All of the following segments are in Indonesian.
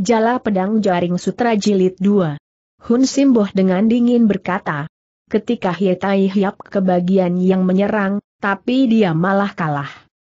Jala Pedang Jaring Sutra Jilid 2. Hun Simboh dengan dingin berkata, ketika Hietai Hiap ke bagian yang menyerang, tapi dia malah kalah.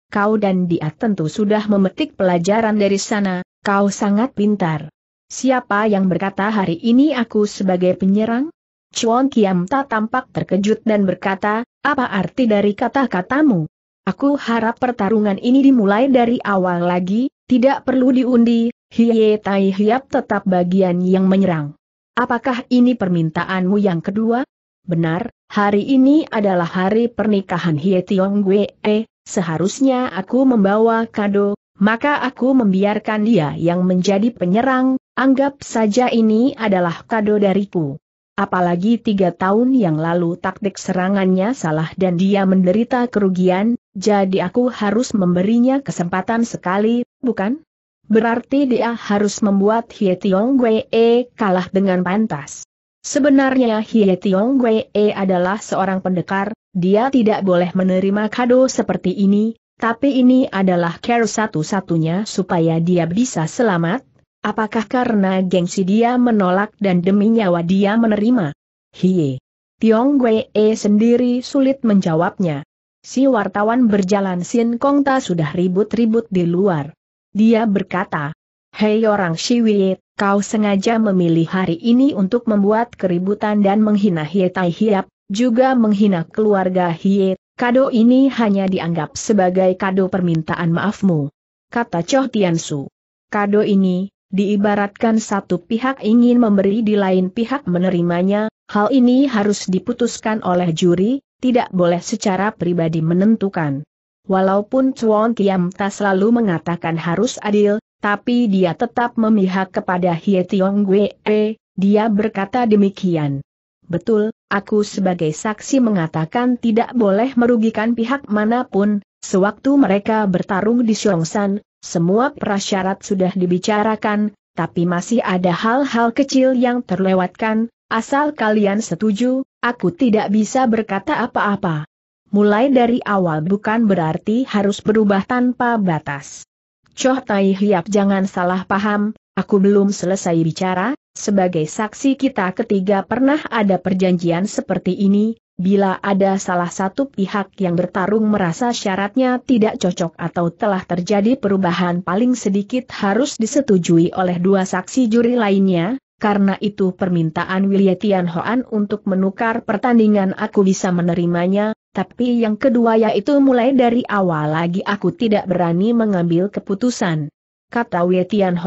Kau dan dia tentu sudah memetik pelajaran dari sana, kau sangat pintar. Siapa yang berkata hari ini aku sebagai penyerang? Chuan Kiam tak tampak terkejut dan berkata, apa arti dari kata-katamu? Aku harap pertarungan ini dimulai dari awal lagi, tidak perlu diundi, Hiye Tai Hiap tetap bagian yang menyerang. Apakah ini permintaanmu yang kedua? Benar, hari ini adalah hari pernikahan Hiye Tiong eh, seharusnya aku membawa kado, maka aku membiarkan dia yang menjadi penyerang, anggap saja ini adalah kado dariku. Apalagi tiga tahun yang lalu taktik serangannya salah dan dia menderita kerugian, jadi aku harus memberinya kesempatan sekali, bukan? Berarti dia harus membuat Hie Tiong Wei e kalah dengan pantas. Sebenarnya Hie Tiong Wei e adalah seorang pendekar, dia tidak boleh menerima kado seperti ini, tapi ini adalah care satu-satunya supaya dia bisa selamat, Apakah karena gengsi dia menolak dan demi nyawa dia menerima? Hie. Tiong Wei e sendiri sulit menjawabnya si wartawan berjalan Sin Kong Ta sudah ribut-ribut di luar. Dia berkata, Hei orang Shiwiet, kau sengaja memilih hari ini untuk membuat keributan dan menghina Hie Tai Hiap, juga menghina keluarga Hie, kado ini hanya dianggap sebagai kado permintaan maafmu. Kata Choh Su. Kado ini, diibaratkan satu pihak ingin memberi di lain pihak menerimanya, hal ini harus diputuskan oleh juri, tidak boleh secara pribadi menentukan. Walaupun Chuan Kiam Ta selalu mengatakan harus adil, tapi dia tetap memihak kepada Hie Tiong Gue, dia berkata demikian. Betul, aku sebagai saksi mengatakan tidak boleh merugikan pihak manapun, sewaktu mereka bertarung di Xiongsan, semua prasyarat sudah dibicarakan, tapi masih ada hal-hal kecil yang terlewatkan, asal kalian setuju, aku tidak bisa berkata apa-apa. Mulai dari awal bukan berarti harus berubah tanpa batas. Choh Tai Hiap jangan salah paham, aku belum selesai bicara, sebagai saksi kita ketiga pernah ada perjanjian seperti ini, bila ada salah satu pihak yang bertarung merasa syaratnya tidak cocok atau telah terjadi perubahan paling sedikit harus disetujui oleh dua saksi juri lainnya, karena itu permintaan Wilya Tian untuk menukar pertandingan aku bisa menerimanya, tapi yang kedua yaitu mulai dari awal lagi aku tidak berani mengambil keputusan. Kata Wilya Tian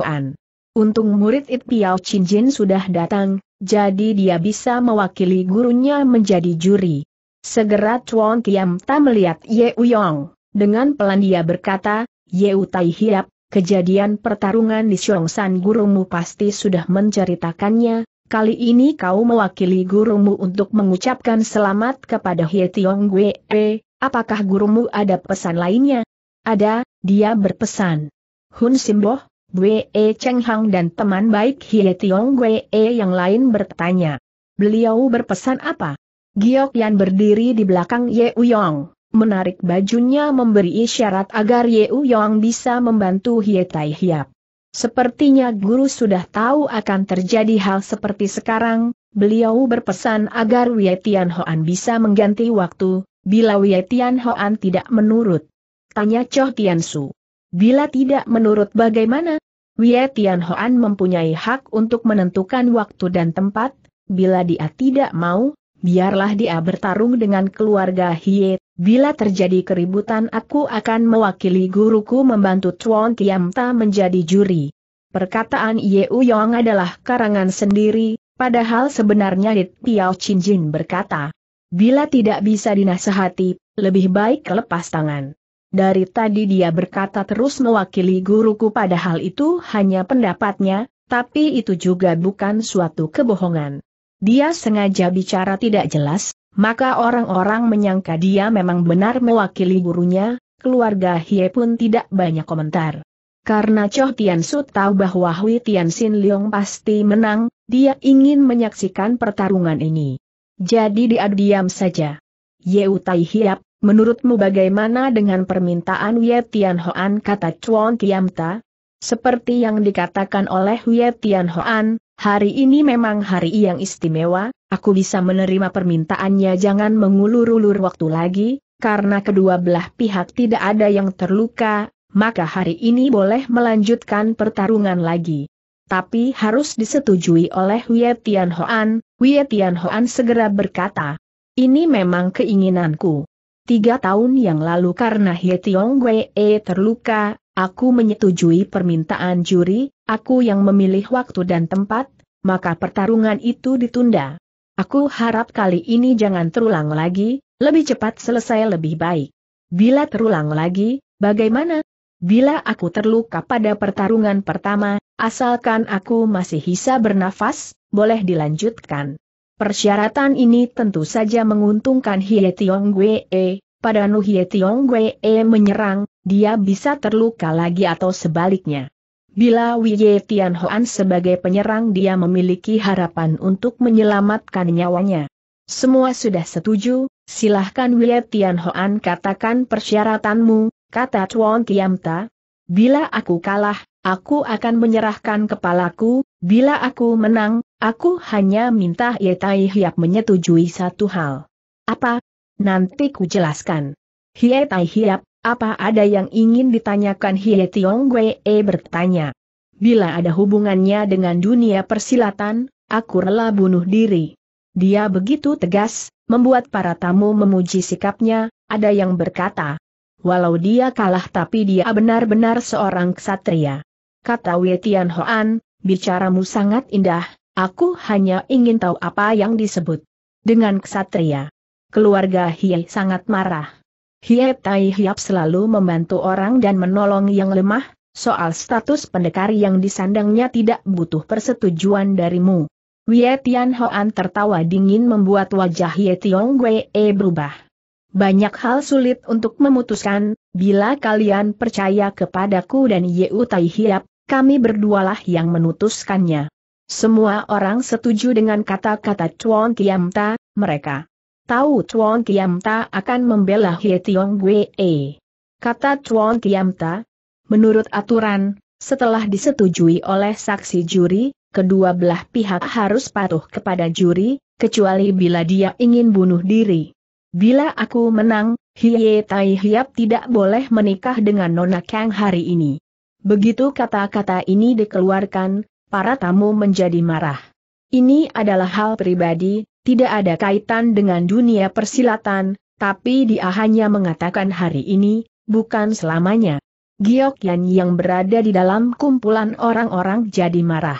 Untung murid It Piao Chin Jin sudah datang, jadi dia bisa mewakili gurunya menjadi juri. Segera Chuan Kiam Tam melihat Ye Uyong. Dengan pelan dia berkata, Ye Tai Hiap, kejadian pertarungan di San, gurumu pasti sudah menceritakannya, kali ini kau mewakili gurumu untuk mengucapkan selamat kepada Ye Tiong Wei. apakah gurumu ada pesan lainnya? Ada, dia berpesan. Hun Simboh, Wei Cheng Hang dan teman baik Hie Tiong Wei yang lain bertanya. Beliau berpesan apa? Giok Yan berdiri di belakang Ye Uyong, menarik bajunya memberi isyarat agar Ye Uyong bisa membantu Hie Tai Hiap. Sepertinya guru sudah tahu akan terjadi hal seperti sekarang, beliau berpesan agar Wei Tian Hoan bisa mengganti waktu, bila Wei Tian Hoan tidak menurut. Tanya Cho Tian Su. Bila tidak menurut bagaimana? Wei Hoan mempunyai hak untuk menentukan waktu dan tempat, bila dia tidak mau, biarlah dia bertarung dengan keluarga Hie. Bila terjadi keributan aku akan mewakili guruku membantu Chuan Ta menjadi juri. Perkataan Ye Uyong adalah karangan sendiri, padahal sebenarnya Lit Piao Chin Jin berkata, bila tidak bisa dinasehati, lebih baik lepas tangan. Dari tadi dia berkata terus mewakili guruku padahal itu hanya pendapatnya, tapi itu juga bukan suatu kebohongan. Dia sengaja bicara tidak jelas, maka orang-orang menyangka dia memang benar mewakili gurunya, keluarga Hie pun tidak banyak komentar. Karena Choh Tian Su tahu bahwa Hui Tian Sin Leong pasti menang, dia ingin menyaksikan pertarungan ini. Jadi dia diam saja. Yeu Tai Hiap, Menurutmu bagaimana dengan permintaan Wei Tianhoan kata Chuan Kiamta? Seperti yang dikatakan oleh Wei Tianhoan, hari ini memang hari yang istimewa, aku bisa menerima permintaannya jangan mengulur-ulur waktu lagi, karena kedua belah pihak tidak ada yang terluka, maka hari ini boleh melanjutkan pertarungan lagi. Tapi harus disetujui oleh Wei Tianhoan, Wei Tianhoan segera berkata, ini memang keinginanku. Tiga tahun yang lalu karena He Tiong Wei e terluka, aku menyetujui permintaan juri, aku yang memilih waktu dan tempat, maka pertarungan itu ditunda. Aku harap kali ini jangan terulang lagi, lebih cepat selesai lebih baik. Bila terulang lagi, bagaimana? Bila aku terluka pada pertarungan pertama, asalkan aku masih bisa bernafas, boleh dilanjutkan. Persyaratan ini tentu saja menguntungkan Hie Tiong Gue, pada Nu Hie Tiong Gue menyerang, dia bisa terluka lagi atau sebaliknya. Bila Wie Tian Hoan sebagai penyerang dia memiliki harapan untuk menyelamatkan nyawanya. Semua sudah setuju, silahkan Wie Tian Hoan katakan persyaratanmu, kata Chuan Tiamta. Bila aku kalah, aku akan menyerahkan kepalaku, bila aku menang, Aku hanya minta Ye Tai Hiap menyetujui satu hal. Apa? Nanti ku jelaskan. Ye Tai Hiap, apa ada yang ingin ditanyakan Ye Tiong Wee bertanya. Bila ada hubungannya dengan dunia persilatan, aku rela bunuh diri. Dia begitu tegas, membuat para tamu memuji sikapnya, ada yang berkata. Walau dia kalah tapi dia benar-benar seorang ksatria. Kata Wei Tian Hoan, bicaramu sangat indah, Aku hanya ingin tahu apa yang disebut dengan ksatria. Keluarga Hiei sangat marah. Hiei Tai Hiap selalu membantu orang dan menolong yang lemah, soal status pendekar yang disandangnya tidak butuh persetujuan darimu. Wie Tian Hoan tertawa dingin membuat wajah Hiei Tiong Wee berubah. Banyak hal sulit untuk memutuskan, bila kalian percaya kepadaku dan Yeu Tai Hiap, kami berdualah yang menutuskannya. Semua orang setuju dengan kata-kata Chuan Kiamta, mereka tahu Chuan Kiamta akan membela Hie Tiong Wei. Kata Chuan Kiamta, menurut aturan, setelah disetujui oleh saksi juri, kedua belah pihak harus patuh kepada juri, kecuali bila dia ingin bunuh diri. Bila aku menang, Hie Tai Hiap tidak boleh menikah dengan Nona Kang hari ini. Begitu kata-kata ini dikeluarkan, para tamu menjadi marah. Ini adalah hal pribadi, tidak ada kaitan dengan dunia persilatan, tapi dia hanya mengatakan hari ini, bukan selamanya. Giok Yan yang berada di dalam kumpulan orang-orang jadi marah.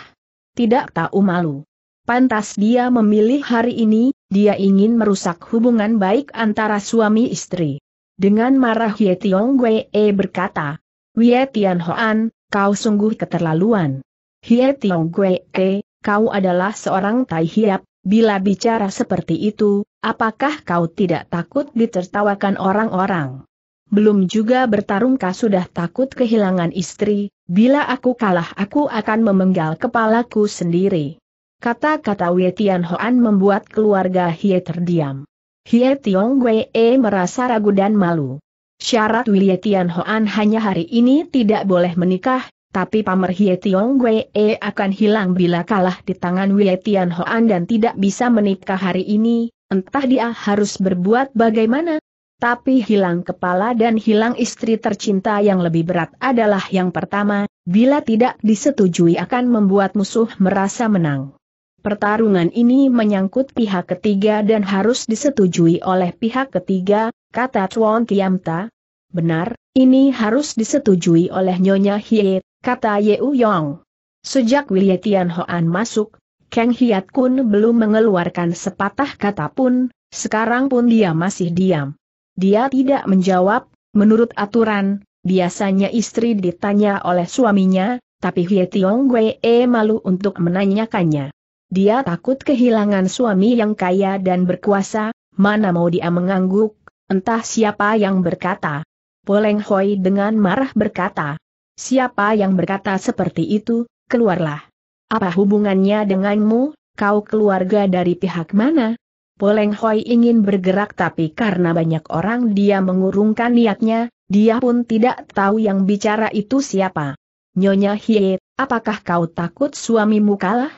Tidak tahu malu. Pantas dia memilih hari ini, dia ingin merusak hubungan baik antara suami istri. Dengan marah Ye Tiong Wei berkata, Wei Tian Hoan, kau sungguh keterlaluan. Hie Tiong Kue, eh, kau adalah seorang Tai Hiap, bila bicara seperti itu, apakah kau tidak takut ditertawakan orang-orang? Belum juga bertarung kau sudah takut kehilangan istri, bila aku kalah aku akan memenggal kepalaku sendiri. Kata-kata Wei Tian Hoan membuat keluarga Hie terdiam. Hie Tiong Wei eh, merasa ragu dan malu. Syarat Wei Tian Hoan hanya hari ini tidak boleh menikah, tapi pamer Hie Tiong E akan hilang bila kalah di tangan Wei Tian Hoan dan tidak bisa menikah hari ini, entah dia harus berbuat bagaimana. Tapi hilang kepala dan hilang istri tercinta yang lebih berat adalah yang pertama, bila tidak disetujui akan membuat musuh merasa menang. Pertarungan ini menyangkut pihak ketiga dan harus disetujui oleh pihak ketiga, kata Chuan Kiamta. Benar, ini harus disetujui oleh Nyonya Hie, kata Yeu Yong. Sejak Wei Tian Hoan masuk, Kang Hiat Kun belum mengeluarkan sepatah kata pun, sekarang pun dia masih diam. Dia tidak menjawab, menurut aturan, biasanya istri ditanya oleh suaminya, tapi Hie Tiong Wei e malu untuk menanyakannya. Dia takut kehilangan suami yang kaya dan berkuasa, mana mau dia mengangguk, entah siapa yang berkata. Poleng Hoi dengan marah berkata. Siapa yang berkata seperti itu, keluarlah. Apa hubungannya denganmu, kau keluarga dari pihak mana? Poleng Hoi ingin bergerak tapi karena banyak orang dia mengurungkan niatnya, dia pun tidak tahu yang bicara itu siapa. Nyonya Hie, apakah kau takut suamimu kalah?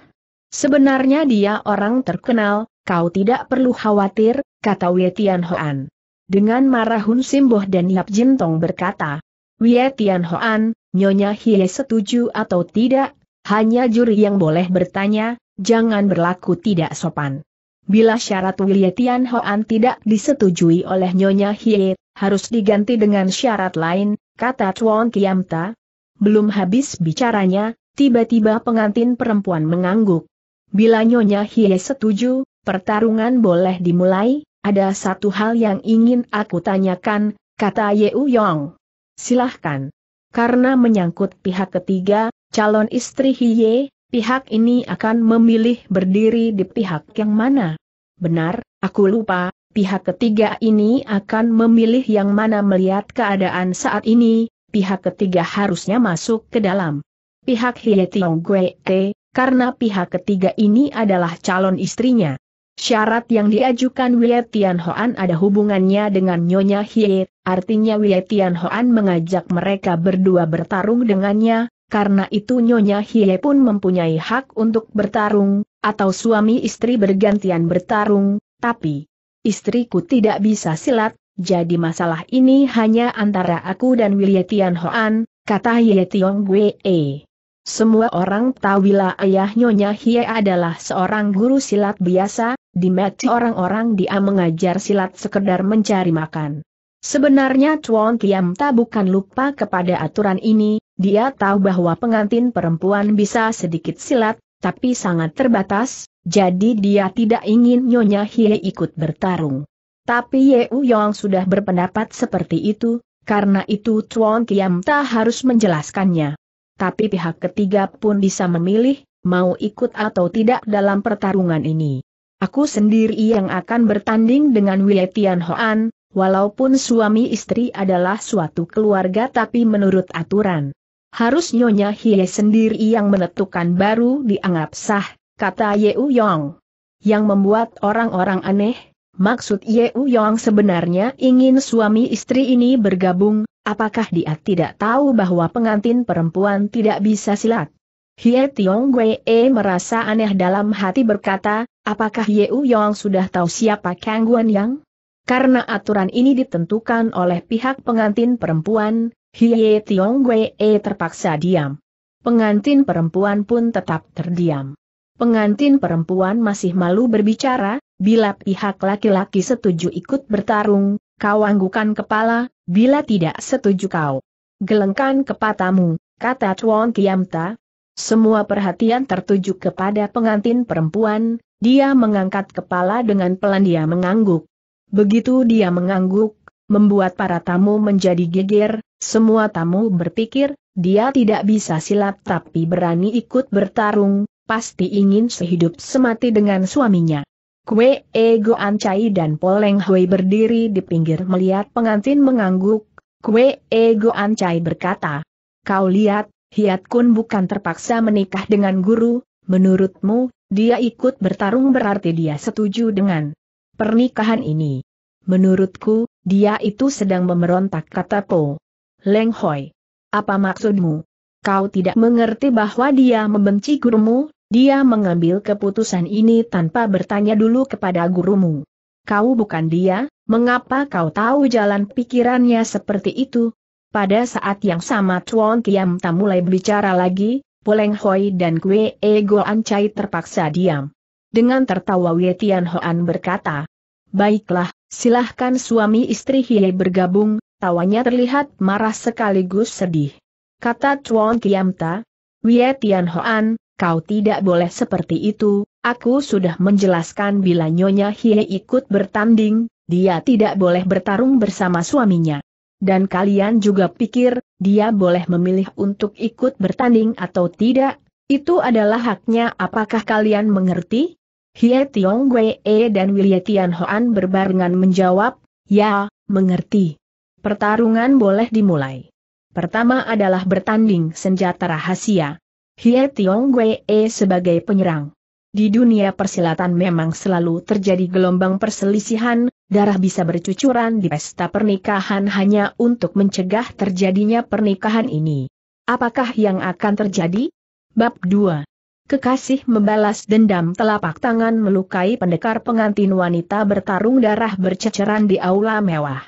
Sebenarnya dia orang terkenal, kau tidak perlu khawatir, kata Wei Tian Hoan. Dengan marah Hun Simboh dan Yap Jintong berkata, Wie Tian Hoan, Nyonya Hie setuju atau tidak, hanya juri yang boleh bertanya, jangan berlaku tidak sopan. Bila syarat Wie Tian Hoan tidak disetujui oleh Nyonya Hie, harus diganti dengan syarat lain, kata Chuan Kiamta. Belum habis bicaranya, tiba-tiba pengantin perempuan mengangguk. Bila Nyonya Hie setuju, pertarungan boleh dimulai, ada satu hal yang ingin aku tanyakan, kata Ye Yong. Silahkan. Karena menyangkut pihak ketiga, calon istri Hiye, pihak ini akan memilih berdiri di pihak yang mana. Benar, aku lupa, pihak ketiga ini akan memilih yang mana melihat keadaan saat ini, pihak ketiga harusnya masuk ke dalam. Pihak Hiye Tiong T, karena pihak ketiga ini adalah calon istrinya. Syarat yang diajukan Wei Tianhoan ada hubungannya dengan Nyonya Hie, artinya Wei Tianhoan mengajak mereka berdua bertarung dengannya, karena itu Nyonya Hie pun mempunyai hak untuk bertarung, atau suami istri bergantian bertarung, tapi istriku tidak bisa silat, jadi masalah ini hanya antara aku dan Wei Tianhoan, kata Ye Tiong Wei. Semua orang tahu bila ayah Nyonya Hie adalah seorang guru silat biasa, di mati orang-orang dia mengajar silat sekedar mencari makan. Sebenarnya Chuan Kiam tak bukan lupa kepada aturan ini, dia tahu bahwa pengantin perempuan bisa sedikit silat, tapi sangat terbatas, jadi dia tidak ingin Nyonya Hie ikut bertarung. Tapi Ye Yong sudah berpendapat seperti itu, karena itu Chuan Kiam tak harus menjelaskannya tapi pihak ketiga pun bisa memilih, mau ikut atau tidak dalam pertarungan ini. Aku sendiri yang akan bertanding dengan Wiletian Hoan, walaupun suami istri adalah suatu keluarga tapi menurut aturan. Harus Nyonya Hie sendiri yang menentukan baru dianggap sah, kata Yeu Yong. Yang membuat orang-orang aneh, maksud Yeu Yong sebenarnya ingin suami istri ini bergabung, Apakah dia tidak tahu bahwa pengantin perempuan tidak bisa silat? Hie Tiong Wee merasa aneh dalam hati berkata, apakah Ye Yong sudah tahu siapa Kang Guan Yang? Karena aturan ini ditentukan oleh pihak pengantin perempuan, Hie Tiong Wee terpaksa diam. Pengantin perempuan pun tetap terdiam. Pengantin perempuan masih malu berbicara, bila pihak laki-laki setuju ikut bertarung, kau anggukan kepala, Bila tidak setuju kau, gelengkan kepatamu, kata Chuan Kiamta. Semua perhatian tertuju kepada pengantin perempuan, dia mengangkat kepala dengan pelan dia mengangguk. Begitu dia mengangguk, membuat para tamu menjadi geger, semua tamu berpikir, dia tidak bisa silat tapi berani ikut bertarung, pasti ingin sehidup semati dengan suaminya. Kue Ego Ancai dan Poleng Hui berdiri di pinggir melihat pengantin mengangguk. Kue Ego Ancai berkata, Kau lihat, Hiat Kun bukan terpaksa menikah dengan guru, menurutmu, dia ikut bertarung berarti dia setuju dengan pernikahan ini. Menurutku, dia itu sedang memberontak kata Po. Leng Hoi. Apa maksudmu? Kau tidak mengerti bahwa dia membenci gurumu, dia mengambil keputusan ini tanpa bertanya dulu kepada gurumu. Kau bukan dia, mengapa kau tahu jalan pikirannya seperti itu? Pada saat yang sama Chuan Kiam tak mulai berbicara lagi, Poleng Hoi dan Gue Ego Ancai terpaksa diam. Dengan tertawa Wei Tian Hoan berkata, Baiklah, silahkan suami istri Hiei bergabung, tawanya terlihat marah sekaligus sedih. Kata Chuan Kiamta, Wei Tian Hoan, kau tidak boleh seperti itu, aku sudah menjelaskan bila Nyonya Hie ikut bertanding, dia tidak boleh bertarung bersama suaminya. Dan kalian juga pikir, dia boleh memilih untuk ikut bertanding atau tidak, itu adalah haknya apakah kalian mengerti? Hie Tiong Wei e dan Wilie Tian Hoan berbarengan menjawab, ya, mengerti. Pertarungan boleh dimulai. Pertama adalah bertanding senjata rahasia, Hie Tiong Wei e sebagai penyerang. Di dunia persilatan memang selalu terjadi gelombang perselisihan, darah bisa bercucuran di pesta pernikahan hanya untuk mencegah terjadinya pernikahan ini. Apakah yang akan terjadi? Bab 2 Kekasih membalas dendam telapak tangan melukai pendekar pengantin wanita bertarung darah berceceran di aula mewah.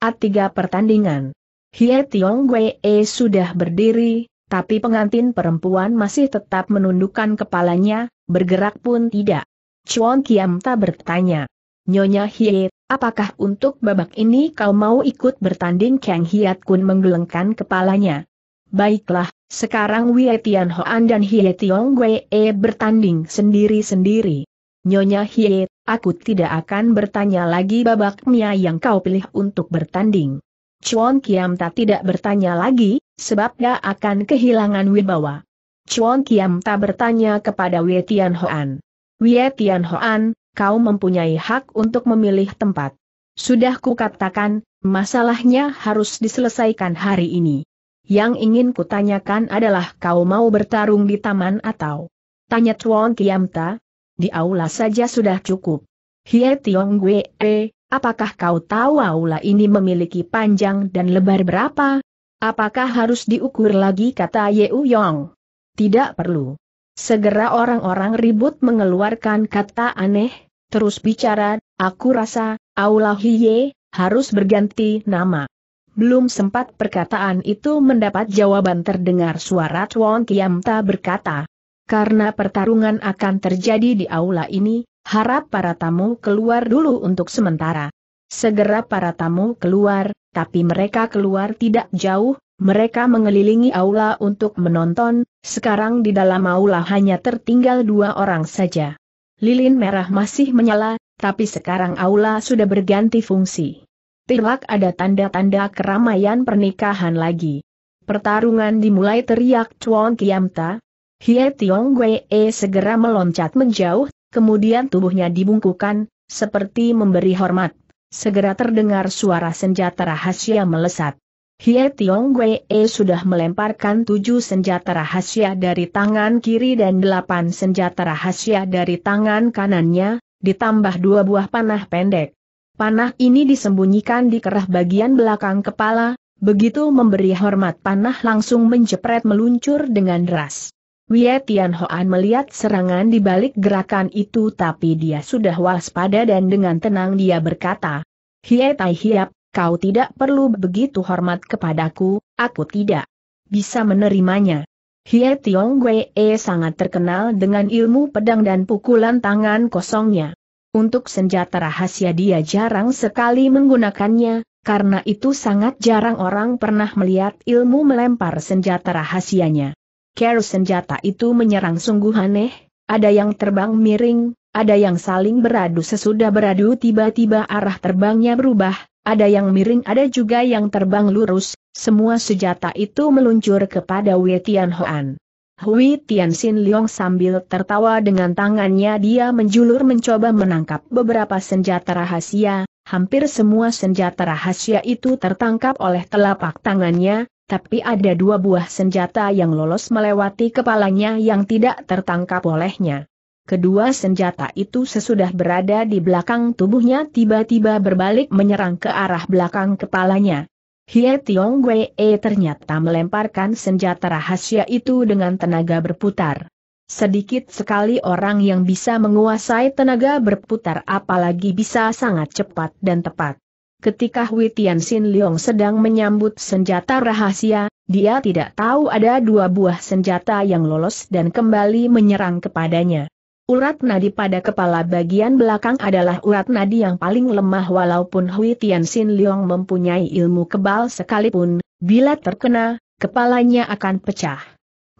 A3 pertandingan. Hie Tiong Wei e sudah berdiri, tapi pengantin perempuan masih tetap menundukkan kepalanya, bergerak pun tidak. Chuan Kiam tak bertanya. Nyonya Hie, apakah untuk babak ini kau mau ikut bertanding Kang Hiat Kun menggelengkan kepalanya? Baiklah, sekarang Wei Tian Hoan dan Hie Tiong Wei e bertanding sendiri-sendiri. Nyonya Hie, aku tidak akan bertanya lagi babaknya yang kau pilih untuk bertanding. Chuan Kiamta tidak bertanya lagi, sebab dia akan kehilangan wibawa. Chuan Kiamta bertanya kepada Wei Tian Hoan. Wei Tian Hoan, kau mempunyai hak untuk memilih tempat. Sudah kukatakan, masalahnya harus diselesaikan hari ini. Yang ingin kutanyakan adalah kau mau bertarung di taman atau? Tanya Chuan Kiamta. Di aula saja sudah cukup. Hie Tiong Wei, eh, Apakah kau tahu aula ini memiliki panjang dan lebar berapa? Apakah harus diukur lagi kata Ye Yong? Tidak perlu. Segera orang-orang ribut mengeluarkan kata aneh, terus bicara, aku rasa, aula Hiye, harus berganti nama. Belum sempat perkataan itu mendapat jawaban terdengar suara Chuan Kiamta berkata, karena pertarungan akan terjadi di aula ini, Harap para tamu keluar dulu untuk sementara. Segera para tamu keluar, tapi mereka keluar tidak jauh, mereka mengelilingi aula untuk menonton, sekarang di dalam aula hanya tertinggal dua orang saja. Lilin merah masih menyala, tapi sekarang aula sudah berganti fungsi. Tidak ada tanda-tanda keramaian pernikahan lagi. Pertarungan dimulai teriak Chuan Kiamta. Hie Tiong Wei e segera meloncat menjauh kemudian tubuhnya dibungkukan, seperti memberi hormat. Segera terdengar suara senjata rahasia melesat. Hie Tiong Wei e sudah melemparkan tujuh senjata rahasia dari tangan kiri dan delapan senjata rahasia dari tangan kanannya, ditambah dua buah panah pendek. Panah ini disembunyikan di kerah bagian belakang kepala, begitu memberi hormat panah langsung menjepret meluncur dengan deras. Wie Tianhoan melihat serangan di balik gerakan itu tapi dia sudah waspada dan dengan tenang dia berkata, Hie Tai Hiap, kau tidak perlu begitu hormat kepadaku, aku tidak bisa menerimanya. Hie Tiong Wee sangat terkenal dengan ilmu pedang dan pukulan tangan kosongnya. Untuk senjata rahasia dia jarang sekali menggunakannya, karena itu sangat jarang orang pernah melihat ilmu melempar senjata rahasianya care senjata itu menyerang sungguh aneh, ada yang terbang miring, ada yang saling beradu sesudah beradu tiba-tiba arah terbangnya berubah, ada yang miring ada juga yang terbang lurus, semua senjata itu meluncur kepada Wei Tian Hoan. Hui Tian Xin Liong sambil tertawa dengan tangannya dia menjulur mencoba menangkap beberapa senjata rahasia, hampir semua senjata rahasia itu tertangkap oleh telapak tangannya, tapi ada dua buah senjata yang lolos melewati kepalanya yang tidak tertangkap olehnya. Kedua senjata itu sesudah berada di belakang tubuhnya tiba-tiba berbalik menyerang ke arah belakang kepalanya. Hie Tiong Wei e ternyata melemparkan senjata rahasia itu dengan tenaga berputar. Sedikit sekali orang yang bisa menguasai tenaga berputar apalagi bisa sangat cepat dan tepat ketika Hui Tianxin Leong sedang menyambut senjata rahasia, dia tidak tahu ada dua buah senjata yang lolos dan kembali menyerang kepadanya. Urat nadi pada kepala bagian belakang adalah urat nadi yang paling lemah walaupun Hui Tianxin Leong mempunyai ilmu kebal sekalipun, bila terkena, kepalanya akan pecah.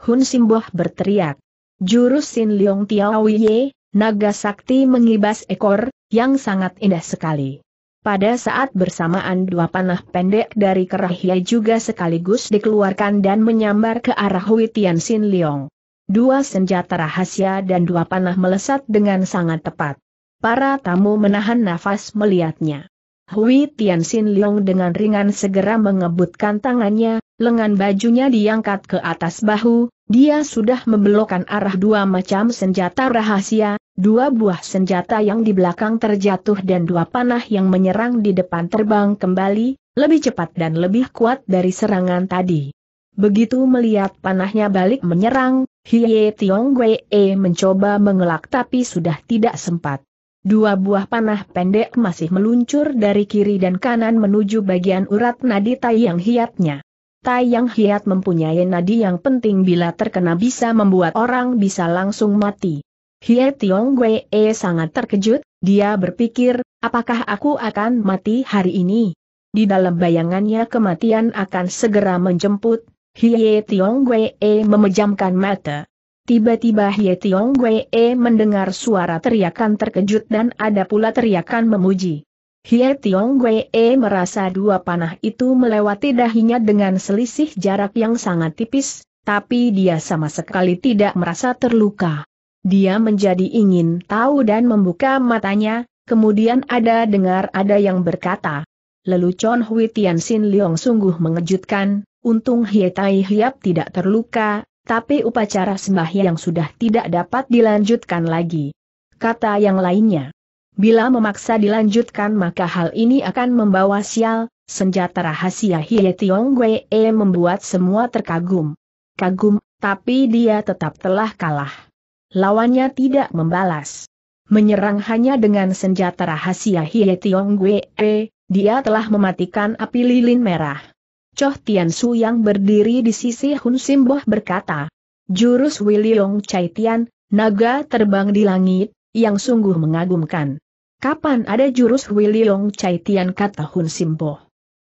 Hun Simboh berteriak. Jurus Sin Leong Tiawiye, naga sakti mengibas ekor, yang sangat indah sekali. Pada saat bersamaan dua panah pendek dari kerahia juga sekaligus dikeluarkan dan menyambar ke arah Hui Sin Leong. Dua senjata rahasia dan dua panah melesat dengan sangat tepat. Para tamu menahan nafas melihatnya. Hui Sin Leong dengan ringan segera mengebutkan tangannya, lengan bajunya diangkat ke atas bahu, dia sudah membelokkan arah dua macam senjata rahasia, Dua buah senjata yang di belakang terjatuh dan dua panah yang menyerang di depan terbang kembali, lebih cepat dan lebih kuat dari serangan tadi. Begitu melihat panahnya balik menyerang, Hiye Tiong Wei e mencoba mengelak tapi sudah tidak sempat. Dua buah panah pendek masih meluncur dari kiri dan kanan menuju bagian urat nadi Tai Tayang Hiatnya. Yang Hiat mempunyai nadi yang penting bila terkena bisa membuat orang bisa langsung mati. Hie Tiong Wei eh, sangat terkejut, dia berpikir, apakah aku akan mati hari ini? Di dalam bayangannya kematian akan segera menjemput, Hie Tiong Wei eh, memejamkan mata. Tiba-tiba Hie Tiong Wei eh, mendengar suara teriakan terkejut dan ada pula teriakan memuji. Hie Tiong Wei merasa dua panah itu melewati dahinya dengan selisih jarak yang sangat tipis, tapi dia sama sekali tidak merasa terluka. Dia menjadi ingin tahu dan membuka matanya, kemudian ada dengar ada yang berkata. Lelucon Hui Sin Leong sungguh mengejutkan, untung Hie Tai Hiap tidak terluka, tapi upacara sembahyang sudah tidak dapat dilanjutkan lagi. Kata yang lainnya. Bila memaksa dilanjutkan maka hal ini akan membawa sial, senjata rahasia Hie Tiong e membuat semua terkagum. Kagum, tapi dia tetap telah kalah. Lawannya tidak membalas. Menyerang hanya dengan senjata rahasia Hie Tiong Gwe, dia telah mematikan api lilin merah. Choh Tian Su yang berdiri di sisi Hun Simbo berkata, Jurus Wiliong Chai Tian, naga terbang di langit, yang sungguh mengagumkan. Kapan ada jurus Wiliong Chai Tian kata Hun Simbo,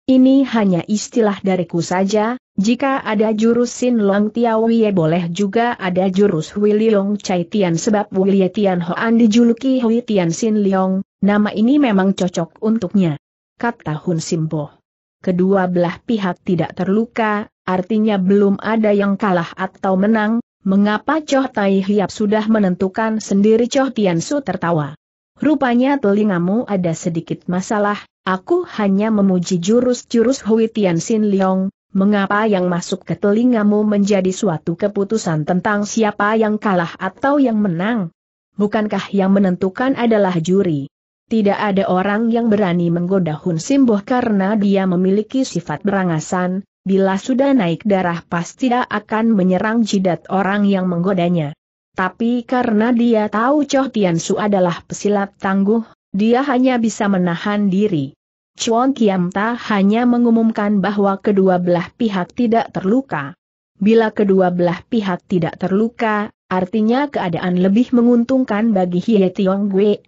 Ini hanya istilah dariku saja, jika ada jurus Sin Long Tiawie boleh juga ada jurus Hui Liong Chai Tian sebab Hui Tian Hoan dijuluki Hui Tian Sin Leong, nama ini memang cocok untuknya. Kata Hun Simbo. Kedua belah pihak tidak terluka, artinya belum ada yang kalah atau menang, mengapa Choh Tai Hiap sudah menentukan sendiri Choh Tian Su tertawa. Rupanya telingamu ada sedikit masalah, aku hanya memuji jurus-jurus Hui Tian Sin Leong, Mengapa yang masuk ke telingamu menjadi suatu keputusan tentang siapa yang kalah atau yang menang? Bukankah yang menentukan adalah juri? Tidak ada orang yang berani menggoda Hun Simboh karena dia memiliki sifat berangasan, bila sudah naik darah pasti dia akan menyerang jidat orang yang menggodanya. Tapi karena dia tahu Choh Su adalah pesilat tangguh, dia hanya bisa menahan diri. Chuan Kiam hanya mengumumkan bahwa kedua belah pihak tidak terluka. Bila kedua belah pihak tidak terluka, artinya keadaan lebih menguntungkan bagi Hie Tiong Gue.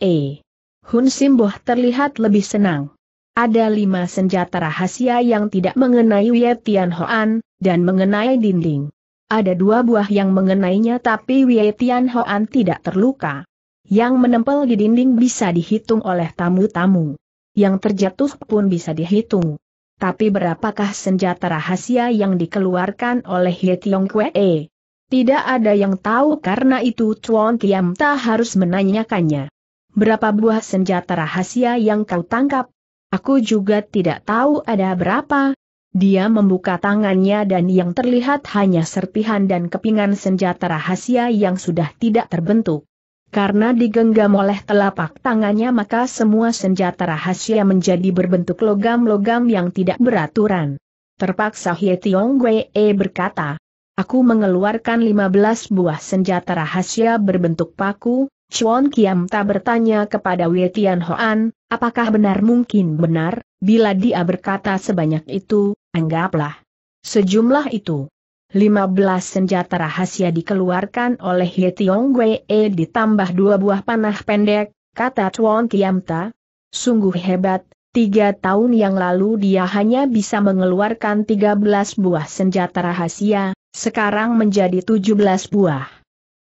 Hun Simboh terlihat lebih senang. Ada lima senjata rahasia yang tidak mengenai Wei Tian Hoan, dan mengenai dinding. Ada dua buah yang mengenainya tapi Wei Tian Hoan tidak terluka. Yang menempel di dinding bisa dihitung oleh tamu-tamu yang terjatuh pun bisa dihitung. Tapi berapakah senjata rahasia yang dikeluarkan oleh He Tiong Kwee? Eh, tidak ada yang tahu karena itu Chuan Kiam Ta harus menanyakannya. Berapa buah senjata rahasia yang kau tangkap? Aku juga tidak tahu ada berapa. Dia membuka tangannya dan yang terlihat hanya serpihan dan kepingan senjata rahasia yang sudah tidak terbentuk. Karena digenggam oleh telapak tangannya maka semua senjata rahasia menjadi berbentuk logam-logam yang tidak beraturan. Terpaksa Hye Tiong Wee berkata, Aku mengeluarkan 15 buah senjata rahasia berbentuk paku, Chuan Kiam tak bertanya kepada Wei Tian Hoan, apakah benar mungkin benar, bila dia berkata sebanyak itu, anggaplah sejumlah itu. 15 senjata rahasia dikeluarkan oleh Ye Tiong Wee ditambah dua buah panah pendek, kata Chuan Kiamta. Sungguh hebat, tiga tahun yang lalu dia hanya bisa mengeluarkan 13 buah senjata rahasia, sekarang menjadi 17 buah.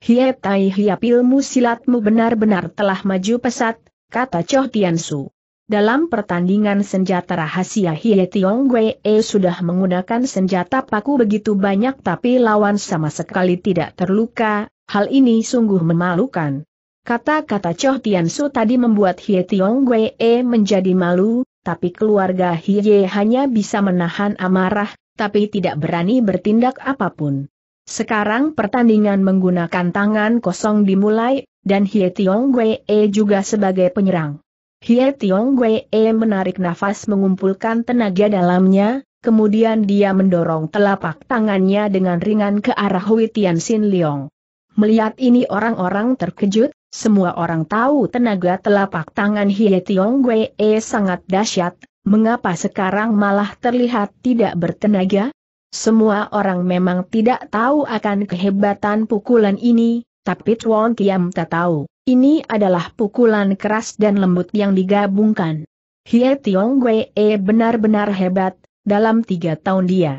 Hie Tai Hiap ilmu silatmu benar-benar telah maju pesat, kata Cho Choh Su. Dalam pertandingan senjata rahasia Hie Tiong Wei e sudah menggunakan senjata paku begitu banyak tapi lawan sama sekali tidak terluka, hal ini sungguh memalukan. Kata-kata Choh Tian Su tadi membuat Hie Tiong Wei e menjadi malu, tapi keluarga Hie hanya bisa menahan amarah, tapi tidak berani bertindak apapun. Sekarang pertandingan menggunakan tangan kosong dimulai, dan Hie Tiong Wei e juga sebagai penyerang. Hie Tiong Wei E menarik nafas mengumpulkan tenaga dalamnya, kemudian dia mendorong telapak tangannya dengan ringan ke arah Hui Tian Sin Leong. Melihat ini orang-orang terkejut, semua orang tahu tenaga telapak tangan Hie Tiong Wei E sangat dahsyat, mengapa sekarang malah terlihat tidak bertenaga? Semua orang memang tidak tahu akan kehebatan pukulan ini, tapi Chuan Kiam tak tahu. Ini adalah pukulan keras dan lembut yang digabungkan. Hie Tiong Wei e, benar-benar hebat, dalam tiga tahun dia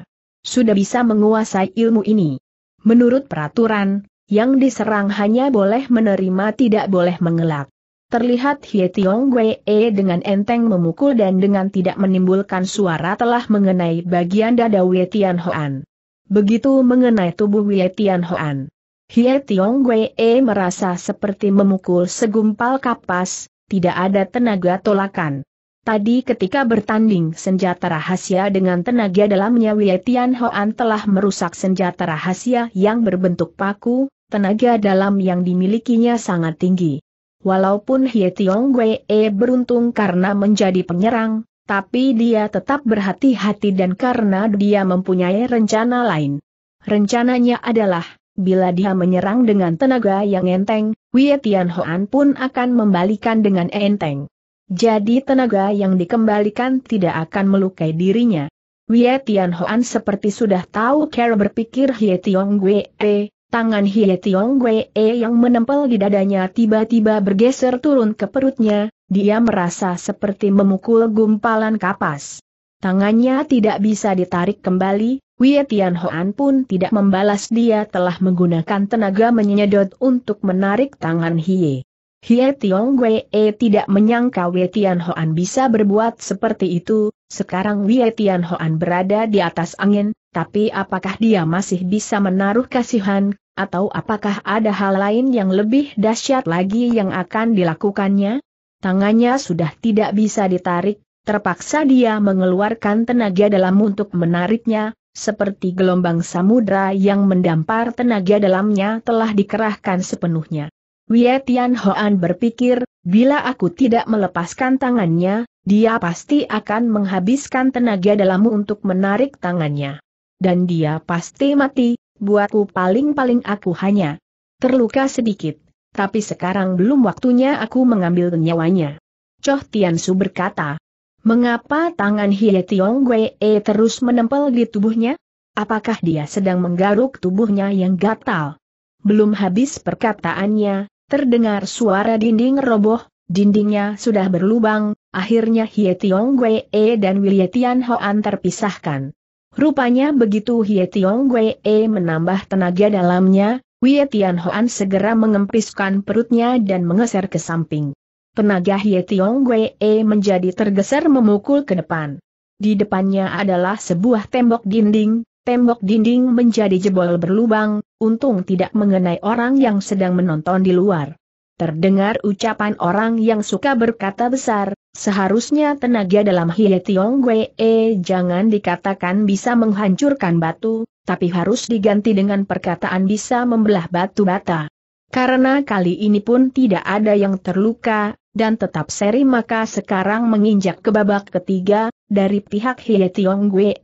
sudah bisa menguasai ilmu ini. Menurut peraturan, yang diserang hanya boleh menerima tidak boleh mengelak. Terlihat Hie Tiong Wei e, dengan enteng memukul dan dengan tidak menimbulkan suara telah mengenai bagian dada Wei Tian Hoan. Begitu mengenai tubuh Wei Tian Hoan. Hie Tiong Wee merasa seperti memukul segumpal kapas, tidak ada tenaga tolakan. Tadi ketika bertanding senjata rahasia dengan tenaga dalamnya Wei Tian Hoan telah merusak senjata rahasia yang berbentuk paku, tenaga dalam yang dimilikinya sangat tinggi. Walaupun Hie Tiong Wei e beruntung karena menjadi penyerang, tapi dia tetap berhati-hati dan karena dia mempunyai rencana lain. Rencananya adalah bila dia menyerang dengan tenaga yang enteng, Wei Tianhuan pun akan membalikan dengan enteng. Jadi tenaga yang dikembalikan tidak akan melukai dirinya. Wei Tianhuan seperti sudah tahu cara berpikir Hie Tiong Wei, e, tangan Hie Tiong Wei e yang menempel di dadanya tiba-tiba bergeser turun ke perutnya, dia merasa seperti memukul gumpalan kapas. Tangannya tidak bisa ditarik kembali, Wei Tianhoan pun tidak membalas dia telah menggunakan tenaga menyedot untuk menarik tangan Hie. Hie Tiong Wei e tidak menyangka Wei Tianhoan bisa berbuat seperti itu, sekarang Wei Tianhoan berada di atas angin, tapi apakah dia masih bisa menaruh kasihan, atau apakah ada hal lain yang lebih dahsyat lagi yang akan dilakukannya? Tangannya sudah tidak bisa ditarik, terpaksa dia mengeluarkan tenaga dalam untuk menariknya, seperti gelombang samudra yang mendampar tenaga dalamnya telah dikerahkan sepenuhnya. Wei Tianhuan Hoan berpikir, bila aku tidak melepaskan tangannya, dia pasti akan menghabiskan tenaga dalammu untuk menarik tangannya. Dan dia pasti mati, buatku paling-paling aku hanya terluka sedikit, tapi sekarang belum waktunya aku mengambil nyawanya. Choh Tian Su berkata, Mengapa tangan Hie Tiong Wei e terus menempel di tubuhnya? Apakah dia sedang menggaruk tubuhnya yang gatal? Belum habis perkataannya, terdengar suara dinding roboh, dindingnya sudah berlubang, akhirnya Hie Tiong Wei e dan Wilye Tian Hoan terpisahkan. Rupanya begitu Hie Tiong Wei e menambah tenaga dalamnya, Wei Tian Hoan segera mengempiskan perutnya dan mengeser ke samping. Tenaga Hie Tiong Wei e menjadi tergeser memukul ke depan. Di depannya adalah sebuah tembok dinding, tembok dinding menjadi jebol berlubang, untung tidak mengenai orang yang sedang menonton di luar. Terdengar ucapan orang yang suka berkata besar, seharusnya tenaga dalam Hie Tiong Wei e jangan dikatakan bisa menghancurkan batu, tapi harus diganti dengan perkataan bisa membelah batu bata. Karena kali ini pun tidak ada yang terluka, dan tetap seri maka sekarang menginjak ke babak ketiga, dari pihak Hie Tiong Gue,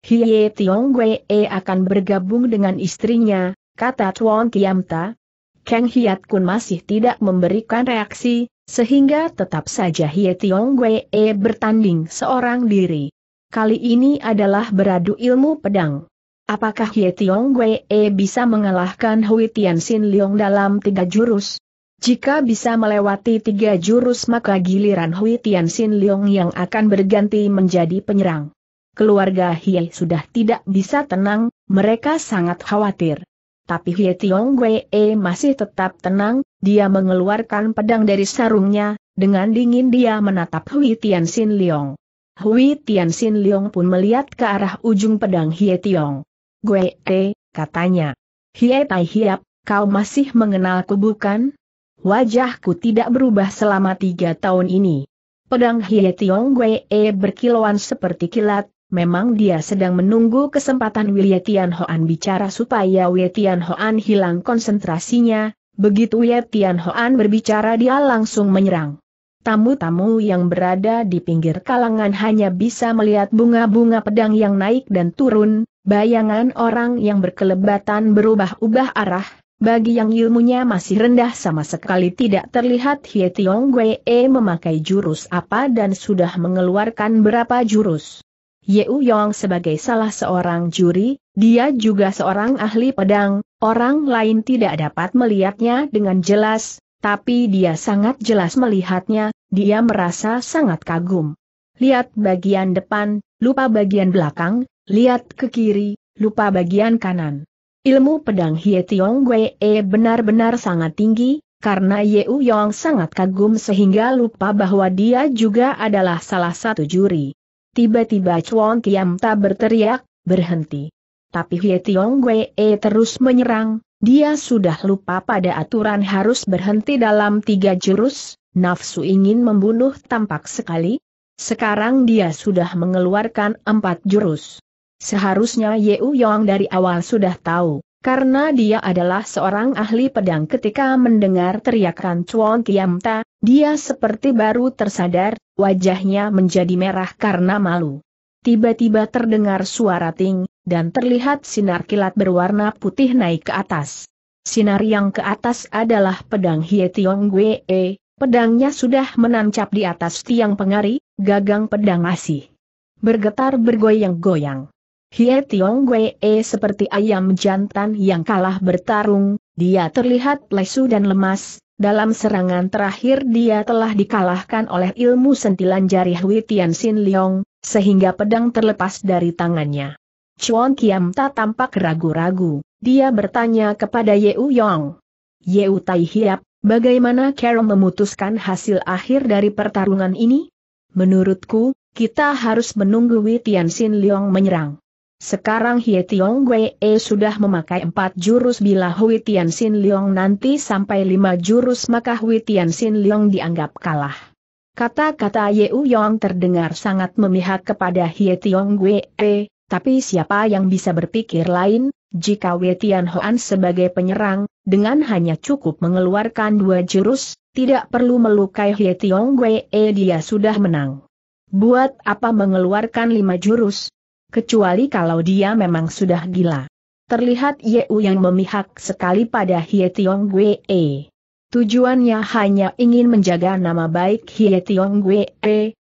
Hie Tiong e akan bergabung dengan istrinya, kata Tuan Ta. Kang Hiat Kun masih tidak memberikan reaksi, sehingga tetap saja Hie Tiong e bertanding seorang diri. Kali ini adalah beradu ilmu pedang. Apakah Hie Tiong e bisa mengalahkan Hui Tian Sin Leong dalam tiga jurus? Jika bisa melewati tiga jurus maka giliran Hui Tian Xin Leong yang akan berganti menjadi penyerang. Keluarga Hie sudah tidak bisa tenang, mereka sangat khawatir. Tapi Hie Tiong Wei e masih tetap tenang, dia mengeluarkan pedang dari sarungnya, dengan dingin dia menatap Hui Tian Xin Leong. Hui Tian Xin Leong pun melihat ke arah ujung pedang Hie Tiong. Gue, katanya. Hie Tai Hiap, kau masih mengenalku bukan? Wajahku tidak berubah selama tiga tahun ini. Pedang Hie Tiong E berkilauan seperti kilat, memang dia sedang menunggu kesempatan Wye Tian Hoan bicara supaya Wye Tian Hoan hilang konsentrasinya, begitu Wye Tian Hoan berbicara dia langsung menyerang. Tamu-tamu yang berada di pinggir kalangan hanya bisa melihat bunga-bunga pedang yang naik dan turun, bayangan orang yang berkelebatan berubah-ubah arah, bagi yang ilmunya masih rendah sama sekali tidak terlihat Hie Tiong Wee memakai jurus apa dan sudah mengeluarkan berapa jurus. Yeu Yong sebagai salah seorang juri, dia juga seorang ahli pedang, orang lain tidak dapat melihatnya dengan jelas, tapi dia sangat jelas melihatnya, dia merasa sangat kagum. Lihat bagian depan, lupa bagian belakang, lihat ke kiri, lupa bagian kanan. Ilmu pedang Hie Tiong Wei e benar-benar sangat tinggi, karena U Yong sangat kagum sehingga lupa bahwa dia juga adalah salah satu juri. Tiba-tiba Chuan Kiam tak berteriak, berhenti. Tapi Hie Tiong Wei e terus menyerang, dia sudah lupa pada aturan harus berhenti dalam tiga jurus, nafsu ingin membunuh tampak sekali. Sekarang dia sudah mengeluarkan empat jurus. Seharusnya Yeu Yong dari awal sudah tahu, karena dia adalah seorang ahli pedang ketika mendengar teriakan Chuan Ta, dia seperti baru tersadar, wajahnya menjadi merah karena malu. Tiba-tiba terdengar suara ting, dan terlihat sinar kilat berwarna putih naik ke atas. Sinar yang ke atas adalah pedang Hie Tiong Gue, pedangnya sudah menancap di atas tiang pengari, gagang pedang asih. bergetar bergoyang-goyang. Hie Tiong Wei eh, seperti ayam jantan yang kalah bertarung, dia terlihat lesu dan lemas, dalam serangan terakhir dia telah dikalahkan oleh ilmu sentilan jari Hui Tian Xin Liang, sehingga pedang terlepas dari tangannya. Chuan Kiam tak tampak ragu-ragu, dia bertanya kepada Ye U Yong. Ye U Tai Hiap, bagaimana Carol memutuskan hasil akhir dari pertarungan ini? Menurutku, kita harus menunggu Tian Xin Liang menyerang. Sekarang Hie Tiong Wei e sudah memakai empat jurus bila Hui Tian Sin Leong nanti sampai lima jurus maka Hui Tian Sin Leong dianggap kalah. Kata-kata Ye U Yong terdengar sangat memihak kepada Hie Tiong Wei, e. tapi siapa yang bisa berpikir lain, jika Wei Tian Hoan sebagai penyerang, dengan hanya cukup mengeluarkan dua jurus, tidak perlu melukai Hie Tiong Wei e, dia sudah menang. Buat apa mengeluarkan lima jurus, kecuali kalau dia memang sudah gila. Terlihat Yeu yang memihak sekali pada Hie Tiong Gue. Tujuannya hanya ingin menjaga nama baik Hie Tiong Gue,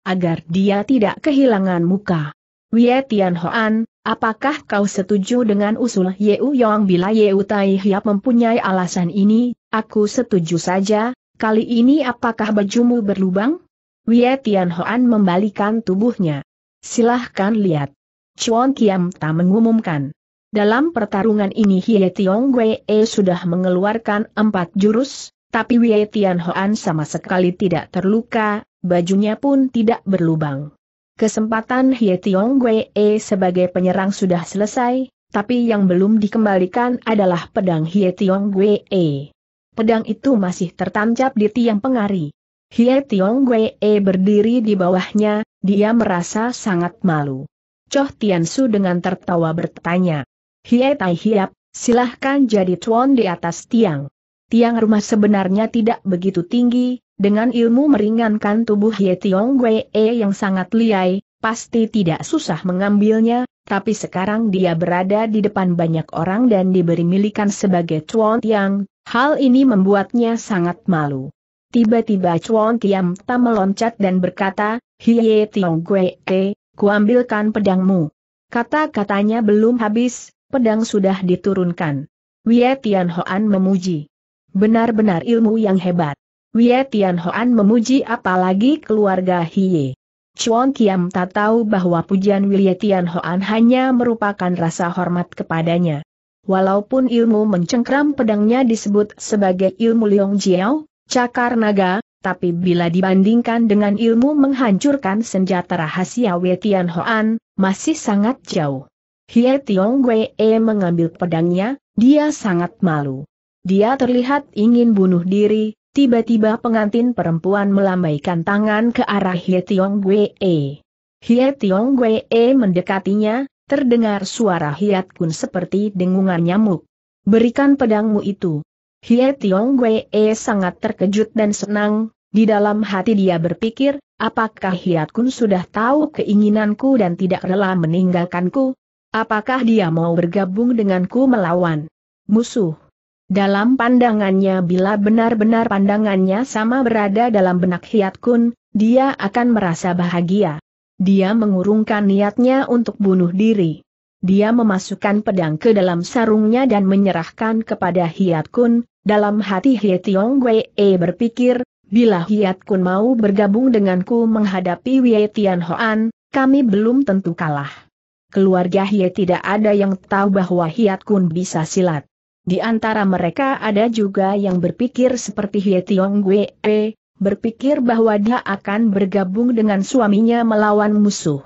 agar dia tidak kehilangan muka. Wie Tian Hoan, apakah kau setuju dengan usul Yeu Yong bila Yeu Tai Hiap mempunyai alasan ini? Aku setuju saja, kali ini apakah bajumu berlubang? Wie Tian Hoan membalikan tubuhnya. Silahkan lihat. Chuan Kiam tak mengumumkan. Dalam pertarungan ini Hie Tiong Wei e sudah mengeluarkan empat jurus, tapi Wei Tian Hoan sama sekali tidak terluka, bajunya pun tidak berlubang. Kesempatan Hie Tiong Wei e sebagai penyerang sudah selesai, tapi yang belum dikembalikan adalah pedang Hie Tiong Wei. E. Pedang itu masih tertancap di tiang pengari. Hie Tiong Wei berdiri di bawahnya, dia merasa sangat malu. Choh Tiansu dengan tertawa bertanya. Hie Tai Hiap, silahkan jadi tuan di atas tiang. Tiang rumah sebenarnya tidak begitu tinggi, dengan ilmu meringankan tubuh Hie Tiong Wei e yang sangat liai, pasti tidak susah mengambilnya, tapi sekarang dia berada di depan banyak orang dan diberi milikan sebagai tuan tiang, hal ini membuatnya sangat malu. Tiba-tiba Chuan Tiam Ta meloncat dan berkata, Hie Tiong E kuambilkan pedangmu. Kata-katanya belum habis, pedang sudah diturunkan. Wie Tian Hoan memuji. Benar-benar ilmu yang hebat. Wie Tian Hoan memuji apalagi keluarga Hiye. Chuan Kiam tak tahu bahwa pujian Wie Tian Hoan hanya merupakan rasa hormat kepadanya. Walaupun ilmu mencengkram pedangnya disebut sebagai ilmu Liong Jiao, cakar naga, tapi bila dibandingkan dengan ilmu menghancurkan senjata rahasia Wei Tian Hoan, masih sangat jauh. Hie Tiong Wei e mengambil pedangnya, dia sangat malu. Dia terlihat ingin bunuh diri, tiba-tiba pengantin perempuan melambaikan tangan ke arah Hie Tiong Wei. E. Hie Tiong Wei e mendekatinya, terdengar suara Hiat Kun seperti dengungan nyamuk. Berikan pedangmu itu. Hie Tiong Wee sangat terkejut dan senang, di dalam hati dia berpikir, apakah Hiat Kun sudah tahu keinginanku dan tidak rela meninggalkanku? Apakah dia mau bergabung denganku melawan musuh? Dalam pandangannya bila benar-benar pandangannya sama berada dalam benak Hiat Kun, dia akan merasa bahagia. Dia mengurungkan niatnya untuk bunuh diri. Dia memasukkan pedang ke dalam sarungnya dan menyerahkan kepada Hiat Kun, dalam hati Hie Tiong Wei e berpikir, bila Hiat Kun mau bergabung denganku menghadapi Wei Tian Hoan, kami belum tentu kalah. Keluarga Hie tidak ada yang tahu bahwa Hiat Kun bisa silat. Di antara mereka ada juga yang berpikir seperti Hie Tiong Wei, e berpikir bahwa dia akan bergabung dengan suaminya melawan musuh.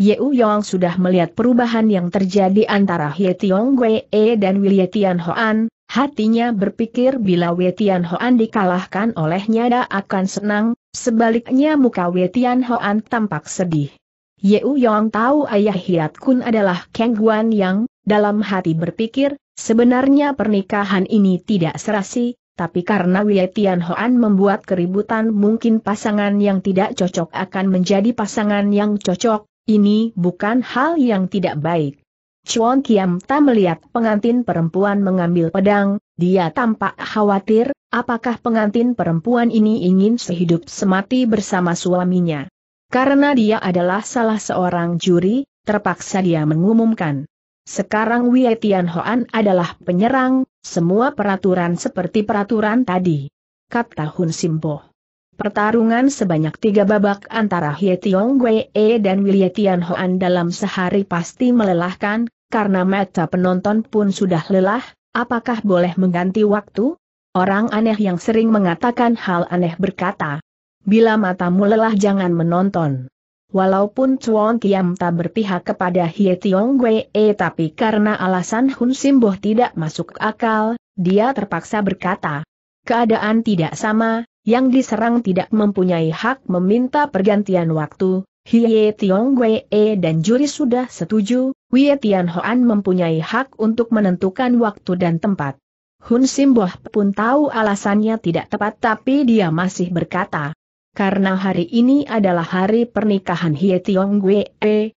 Yeu Yong sudah melihat perubahan yang terjadi antara Hie Tiong Wei e dan Wei Tian Hoan, Hatinya berpikir bila Wetian Hoan dikalahkan olehnya dia akan senang, sebaliknya muka Wetian Hoan tampak sedih. Yeu Yong tahu ayah Hiat Kun adalah Kang Guan Yang, dalam hati berpikir, sebenarnya pernikahan ini tidak serasi, tapi karena Wetian Hoan membuat keributan mungkin pasangan yang tidak cocok akan menjadi pasangan yang cocok, ini bukan hal yang tidak baik. Chuan Kiam tak melihat pengantin perempuan mengambil pedang, dia tampak khawatir, apakah pengantin perempuan ini ingin sehidup semati bersama suaminya. Karena dia adalah salah seorang juri, terpaksa dia mengumumkan. Sekarang Wei Tian adalah penyerang, semua peraturan seperti peraturan tadi. Kata Hun Simbo. Pertarungan sebanyak tiga babak antara Hye Tiong Wei e, dan Willie Tian Hoan dalam sehari pasti melelahkan, karena mata penonton pun sudah lelah, apakah boleh mengganti waktu? Orang aneh yang sering mengatakan hal aneh berkata, Bila matamu lelah jangan menonton. Walaupun Chuan Kiam tak berpihak kepada Hye Tiong Wei e, tapi karena alasan Hun Simboh tidak masuk akal, dia terpaksa berkata, Keadaan tidak sama, yang diserang tidak mempunyai hak meminta pergantian waktu, Hiye Tiong Wee dan juri sudah setuju, Wee Tian Hoan mempunyai hak untuk menentukan waktu dan tempat. Hun Simboh pun tahu alasannya tidak tepat tapi dia masih berkata, karena hari ini adalah hari pernikahan Hie Tiong Wee,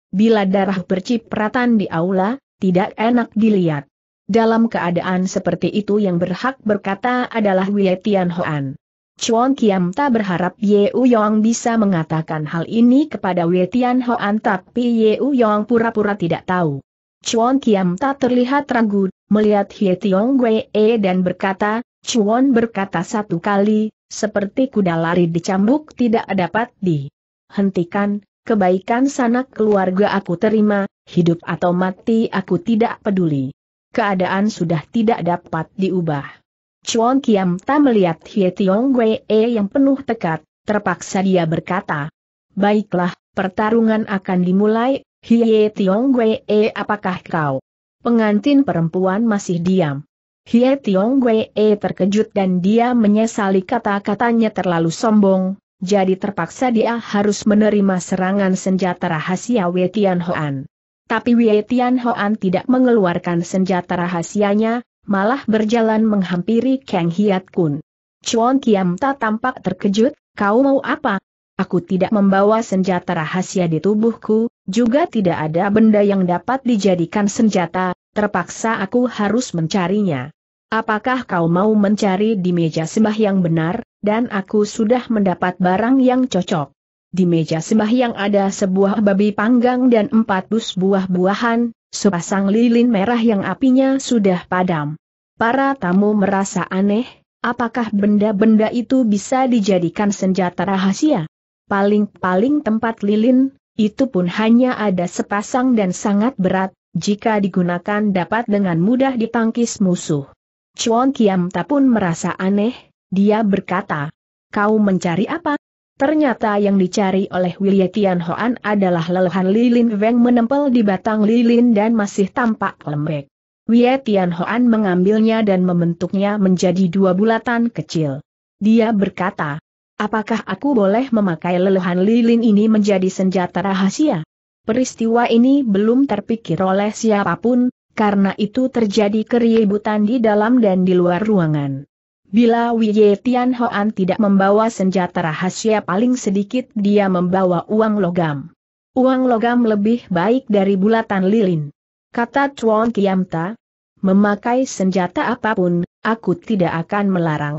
bila darah bercipratan di aula, tidak enak dilihat. Dalam keadaan seperti itu yang berhak berkata adalah Wee Tian Hoan. Chuan Kiam tak berharap Ye Yong bisa mengatakan hal ini kepada Wei Tian Hoan tapi Ye Yong pura-pura tidak tahu. Chuan Kiam tak terlihat ragu, melihat Hye Tiong Wei e dan berkata, Chuan berkata satu kali, seperti kuda lari dicambuk tidak dapat dihentikan, kebaikan sanak keluarga aku terima, hidup atau mati aku tidak peduli. Keadaan sudah tidak dapat diubah. Chuan Kiam tak melihat Hie Tiong Wei e yang penuh tekad, terpaksa dia berkata, Baiklah, pertarungan akan dimulai, Hie Tiong Wei e, apakah kau? Pengantin perempuan masih diam. Hie Tiong Wei e terkejut dan dia menyesali kata-katanya terlalu sombong, jadi terpaksa dia harus menerima serangan senjata rahasia Wei Tian Hoan. Tapi Wei Tian Hoan tidak mengeluarkan senjata rahasianya, malah berjalan menghampiri Kang Hiat Kun. Chuan Kiam tak tampak terkejut, kau mau apa? Aku tidak membawa senjata rahasia di tubuhku, juga tidak ada benda yang dapat dijadikan senjata, terpaksa aku harus mencarinya. Apakah kau mau mencari di meja sembah yang benar, dan aku sudah mendapat barang yang cocok? Di meja sembahyang ada sebuah babi panggang dan empat dus buah-buahan, sepasang lilin merah yang apinya sudah padam. Para tamu merasa aneh, apakah benda-benda itu bisa dijadikan senjata rahasia? Paling-paling tempat lilin, itu pun hanya ada sepasang dan sangat berat, jika digunakan dapat dengan mudah ditangkis musuh. Chuan Kiamta pun merasa aneh, dia berkata, kau mencari apa? Ternyata yang dicari oleh Wilye Tian Hoan adalah lelehan lilin Weng menempel di batang lilin dan masih tampak lembek. Wilye Tian Hoan mengambilnya dan membentuknya menjadi dua bulatan kecil. Dia berkata, apakah aku boleh memakai lelehan lilin ini menjadi senjata rahasia? Peristiwa ini belum terpikir oleh siapapun, karena itu terjadi keributan di dalam dan di luar ruangan. Bila Wiye Tian Hoan tidak membawa senjata rahasia paling sedikit dia membawa uang logam. Uang logam lebih baik dari bulatan lilin. Kata Chuan Kiamta, memakai senjata apapun, aku tidak akan melarang.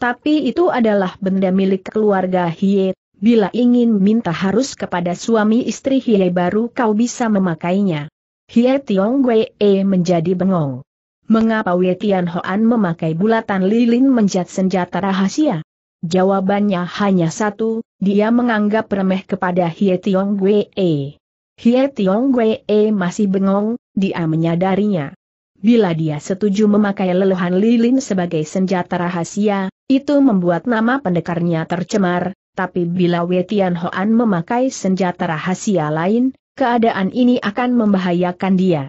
Tapi itu adalah benda milik keluarga Hie, bila ingin minta harus kepada suami istri Hie baru kau bisa memakainya. Hie Tiong Wei e menjadi bengong. Mengapa Wei Tianhoan memakai bulatan lilin menjat senjata rahasia? Jawabannya hanya satu, dia menganggap remeh kepada Hie Tiong Gue. Hie Tiong masih bengong, dia menyadarinya. Bila dia setuju memakai leluhan lilin sebagai senjata rahasia, itu membuat nama pendekarnya tercemar, tapi bila Wei Tianhoan memakai senjata rahasia lain, keadaan ini akan membahayakan dia.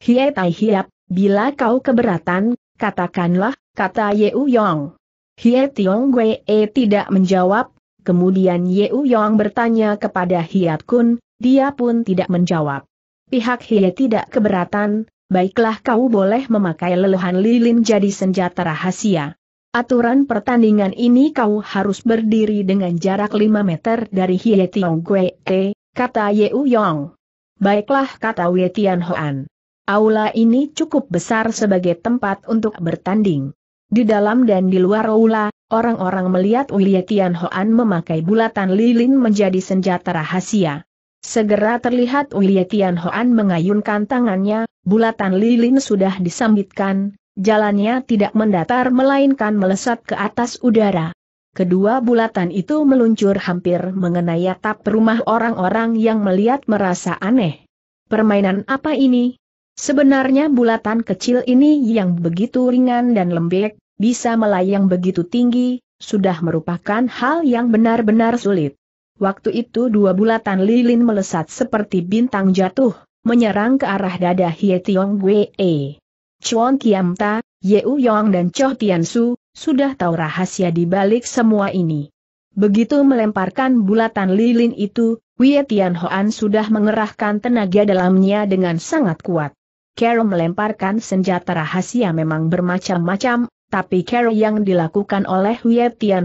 Hie Tai Hiap Bila kau keberatan, katakanlah, kata Ye Yong. Hie Tiong Wei e tidak menjawab, kemudian Ye Yong bertanya kepada Hiat Kun, dia pun tidak menjawab. Pihak Hie tidak keberatan, baiklah kau boleh memakai leluhan lilin jadi senjata rahasia. Aturan pertandingan ini kau harus berdiri dengan jarak 5 meter dari Hie Tiong e, kata Ye Yong. Baiklah kata Wei Tian Hoan. Aula ini cukup besar sebagai tempat untuk bertanding. Di dalam dan di luar aula, orang-orang melihat Ulia Kian Hoan memakai bulatan lilin menjadi senjata rahasia. Segera terlihat Ulia Kian Hoan mengayunkan tangannya, bulatan lilin sudah disambitkan, jalannya tidak mendatar melainkan melesat ke atas udara. Kedua bulatan itu meluncur hampir mengenai atap rumah orang-orang yang melihat merasa aneh. Permainan apa ini? Sebenarnya bulatan kecil ini yang begitu ringan dan lembek, bisa melayang begitu tinggi, sudah merupakan hal yang benar-benar sulit. Waktu itu dua bulatan lilin melesat seperti bintang jatuh, menyerang ke arah dada Hie Tiong Wei. E. Chuan Kiam Ta, Yeu Yong dan Cho Tian Su, sudah tahu rahasia di balik semua ini. Begitu melemparkan bulatan lilin itu, Wei Tian Hoan sudah mengerahkan tenaga dalamnya dengan sangat kuat. Carol melemparkan senjata rahasia memang bermacam-macam, tapi Carol yang dilakukan oleh Wei Tian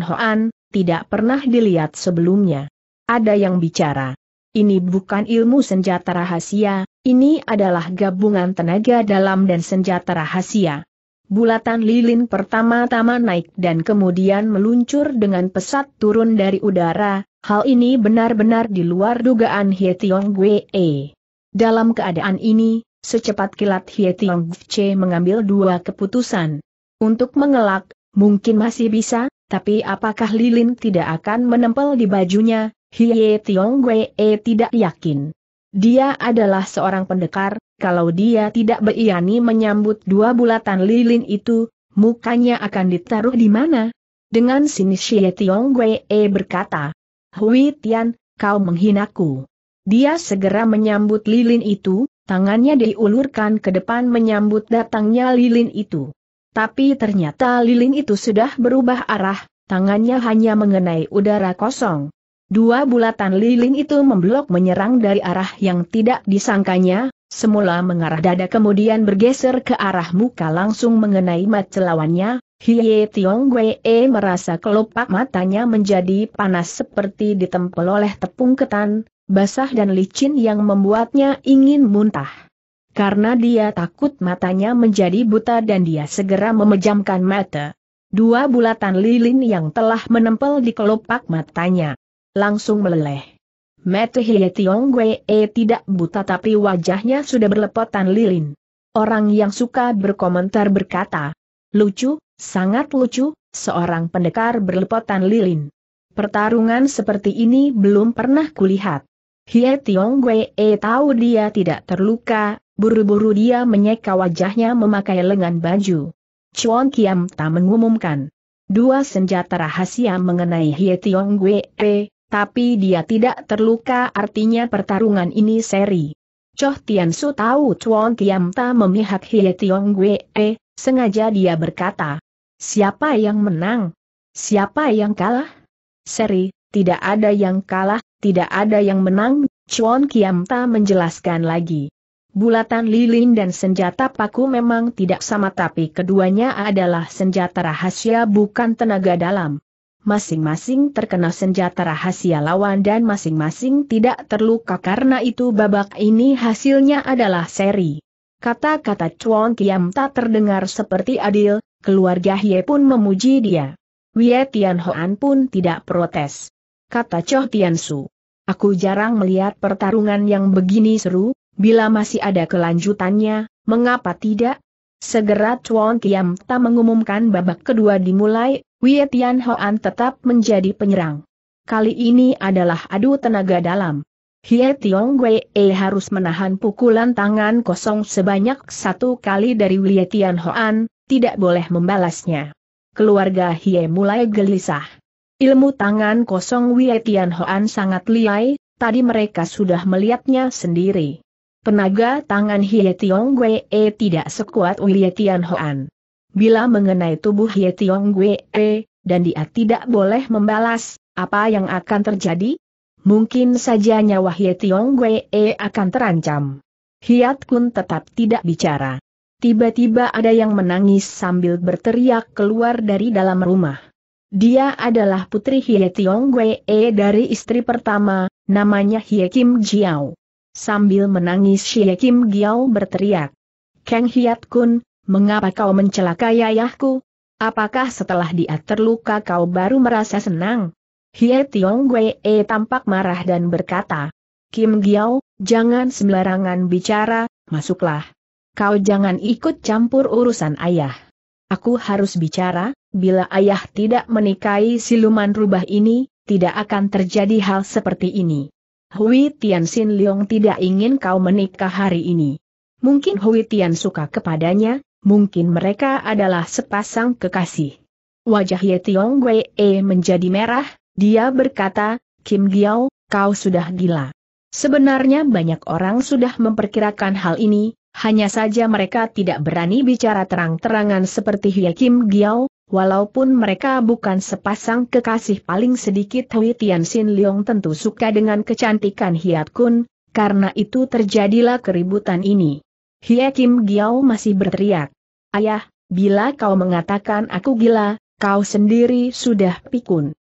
tidak pernah dilihat sebelumnya. Ada yang bicara. Ini bukan ilmu senjata rahasia, ini adalah gabungan tenaga dalam dan senjata rahasia. Bulatan lilin pertama-tama naik dan kemudian meluncur dengan pesat turun dari udara, hal ini benar-benar di luar dugaan Hie Tiong Wei. Dalam keadaan ini, Secepat kilat Hie Tiong Che mengambil dua keputusan. Untuk mengelak, mungkin masih bisa, tapi apakah lilin tidak akan menempel di bajunya, Hie Tiong E tidak yakin. Dia adalah seorang pendekar, kalau dia tidak beriani menyambut dua bulatan lilin itu, mukanya akan ditaruh di mana? Dengan sinis Hie Tiong E berkata, Hui Tian, kau menghinaku. Dia segera menyambut lilin itu, Tangannya diulurkan ke depan menyambut datangnya lilin itu. Tapi ternyata lilin itu sudah berubah arah, tangannya hanya mengenai udara kosong. Dua bulatan lilin itu memblok menyerang dari arah yang tidak disangkanya, semula mengarah dada kemudian bergeser ke arah muka langsung mengenai mat celawannya, Hiye Tiong Wee merasa kelopak matanya menjadi panas seperti ditempel oleh tepung ketan, basah dan licin yang membuatnya ingin muntah. Karena dia takut matanya menjadi buta dan dia segera memejamkan mata. Dua bulatan lilin yang telah menempel di kelopak matanya. Langsung meleleh. Mata Hye Tiong e tidak buta tapi wajahnya sudah berlepotan lilin. Orang yang suka berkomentar berkata, lucu, sangat lucu, seorang pendekar berlepotan lilin. Pertarungan seperti ini belum pernah kulihat. Hie Tiong Wei e eh, tahu dia tidak terluka, buru-buru dia menyeka wajahnya memakai lengan baju. Chuan Kiam tak mengumumkan. Dua senjata rahasia mengenai Hie Tiong Wei, eh, tapi dia tidak terluka artinya pertarungan ini seri. Choh Tian Su tahu Chuan Kiam Ta memihak Hie Tiong Wei, eh, sengaja dia berkata. Siapa yang menang? Siapa yang kalah? Seri, tidak ada yang kalah, tidak ada yang menang, Chuan Kiamta menjelaskan lagi. Bulatan lilin dan senjata paku memang tidak sama tapi keduanya adalah senjata rahasia bukan tenaga dalam. Masing-masing terkena senjata rahasia lawan dan masing-masing tidak terluka karena itu babak ini hasilnya adalah seri. Kata-kata Chuan Kiam tak terdengar seperti adil, keluarga Hye pun memuji dia. Wei Tian pun tidak protes kata Choh Tiansu. Aku jarang melihat pertarungan yang begini seru, bila masih ada kelanjutannya, mengapa tidak? Segera Chuan Tiam Ta mengumumkan babak kedua dimulai, Wei Tian Hoan tetap menjadi penyerang. Kali ini adalah adu tenaga dalam. Hie Tiong Wei E harus menahan pukulan tangan kosong sebanyak satu kali dari Wei Tian Hoan, tidak boleh membalasnya. Keluarga Hie mulai gelisah. Ilmu tangan kosong Wei Tianhoan sangat liai, tadi mereka sudah melihatnya sendiri. Penaga tangan Hie Tiong Wei e tidak sekuat Wei Tianhoan. Bila mengenai tubuh Hie Tiong Wei, e, dan dia tidak boleh membalas, apa yang akan terjadi? Mungkin saja nyawa Hie Tiong Wei e akan terancam. Hiat Kun tetap tidak bicara. Tiba-tiba ada yang menangis sambil berteriak keluar dari dalam rumah. Dia adalah putri Hie Tiong Wei e dari istri pertama, namanya Hie Kim Jiao. Sambil menangis Hie Kim Jiao berteriak. Kang Hiat Kun, mengapa kau mencelakai ayahku? Apakah setelah dia terluka kau baru merasa senang? Hie Tiong Wei e tampak marah dan berkata, Kim Giao, jangan sembarangan bicara, masuklah. Kau jangan ikut campur urusan ayah. Aku harus bicara, bila ayah tidak menikahi siluman rubah ini, tidak akan terjadi hal seperti ini. Hui Tian Xin Leong tidak ingin kau menikah hari ini. Mungkin Hui Tian suka kepadanya, mungkin mereka adalah sepasang kekasih. Wajah Ye Tiong Wei e menjadi merah, dia berkata, Kim Giao, kau sudah gila. Sebenarnya banyak orang sudah memperkirakan hal ini, hanya saja mereka tidak berani bicara terang-terangan seperti Hye Kim Giao, Walaupun mereka bukan sepasang kekasih paling sedikit Hui Tian Xin Leong tentu suka dengan kecantikan Hiat Kun, karena itu terjadilah keributan ini. Hie Kim Giao masih berteriak. Ayah, bila kau mengatakan aku gila, kau sendiri sudah pikun.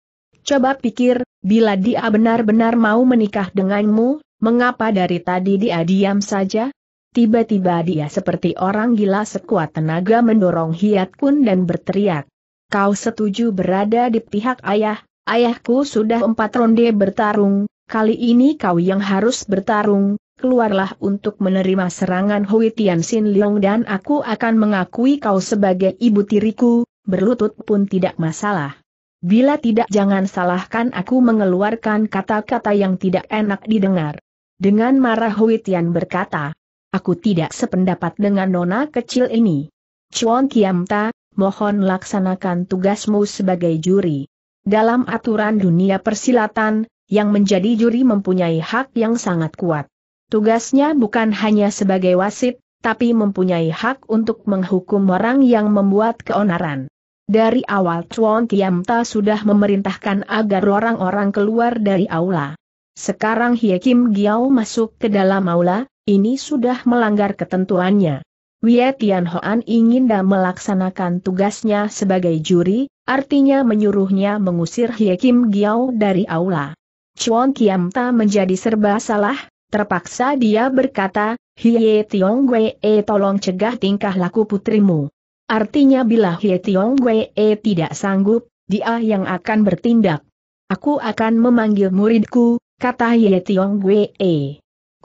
Coba pikir, bila dia benar-benar mau menikah denganmu, mengapa dari tadi dia diam saja? Tiba-tiba dia seperti orang gila sekuat tenaga mendorong Hiat Kun dan berteriak kau setuju berada di pihak ayah, ayahku sudah empat ronde bertarung, kali ini kau yang harus bertarung, keluarlah untuk menerima serangan Hui Tian Sin Leong dan aku akan mengakui kau sebagai ibu tiriku, berlutut pun tidak masalah. Bila tidak jangan salahkan aku mengeluarkan kata-kata yang tidak enak didengar. Dengan marah Hui Tian berkata, aku tidak sependapat dengan nona kecil ini. Chuan Kiam Ta mohon laksanakan tugasmu sebagai juri. Dalam aturan dunia persilatan, yang menjadi juri mempunyai hak yang sangat kuat. Tugasnya bukan hanya sebagai wasit, tapi mempunyai hak untuk menghukum orang yang membuat keonaran. Dari awal Chuan Tiamta sudah memerintahkan agar orang-orang keluar dari aula. Sekarang Hye Kim Giao masuk ke dalam aula, ini sudah melanggar ketentuannya. Wia Tianhoan ingin dan melaksanakan tugasnya sebagai juri, artinya menyuruhnya mengusir Hye Kim Giao dari aula. Chuan Kiam Ta menjadi serba salah, terpaksa dia berkata, Hye Tiong Wei e, tolong cegah tingkah laku putrimu. Artinya bila Hye Tiong Wei e, tidak sanggup, dia yang akan bertindak. Aku akan memanggil muridku, kata Hye Tiong Kue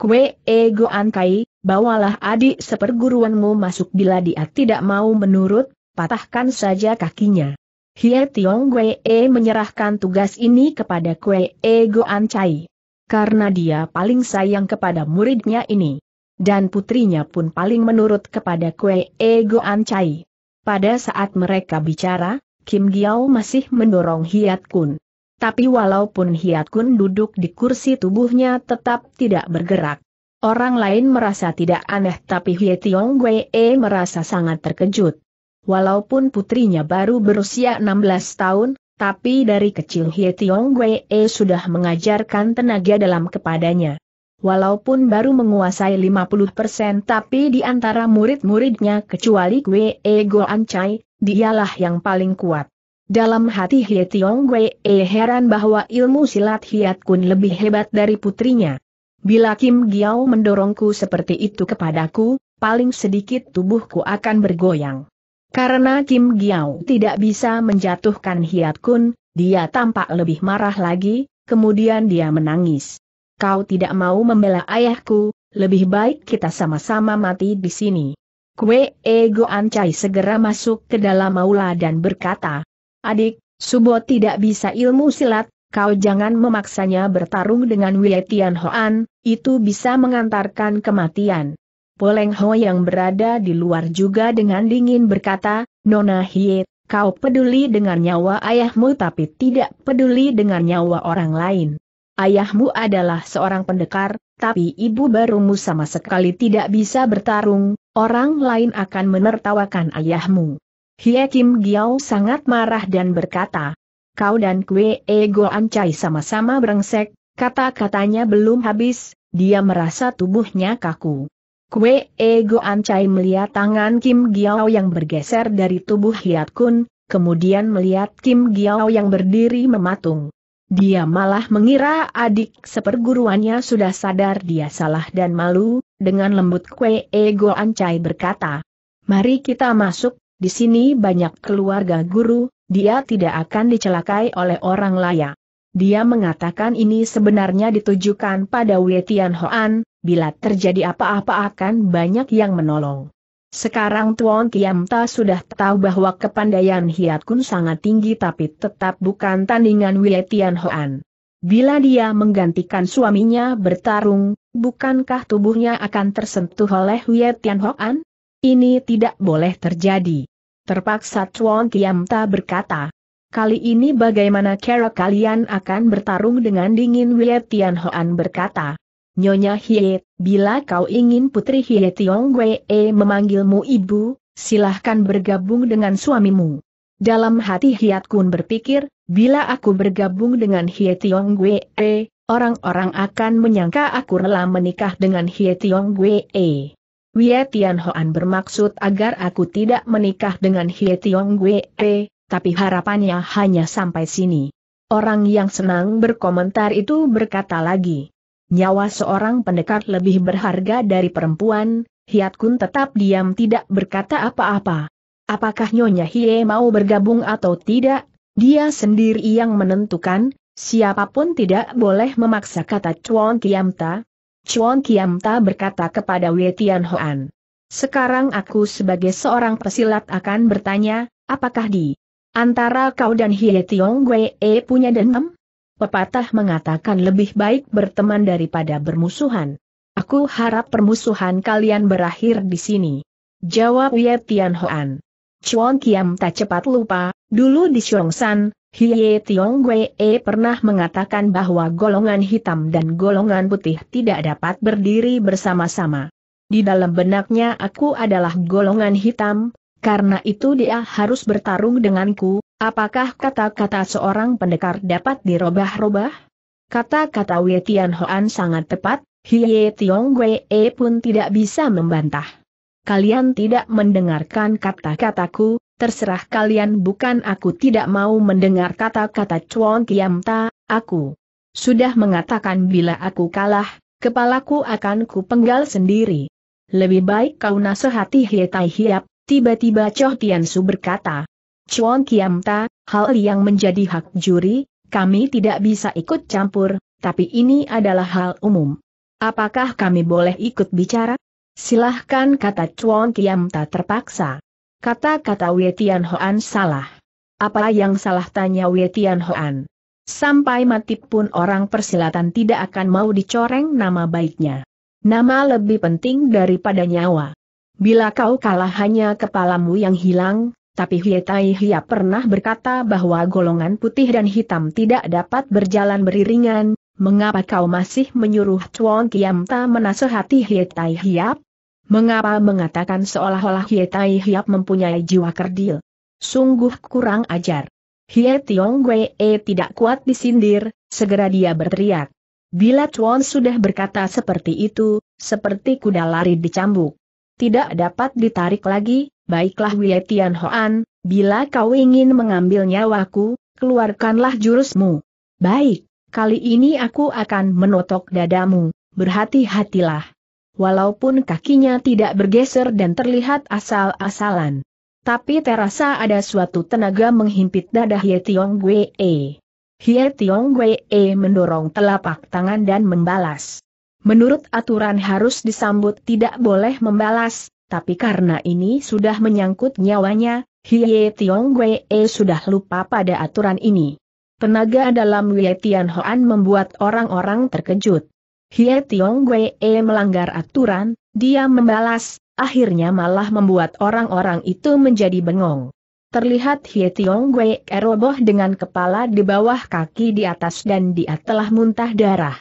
Gue Goan Kai, bawalah adik seperguruanmu masuk bila dia tidak mau menurut, patahkan saja kakinya. Hie Tiong Kwe e menyerahkan tugas ini kepada Kwe E Goan Chai. Karena dia paling sayang kepada muridnya ini. Dan putrinya pun paling menurut kepada Kwe E Goan Chai. Pada saat mereka bicara, Kim Giao masih mendorong Hiat Kun. Tapi walaupun Hiat Kun duduk di kursi tubuhnya tetap tidak bergerak. Orang lain merasa tidak aneh tapi Hye Tiong Wei e merasa sangat terkejut. Walaupun putrinya baru berusia 16 tahun, tapi dari kecil Hye Tiong Wei e sudah mengajarkan tenaga dalam kepadanya. Walaupun baru menguasai 50% tapi di antara murid-muridnya kecuali Wei e Goan Chai, dialah yang paling kuat. Dalam hati Hye Tiong Wei heran bahwa ilmu silat Hiat Kun lebih hebat dari putrinya. Bila Kim Giao mendorongku seperti itu kepadaku, paling sedikit tubuhku akan bergoyang. Karena Kim Giao tidak bisa menjatuhkan Hiat Kun, dia tampak lebih marah lagi, kemudian dia menangis. Kau tidak mau membela ayahku, lebih baik kita sama-sama mati di sini. Kue Ego Ancai segera masuk ke dalam aula dan berkata, Adik, Subo tidak bisa ilmu silat, kau jangan memaksanya bertarung dengan Wiletian Hoan, itu bisa mengantarkan kematian. Poleng Ho yang berada di luar juga dengan dingin berkata, Nona Hie, kau peduli dengan nyawa ayahmu tapi tidak peduli dengan nyawa orang lain. Ayahmu adalah seorang pendekar, tapi ibu barumu sama sekali tidak bisa bertarung, orang lain akan menertawakan ayahmu. Hie Kim Giao sangat marah dan berkata, Kau dan Kwe Ego Ancai sama-sama berengsek. Kata-katanya belum habis, dia merasa tubuhnya kaku. Kue Ego Ancai melihat tangan Kim Giao yang bergeser dari tubuh Hiat Kun, kemudian melihat Kim Giao yang berdiri mematung. Dia malah mengira adik seperguruannya sudah sadar dia salah dan malu, dengan lembut Kue Ego Ancai berkata, Mari kita masuk, di sini banyak keluarga guru, dia tidak akan dicelakai oleh orang layak. Dia mengatakan ini sebenarnya ditujukan pada Wei Tian Hoan, bila terjadi apa-apa akan banyak yang menolong. Sekarang Tuan Kiamta sudah tahu bahwa kepandaian Hiat Kun sangat tinggi tapi tetap bukan tandingan Wei Tian Hoan. Bila dia menggantikan suaminya bertarung, bukankah tubuhnya akan tersentuh oleh Wei Tian Hoan? Ini tidak boleh terjadi. Terpaksa Tuan Kiamta berkata, Kali ini bagaimana cara kalian akan bertarung dengan dingin Wei Tianhoan berkata. Nyonya Hie, bila kau ingin putri Hie Tiong Wei e memanggilmu ibu, silahkan bergabung dengan suamimu. Dalam hati Hiat Kun berpikir, bila aku bergabung dengan Hie Tiong Wei, e, orang-orang akan menyangka aku rela menikah dengan Hie Tiong e. Wei. Wei Tianhoan bermaksud agar aku tidak menikah dengan Hie Tiong Wei, tapi harapannya hanya sampai sini. Orang yang senang berkomentar itu berkata lagi. Nyawa seorang pendekar lebih berharga dari perempuan, Hiat Kun tetap diam tidak berkata apa-apa. Apakah Nyonya Hie mau bergabung atau tidak, dia sendiri yang menentukan, siapapun tidak boleh memaksa kata Chuan Kiamta. Chuan Kiamta berkata kepada Wei Tian Hoan. Sekarang aku sebagai seorang pesilat akan bertanya, apakah di Antara kau dan Hie Tiong Gwee punya dendam? Pepatah mengatakan lebih baik berteman daripada bermusuhan. Aku harap permusuhan kalian berakhir di sini. Jawab Ye Tian Hoan. Chuan Kiam tak cepat lupa, dulu di Xiongsan, Hie Tiong Gwee pernah mengatakan bahwa golongan hitam dan golongan putih tidak dapat berdiri bersama-sama. Di dalam benaknya aku adalah golongan hitam, karena itu dia harus bertarung denganku, apakah kata-kata seorang pendekar dapat dirobah-robah? Kata-kata Wei Tian Hoan sangat tepat, Hiye Tiong Wei e pun tidak bisa membantah. Kalian tidak mendengarkan kata-kataku, terserah kalian bukan aku tidak mau mendengar kata-kata Chuan Kiam Ta, aku sudah mengatakan bila aku kalah, kepalaku akan kupenggal sendiri. Lebih baik kau nasihati Hye Tai Hiap, Tiba-tiba Choh Su berkata, Chuan Ta, hal yang menjadi hak juri, kami tidak bisa ikut campur, tapi ini adalah hal umum. Apakah kami boleh ikut bicara? Silahkan kata Chuan Ta terpaksa. Kata-kata Wei Tian Hoan salah. Apa yang salah tanya Wei Tian Hoan? Sampai mati pun orang persilatan tidak akan mau dicoreng nama baiknya. Nama lebih penting daripada nyawa. Bila kau kalah hanya kepalamu yang hilang, tapi Hietai Hia pernah berkata bahwa golongan putih dan hitam tidak dapat berjalan beriringan, mengapa kau masih menyuruh Chuan Ta menasehati Hietai Hiap? Mengapa mengatakan seolah-olah Hietai Hiap mempunyai jiwa kerdil? Sungguh kurang ajar. Hie Tiong Wee eh, tidak kuat disindir, segera dia berteriak. Bila Chuan sudah berkata seperti itu, seperti kuda lari dicambuk tidak dapat ditarik lagi, baiklah Tian Hoan, bila kau ingin mengambil nyawaku, keluarkanlah jurusmu. Baik, kali ini aku akan menotok dadamu, berhati-hatilah. Walaupun kakinya tidak bergeser dan terlihat asal-asalan. Tapi terasa ada suatu tenaga menghimpit dada Hye Tiong Gue. Hie Tiong Gue mendorong telapak tangan dan membalas. Menurut aturan harus disambut tidak boleh membalas, tapi karena ini sudah menyangkut nyawanya, Hiye Tiong Wee sudah lupa pada aturan ini. Tenaga dalam Wee Tian Hoan membuat orang-orang terkejut. Hie Tiong Wee melanggar aturan, dia membalas, akhirnya malah membuat orang-orang itu menjadi bengong. Terlihat Hie Tiong Wee roboh dengan kepala di bawah kaki di atas dan dia telah muntah darah.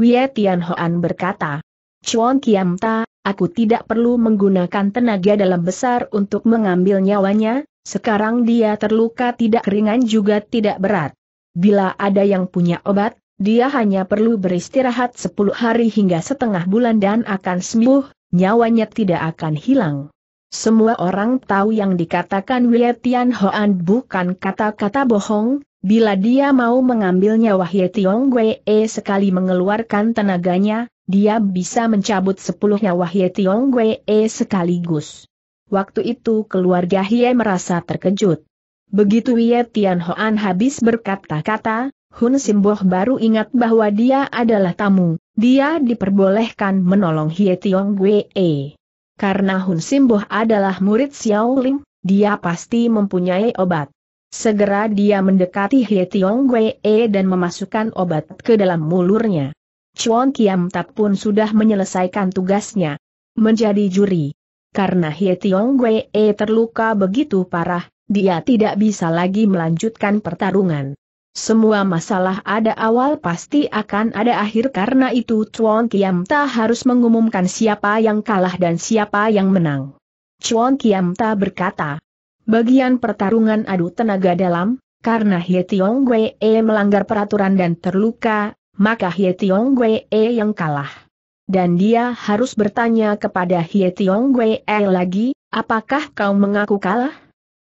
Wie Tianhoan berkata. Chuan Kiam Ta, aku tidak perlu menggunakan tenaga dalam besar untuk mengambil nyawanya, sekarang dia terluka tidak ringan juga tidak berat. Bila ada yang punya obat, dia hanya perlu beristirahat 10 hari hingga setengah bulan dan akan sembuh, nyawanya tidak akan hilang. Semua orang tahu yang dikatakan Wei Tianhoan bukan kata-kata bohong, Bila dia mau mengambilnya Wahye Tiong Wee eh, sekali mengeluarkan tenaganya, dia bisa mencabut sepuluhnya Wahye Hye Tiong Wee eh, sekaligus. Waktu itu keluarga Hye merasa terkejut. Begitu Hye Tian Hoan habis berkata-kata, Hun Simboh baru ingat bahwa dia adalah tamu, dia diperbolehkan menolong Hye Tiong Wee. Eh. Karena Hun Simboh adalah murid Xiao Ling, dia pasti mempunyai obat. Segera dia mendekati Hie Tiong Wei e dan memasukkan obat ke dalam mulurnya. Chuan Kiam Tak pun sudah menyelesaikan tugasnya. Menjadi juri. Karena Hie Tiong Wei e terluka begitu parah, dia tidak bisa lagi melanjutkan pertarungan. Semua masalah ada awal pasti akan ada akhir karena itu Chuan Kiam Ta harus mengumumkan siapa yang kalah dan siapa yang menang. Chuan Kiam Ta berkata, bagian pertarungan adu tenaga dalam, karena Hye Tiong Wee melanggar peraturan dan terluka, maka Hye Tiong Wee yang kalah. Dan dia harus bertanya kepada Hye Tiong Wee lagi, apakah kau mengaku kalah?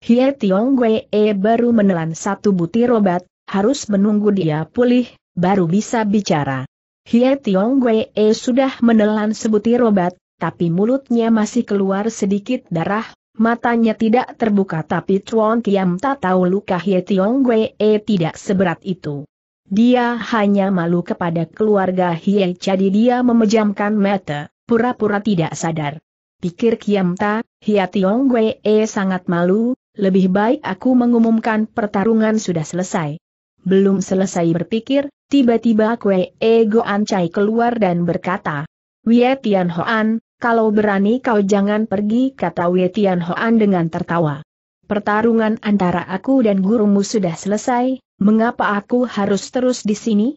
Hye Tiong Wee baru menelan satu butir obat, harus menunggu dia pulih, baru bisa bicara. Hie Tiong Wee sudah menelan sebutir obat, tapi mulutnya masih keluar sedikit darah, Matanya tidak terbuka tapi Chuan Tiam tak tahu luka Hye Tiong Wee eh, tidak seberat itu. Dia hanya malu kepada keluarga Hye jadi dia memejamkan mata, pura-pura tidak sadar. Pikir Kiam Ta, Hye Tiong Wee eh, sangat malu, lebih baik aku mengumumkan pertarungan sudah selesai. Belum selesai berpikir, tiba-tiba Kwee eh, Go Ancai keluar dan berkata, Wee Tian Hoan, kalau berani kau jangan pergi kata Wei Tian Hoan dengan tertawa. Pertarungan antara aku dan gurumu sudah selesai, mengapa aku harus terus di sini?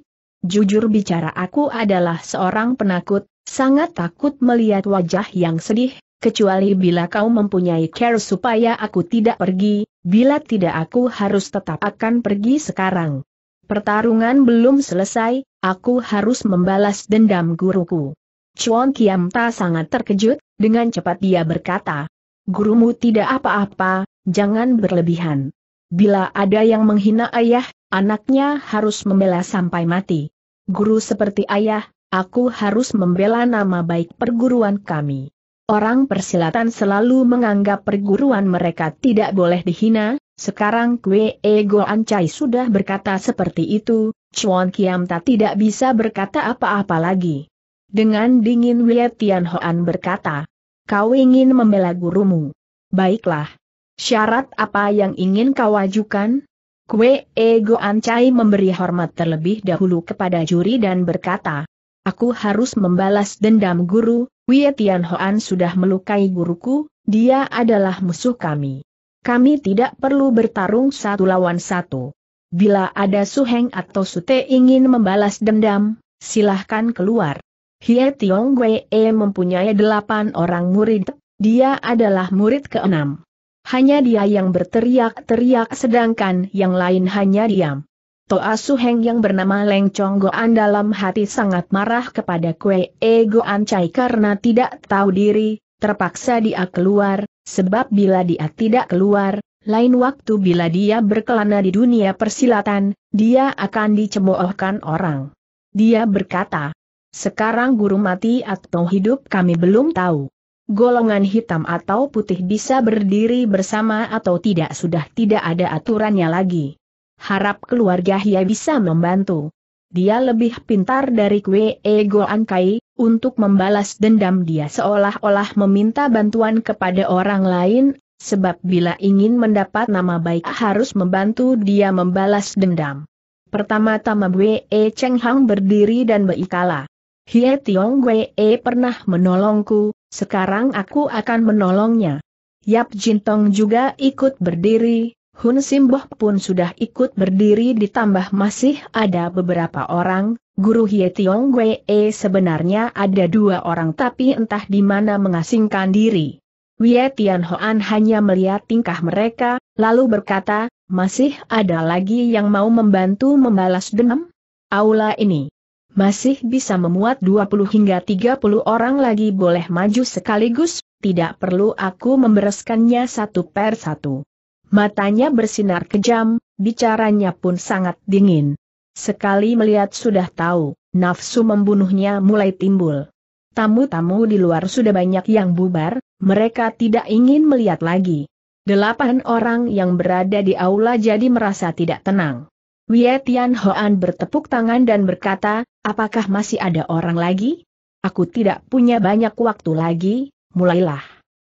Jujur bicara aku adalah seorang penakut, sangat takut melihat wajah yang sedih, kecuali bila kau mempunyai care supaya aku tidak pergi, bila tidak aku harus tetap akan pergi sekarang. Pertarungan belum selesai, aku harus membalas dendam guruku. Chuan Kiam Ta sangat terkejut, dengan cepat dia berkata, Gurumu tidak apa-apa, jangan berlebihan. Bila ada yang menghina ayah, anaknya harus membela sampai mati. Guru seperti ayah, aku harus membela nama baik perguruan kami. Orang persilatan selalu menganggap perguruan mereka tidak boleh dihina, sekarang Kwe Ego Ancai sudah berkata seperti itu, Chuan Kiamta tidak bisa berkata apa-apa lagi. Dengan dingin Wei Tianhoan berkata, kau ingin membela gurumu. Baiklah. Syarat apa yang ingin kau ajukan? Kue Ego Ancai memberi hormat terlebih dahulu kepada juri dan berkata, Aku harus membalas dendam guru, Wei Tianhoan sudah melukai guruku, dia adalah musuh kami. Kami tidak perlu bertarung satu lawan satu. Bila ada Suheng atau Sute ingin membalas dendam, silahkan keluar. Hie Tiong Wee mempunyai delapan orang murid, dia adalah murid keenam. Hanya dia yang berteriak-teriak sedangkan yang lain hanya diam. Toa Su Heng yang bernama Leng Chong Goan dalam hati sangat marah kepada Kwee E Goan Chai karena tidak tahu diri, terpaksa dia keluar, sebab bila dia tidak keluar, lain waktu bila dia berkelana di dunia persilatan, dia akan dicemoohkan orang. Dia berkata, sekarang guru mati atau hidup kami belum tahu. Golongan hitam atau putih bisa berdiri bersama atau tidak sudah tidak ada aturannya lagi. Harap keluarga Hia bisa membantu. Dia lebih pintar dari Kwe Ego Kai untuk membalas dendam dia seolah-olah meminta bantuan kepada orang lain, sebab bila ingin mendapat nama baik harus membantu dia membalas dendam. Pertama-tama Wei Cheng Hang berdiri dan berikala. Hie Tiong Wei eh, pernah menolongku, sekarang aku akan menolongnya. Yap Jintong juga ikut berdiri, Hun Boh pun sudah ikut berdiri ditambah masih ada beberapa orang, Guru Hie Tiong Wei eh, sebenarnya ada dua orang tapi entah di mana mengasingkan diri. Wie Tian Hoan hanya melihat tingkah mereka, lalu berkata, masih ada lagi yang mau membantu membalas dendam? Aula ini masih bisa memuat 20 hingga 30 orang lagi boleh maju sekaligus, tidak perlu aku membereskannya satu per satu. Matanya bersinar kejam, bicaranya pun sangat dingin. Sekali melihat sudah tahu, nafsu membunuhnya mulai timbul. Tamu-tamu di luar sudah banyak yang bubar, mereka tidak ingin melihat lagi. Delapan orang yang berada di aula jadi merasa tidak tenang. Wietian Tian Hoan bertepuk tangan dan berkata, apakah masih ada orang lagi? Aku tidak punya banyak waktu lagi, mulailah.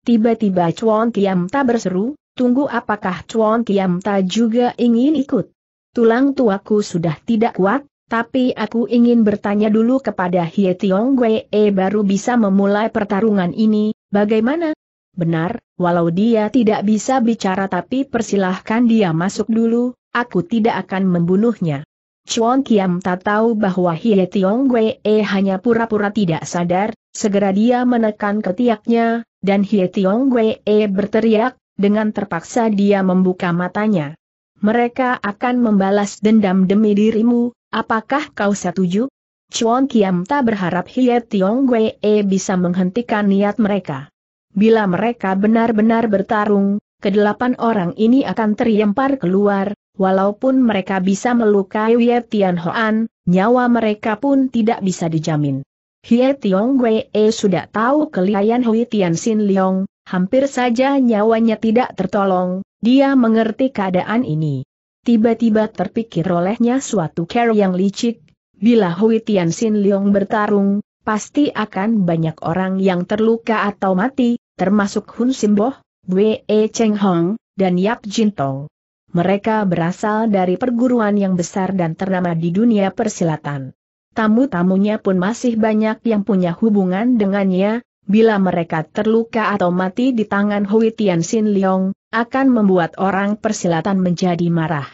Tiba-tiba Chuan Kiam Ta berseru, tunggu apakah Chuan Kiam Ta juga ingin ikut? Tulang tuaku sudah tidak kuat, tapi aku ingin bertanya dulu kepada Hie Tiong Wei e baru bisa memulai pertarungan ini, bagaimana? Benar, walau dia tidak bisa bicara tapi persilahkan dia masuk dulu, Aku tidak akan membunuhnya. Chuan Kiam tak tahu bahwa Hie Tiong Wei e hanya pura-pura tidak sadar, segera dia menekan ketiaknya, dan Hie Tiong Wei e berteriak, dengan terpaksa dia membuka matanya. Mereka akan membalas dendam demi dirimu, apakah kau setuju? Chuan Kiam tak berharap Hie Tiong Wei e bisa menghentikan niat mereka. Bila mereka benar-benar bertarung, kedelapan orang ini akan terlempar keluar, walaupun mereka bisa melukai Wei Tianhuan, nyawa mereka pun tidak bisa dijamin. Hie Tiong Wei e sudah tahu kelihayan Hui Tian Sin Leong, hampir saja nyawanya tidak tertolong, dia mengerti keadaan ini. Tiba-tiba terpikir olehnya suatu cara yang licik, bila Hui Tian Sin Leong bertarung, pasti akan banyak orang yang terluka atau mati, termasuk Hun Simboh, Wei e Cheng Hong, dan Yap Jintong mereka berasal dari perguruan yang besar dan ternama di dunia persilatan. Tamu-tamunya pun masih banyak yang punya hubungan dengannya, bila mereka terluka atau mati di tangan Hui Tian Sin Leong, akan membuat orang persilatan menjadi marah.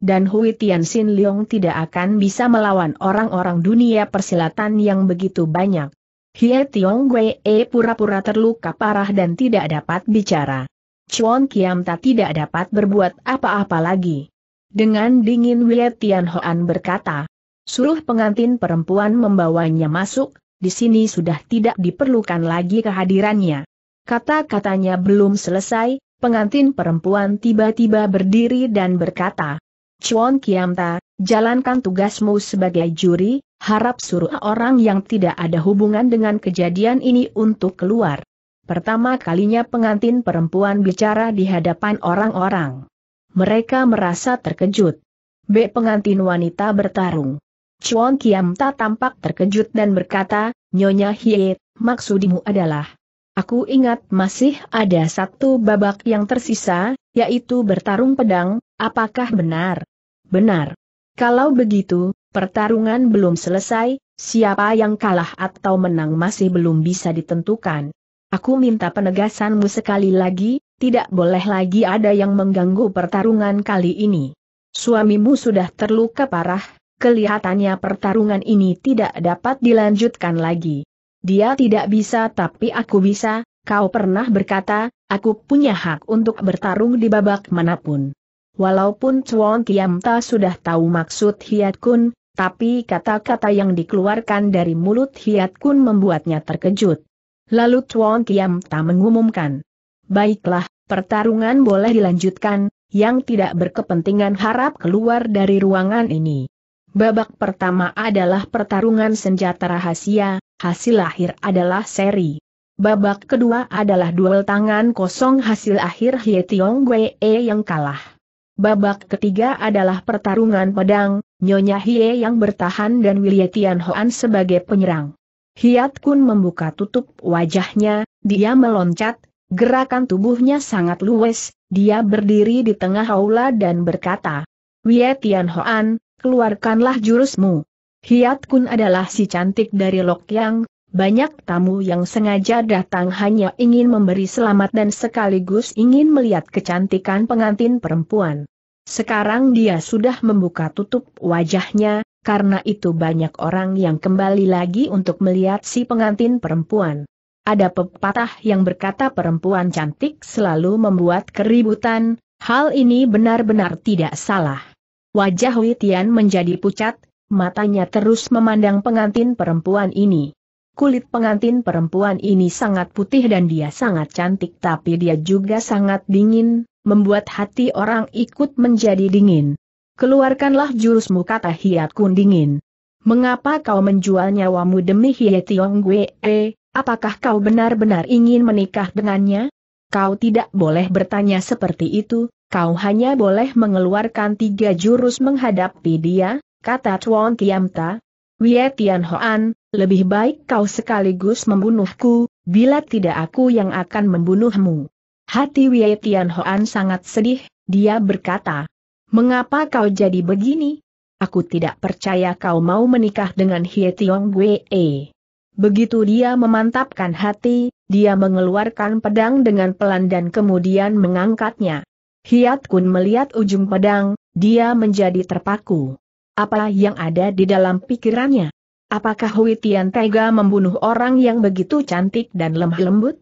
Dan Hui Tian Sin Leong tidak akan bisa melawan orang-orang dunia persilatan yang begitu banyak. Hie Tiong Wei pura-pura terluka parah dan tidak dapat bicara. Chuan Kiamta tidak dapat berbuat apa-apa lagi. Dengan dingin Wei Tianhoan berkata, suruh pengantin perempuan membawanya masuk, di sini sudah tidak diperlukan lagi kehadirannya. Kata-katanya belum selesai, pengantin perempuan tiba-tiba berdiri dan berkata, Chuan Kiamta, jalankan tugasmu sebagai juri, harap suruh orang yang tidak ada hubungan dengan kejadian ini untuk keluar. Pertama kalinya pengantin perempuan bicara di hadapan orang-orang. Mereka merasa terkejut. B. Pengantin wanita bertarung. Chuan Kiam tak tampak terkejut dan berkata, Nyonya Hie, maksudimu adalah. Aku ingat masih ada satu babak yang tersisa, yaitu bertarung pedang, apakah benar? Benar. Kalau begitu, pertarungan belum selesai, siapa yang kalah atau menang masih belum bisa ditentukan. Aku minta penegasanmu sekali lagi, tidak boleh lagi ada yang mengganggu pertarungan kali ini. Suamimu sudah terluka parah, kelihatannya pertarungan ini tidak dapat dilanjutkan lagi. Dia tidak bisa tapi aku bisa, kau pernah berkata, aku punya hak untuk bertarung di babak manapun. Walaupun Chuan Kiamta sudah tahu maksud Hiat Kun, tapi kata-kata yang dikeluarkan dari mulut Hiat Kun membuatnya terkejut. Lalu Tuan Kiam tak mengumumkan. Baiklah, pertarungan boleh dilanjutkan, yang tidak berkepentingan harap keluar dari ruangan ini. Babak pertama adalah pertarungan senjata rahasia, hasil akhir adalah seri. Babak kedua adalah duel tangan kosong hasil akhir Hye Tiong Wee yang kalah. Babak ketiga adalah pertarungan pedang, Nyonya Hye yang bertahan dan William Tian Hoan sebagai penyerang. Hiat Kun membuka tutup wajahnya, dia meloncat, gerakan tubuhnya sangat luwes, dia berdiri di tengah aula dan berkata, Wie Tian Hoan, keluarkanlah jurusmu. Hiat Kun adalah si cantik dari Lok Yang, banyak tamu yang sengaja datang hanya ingin memberi selamat dan sekaligus ingin melihat kecantikan pengantin perempuan. Sekarang dia sudah membuka tutup wajahnya, karena itu banyak orang yang kembali lagi untuk melihat si pengantin perempuan. Ada pepatah yang berkata perempuan cantik selalu membuat keributan, hal ini benar-benar tidak salah. Wajah Witian menjadi pucat, matanya terus memandang pengantin perempuan ini. Kulit pengantin perempuan ini sangat putih dan dia sangat cantik tapi dia juga sangat dingin, membuat hati orang ikut menjadi dingin keluarkanlah jurusmu kata Hiat kundingin Mengapa kau menjual nyawamu demi Hiat Tiong Gue? Apakah kau benar-benar ingin menikah dengannya? Kau tidak boleh bertanya seperti itu, kau hanya boleh mengeluarkan tiga jurus menghadapi dia, kata Chuan Kiamta. Wie Tian Hoan, lebih baik kau sekaligus membunuhku, bila tidak aku yang akan membunuhmu. Hati Wie Tian Hoan sangat sedih, dia berkata. Mengapa kau jadi begini? Aku tidak percaya kau mau menikah dengan Hie Tiong Gue. Begitu dia memantapkan hati, dia mengeluarkan pedang dengan pelan dan kemudian mengangkatnya. Hiat Kun melihat ujung pedang, dia menjadi terpaku. Apa yang ada di dalam pikirannya? Apakah Hui Tian tega membunuh orang yang begitu cantik dan lemah lembut?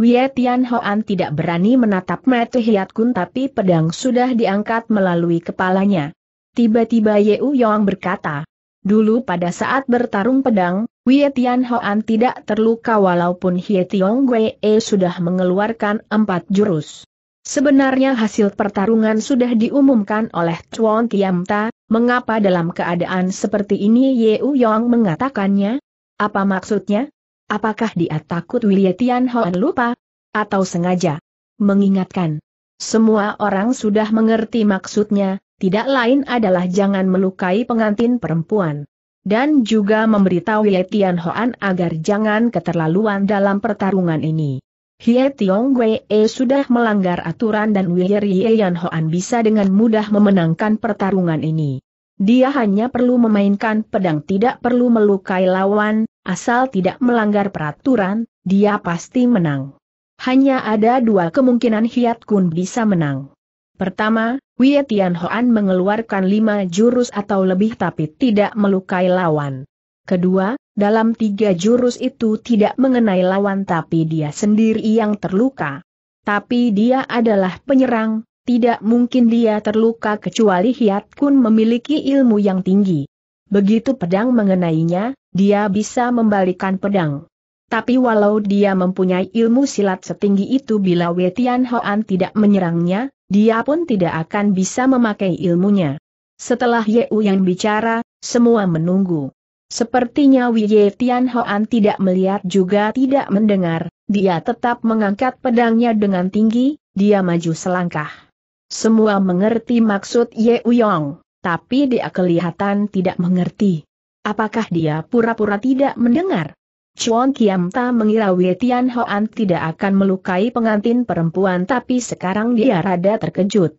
Wei Tian tidak berani menatap mata Hiat Kun tapi pedang sudah diangkat melalui kepalanya. Tiba-tiba U Yong berkata, Dulu pada saat bertarung pedang, Wei Tian tidak terluka walaupun Hie Tiong Wei e sudah mengeluarkan empat jurus. Sebenarnya hasil pertarungan sudah diumumkan oleh Chuan Ta, mengapa dalam keadaan seperti ini U Yong mengatakannya? Apa maksudnya? Apakah dia takut Willie Tian Hoan lupa? Atau sengaja? Mengingatkan. Semua orang sudah mengerti maksudnya, tidak lain adalah jangan melukai pengantin perempuan. Dan juga memberitahu Hie Tian Hoan agar jangan keterlaluan dalam pertarungan ini. Hie Tiong Wei e sudah melanggar aturan dan Willie Tian Hoan bisa dengan mudah memenangkan pertarungan ini. Dia hanya perlu memainkan pedang tidak perlu melukai lawan, asal tidak melanggar peraturan, dia pasti menang. Hanya ada dua kemungkinan Hiat Kun bisa menang. Pertama, Wei Tian Hoan mengeluarkan lima jurus atau lebih tapi tidak melukai lawan. Kedua, dalam tiga jurus itu tidak mengenai lawan tapi dia sendiri yang terluka. Tapi dia adalah penyerang, tidak mungkin dia terluka kecuali Hiat Kun memiliki ilmu yang tinggi. Begitu pedang mengenainya, dia bisa membalikan pedang. Tapi walau dia mempunyai ilmu silat setinggi itu bila Wetian Hoan tidak menyerangnya, dia pun tidak akan bisa memakai ilmunya. Setelah Ye U yang bicara, semua menunggu. Sepertinya Wei Tian Hoan tidak melihat juga tidak mendengar, dia tetap mengangkat pedangnya dengan tinggi, dia maju selangkah. Semua mengerti maksud Ye Uyong, tapi dia kelihatan tidak mengerti. Apakah dia pura-pura tidak mendengar? Chuan Kiam Ta mengira Wei Tian Hoan tidak akan melukai pengantin perempuan tapi sekarang dia rada terkejut.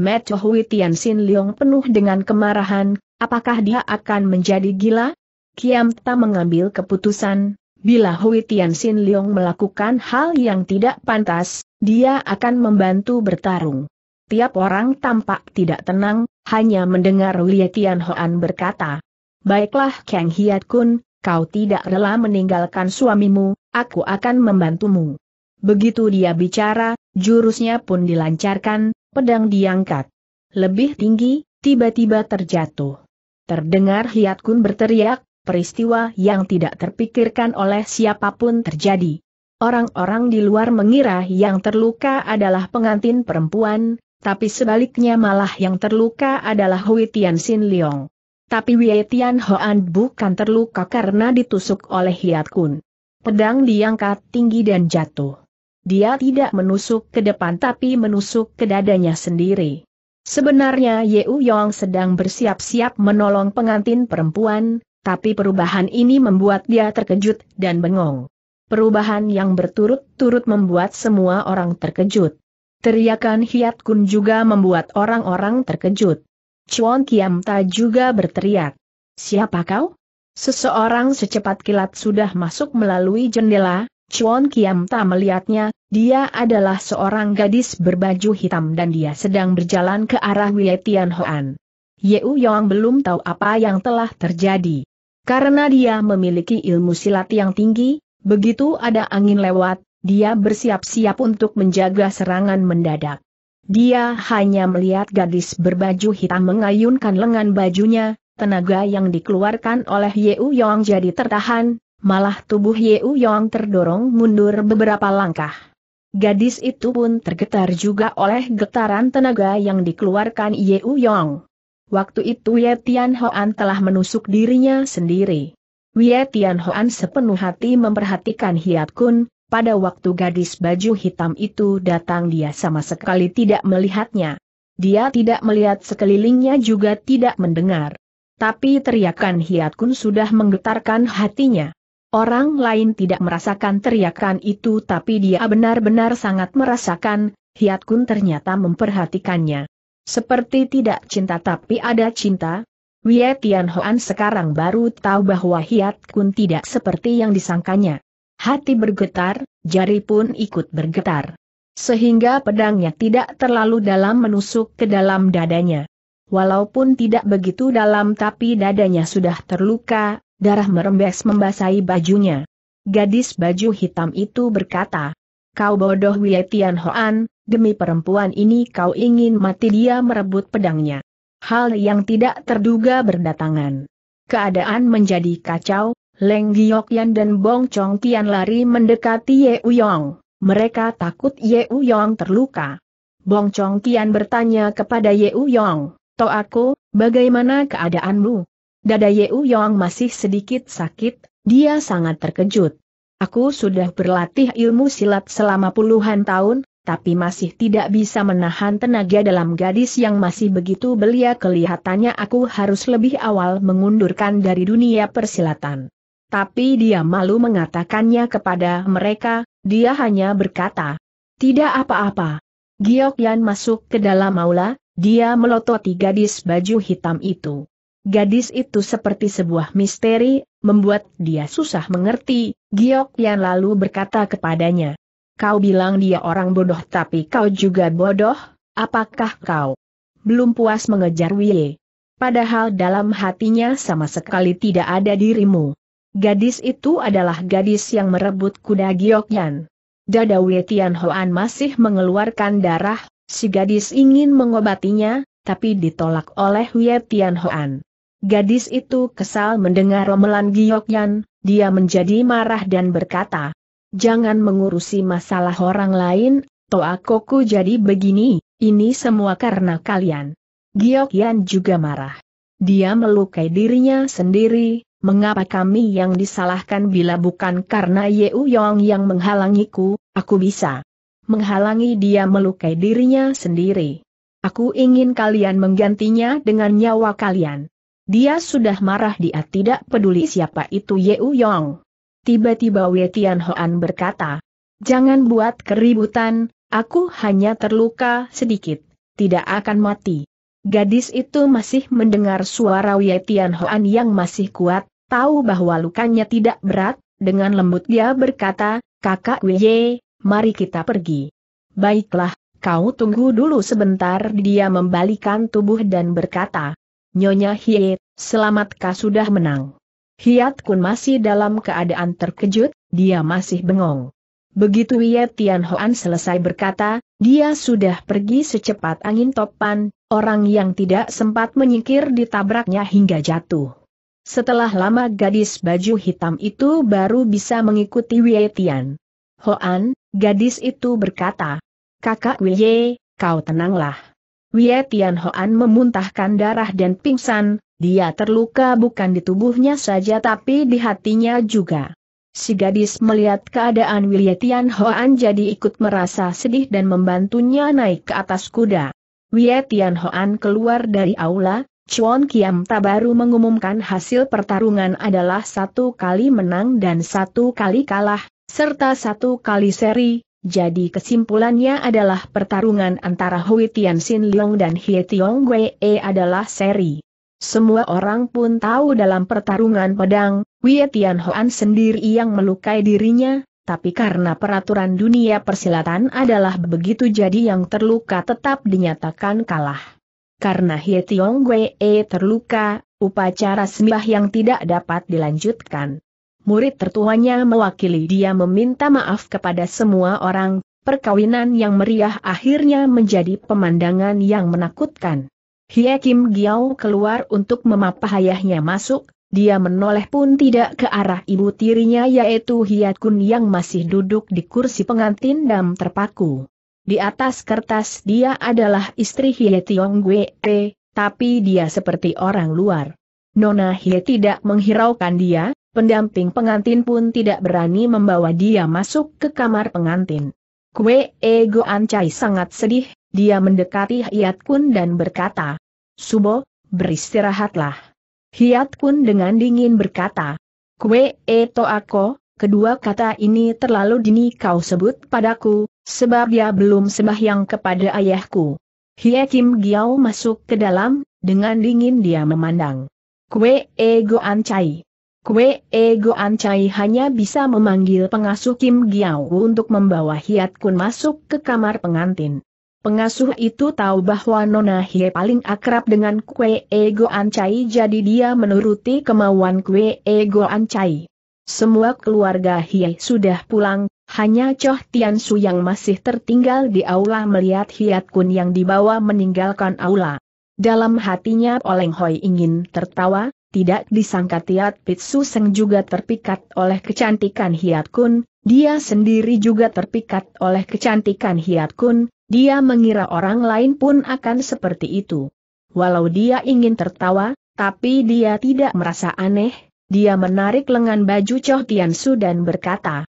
Mecoh Wei Tian Sin Leong penuh dengan kemarahan, apakah dia akan menjadi gila? Kiam Ta mengambil keputusan, bila Hui Tian Sin Leong melakukan hal yang tidak pantas, dia akan membantu bertarung tiap orang tampak tidak tenang, hanya mendengar Lia Tian Hoan berkata, Baiklah Kang Hiat Kun, kau tidak rela meninggalkan suamimu, aku akan membantumu. Begitu dia bicara, jurusnya pun dilancarkan, pedang diangkat. Lebih tinggi, tiba-tiba terjatuh. Terdengar Hiat Kun berteriak, peristiwa yang tidak terpikirkan oleh siapapun terjadi. Orang-orang di luar mengira yang terluka adalah pengantin perempuan, tapi sebaliknya malah yang terluka adalah Hui Tian Sin Leong. Tapi Wei Tian Hoan bukan terluka karena ditusuk oleh Hiat Kun. Pedang diangkat tinggi dan jatuh. Dia tidak menusuk ke depan tapi menusuk ke dadanya sendiri. Sebenarnya Yeu Yong sedang bersiap-siap menolong pengantin perempuan, tapi perubahan ini membuat dia terkejut dan bengong. Perubahan yang berturut-turut membuat semua orang terkejut. Teriakan Hiat Kun juga membuat orang-orang terkejut. Chuan Kiam Ta juga berteriak. Siapa kau? Seseorang secepat kilat sudah masuk melalui jendela, Chuan Kiam Ta melihatnya, dia adalah seorang gadis berbaju hitam dan dia sedang berjalan ke arah Wei Hoan. Yeu Yong belum tahu apa yang telah terjadi. Karena dia memiliki ilmu silat yang tinggi, begitu ada angin lewat, dia bersiap-siap untuk menjaga serangan mendadak. Dia hanya melihat gadis berbaju hitam mengayunkan lengan bajunya, tenaga yang dikeluarkan oleh Yeu Yong jadi tertahan, malah tubuh Yeu Yong terdorong mundur beberapa langkah. Gadis itu pun tergetar juga oleh getaran tenaga yang dikeluarkan Yeu Yong. Waktu itu Ye Tian Hoan telah menusuk dirinya sendiri. Wei Tian Hoan sepenuh hati memperhatikan Hiat Kun, pada waktu gadis baju hitam itu datang dia sama sekali tidak melihatnya. Dia tidak melihat sekelilingnya juga tidak mendengar. Tapi teriakan Hiat Kun sudah menggetarkan hatinya. Orang lain tidak merasakan teriakan itu tapi dia benar-benar sangat merasakan, Hiat Kun ternyata memperhatikannya. Seperti tidak cinta tapi ada cinta, Wei Tian sekarang baru tahu bahwa Hiat Kun tidak seperti yang disangkanya. Hati bergetar, jari pun ikut bergetar. Sehingga pedangnya tidak terlalu dalam menusuk ke dalam dadanya. Walaupun tidak begitu dalam tapi dadanya sudah terluka, darah merembes membasahi bajunya. Gadis baju hitam itu berkata, Kau bodoh Wei Tian Hoan, demi perempuan ini kau ingin mati dia merebut pedangnya. Hal yang tidak terduga berdatangan. Keadaan menjadi kacau, Leng Yan dan Bong Chong Tian lari mendekati Ye Uyong. Mereka takut Ye Uyong terluka. Bong Chong Tian bertanya kepada Ye Uyong, To aku, bagaimana keadaanmu? Dada Ye Uyong masih sedikit sakit, dia sangat terkejut. Aku sudah berlatih ilmu silat selama puluhan tahun, tapi masih tidak bisa menahan tenaga dalam gadis yang masih begitu belia kelihatannya aku harus lebih awal mengundurkan dari dunia persilatan tapi dia malu mengatakannya kepada mereka, dia hanya berkata, tidak apa-apa. Giok Yan masuk ke dalam aula, dia melototi gadis baju hitam itu. Gadis itu seperti sebuah misteri, membuat dia susah mengerti, Giok Yan lalu berkata kepadanya. Kau bilang dia orang bodoh tapi kau juga bodoh, apakah kau belum puas mengejar Wie? Padahal dalam hatinya sama sekali tidak ada dirimu. Gadis itu adalah gadis yang merebut kuda Giokyan. Dada Wei Hoan masih mengeluarkan darah, si gadis ingin mengobatinya, tapi ditolak oleh Wei Hoan. Gadis itu kesal mendengar romelan Giokyan, dia menjadi marah dan berkata, Jangan mengurusi masalah orang lain, Toa Koku jadi begini, ini semua karena kalian. Giokyan juga marah. Dia melukai dirinya sendiri, mengapa kami yang disalahkan bila bukan karena Ye Uyong yang menghalangiku, aku bisa menghalangi dia melukai dirinya sendiri. Aku ingin kalian menggantinya dengan nyawa kalian. Dia sudah marah dia tidak peduli siapa itu Ye Uyong. Tiba-tiba Wei Tianhuan berkata, Jangan buat keributan, aku hanya terluka sedikit, tidak akan mati. Gadis itu masih mendengar suara Wei Tianhuan yang masih kuat, tahu bahwa lukanya tidak berat, dengan lembut dia berkata, Kakak Wei, mari kita pergi. Baiklah, kau tunggu dulu sebentar dia membalikan tubuh dan berkata, Nyonya Hiet, selamatkah sudah menang? Hiat Kun masih dalam keadaan terkejut, dia masih bengong. Begitu Hiat Tianhuan selesai berkata, dia sudah pergi secepat angin topan, orang yang tidak sempat menyingkir ditabraknya hingga jatuh. Setelah lama gadis baju hitam itu baru bisa mengikuti Wei Tian. Hoan, gadis itu berkata, Kakak Wei, kau tenanglah. Wei Tian Hoan memuntahkan darah dan pingsan, dia terluka bukan di tubuhnya saja tapi di hatinya juga. Si gadis melihat keadaan Tian Hoan jadi ikut merasa sedih dan membantunya naik ke atas kuda. Tian Hoan keluar dari aula, Chuan Kiam Tabaru mengumumkan hasil pertarungan adalah satu kali menang dan satu kali kalah, serta satu kali seri, jadi kesimpulannya adalah pertarungan antara Hui Tian Xin Leong dan Hie Tiong Wei e adalah seri. Semua orang pun tahu dalam pertarungan pedang, Hui Tian Hoan sendiri yang melukai dirinya, tapi karena peraturan dunia persilatan adalah begitu jadi yang terluka tetap dinyatakan kalah. Karena Hie Tiong Wei eh, terluka, upacara sembah yang tidak dapat dilanjutkan. Murid tertuanya mewakili dia meminta maaf kepada semua orang, perkawinan yang meriah akhirnya menjadi pemandangan yang menakutkan. Hie Kim Giao keluar untuk memapah ayahnya masuk, dia menoleh pun tidak ke arah ibu tirinya yaitu Hia Kun yang masih duduk di kursi pengantin dan terpaku. Di atas kertas dia adalah istri Hie Tiong Gwe, tapi dia seperti orang luar. Nona Hie tidak menghiraukan dia, pendamping pengantin pun tidak berani membawa dia masuk ke kamar pengantin. Kue Ego Chai sangat sedih, dia mendekati Hiat Kun dan berkata, Subo, beristirahatlah. Hiat Kun dengan dingin berkata, Kue E to kedua kata ini terlalu dini kau sebut padaku, Sebab dia belum sembahyang kepada ayahku. Hie Kim Giao masuk ke dalam, dengan dingin dia memandang. Kue Ego Ancai. Kue Ego Ancai hanya bisa memanggil pengasuh Kim Giao untuk membawa Hiat Kun masuk ke kamar pengantin. Pengasuh itu tahu bahwa Nona Hie paling akrab dengan kue ego ancai jadi dia menuruti kemauan kue ego ancai. Semua keluarga Hie sudah pulang, hanya Choh Tian Su yang masih tertinggal di aula melihat Hiat Kun yang dibawa meninggalkan aula. Dalam hatinya Oleng Hoi ingin tertawa, tidak disangka Tiat Pitsu Seng juga terpikat oleh kecantikan Hiat Kun, dia sendiri juga terpikat oleh kecantikan Hiat Kun, dia mengira orang lain pun akan seperti itu. Walau dia ingin tertawa, tapi dia tidak merasa aneh, dia menarik lengan baju Choh Tian Su dan berkata,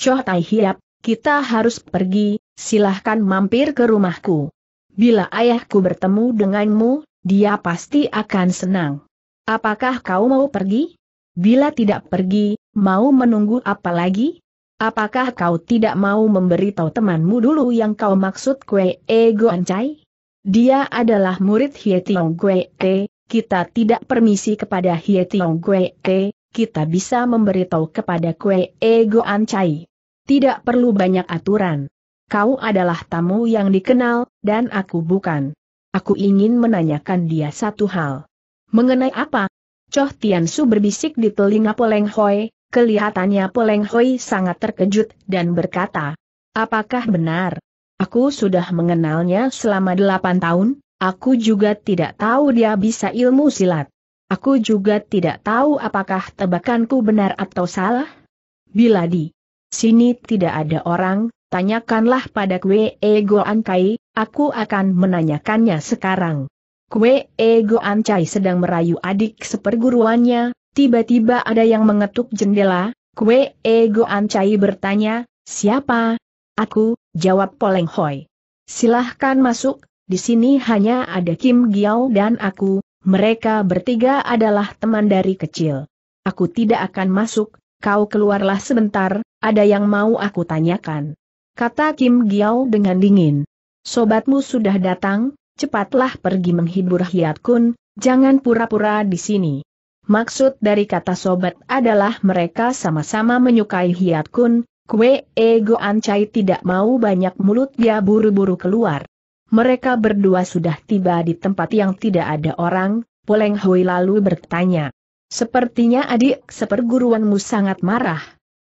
Coh Tai Hiap, kita harus pergi, silahkan mampir ke rumahku. Bila ayahku bertemu denganmu, dia pasti akan senang. Apakah kau mau pergi? Bila tidak pergi, mau menunggu apa lagi? Apakah kau tidak mau memberitahu temanmu dulu yang kau maksud Kue Ego Ancai? Dia adalah murid Hie Tiong Kue E, kita tidak permisi kepada Hie Tiong Kue E, kita bisa memberitahu kepada Kue Ego Ancai. Tidak perlu banyak aturan. Kau adalah tamu yang dikenal, dan aku bukan. Aku ingin menanyakan dia satu hal. Mengenai apa? Choh Tiansu berbisik di telinga Poleng Hoi, kelihatannya Poleng Hoi sangat terkejut dan berkata, Apakah benar? Aku sudah mengenalnya selama delapan tahun, aku juga tidak tahu dia bisa ilmu silat. Aku juga tidak tahu apakah tebakanku benar atau salah. Bila di Sini tidak ada orang, tanyakanlah pada Kwe Ego Kai, aku akan menanyakannya sekarang. Kwe Ego Ancai sedang merayu adik seperguruannya, tiba-tiba ada yang mengetuk jendela, Kwe Ego Ancai bertanya, siapa? Aku, jawab Poleng Hoi. Silahkan masuk, di sini hanya ada Kim Giao dan aku, mereka bertiga adalah teman dari kecil. Aku tidak akan masuk, kau keluarlah sebentar, ada yang mau aku tanyakan. Kata Kim Giao dengan dingin. Sobatmu sudah datang, cepatlah pergi menghibur Hiat Kun, jangan pura-pura di sini. Maksud dari kata sobat adalah mereka sama-sama menyukai Hiat Kun, Kue Ego Ancai tidak mau banyak mulut dia buru-buru keluar. Mereka berdua sudah tiba di tempat yang tidak ada orang, Poleng Hui lalu bertanya. Sepertinya adik seperguruanmu sangat marah.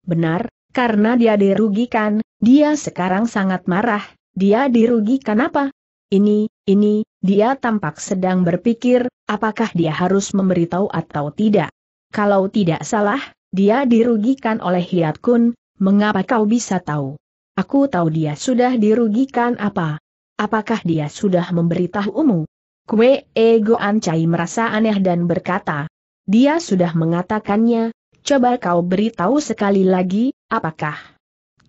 Benar, karena dia dirugikan, dia sekarang sangat marah, dia dirugikan apa? Ini, ini, dia tampak sedang berpikir, apakah dia harus memberitahu atau tidak. Kalau tidak salah, dia dirugikan oleh Hiat Kun, mengapa kau bisa tahu? Aku tahu dia sudah dirugikan apa. Apakah dia sudah memberitahumu? Kue Ego Ancai merasa aneh dan berkata, dia sudah mengatakannya, coba kau beritahu sekali lagi, apakah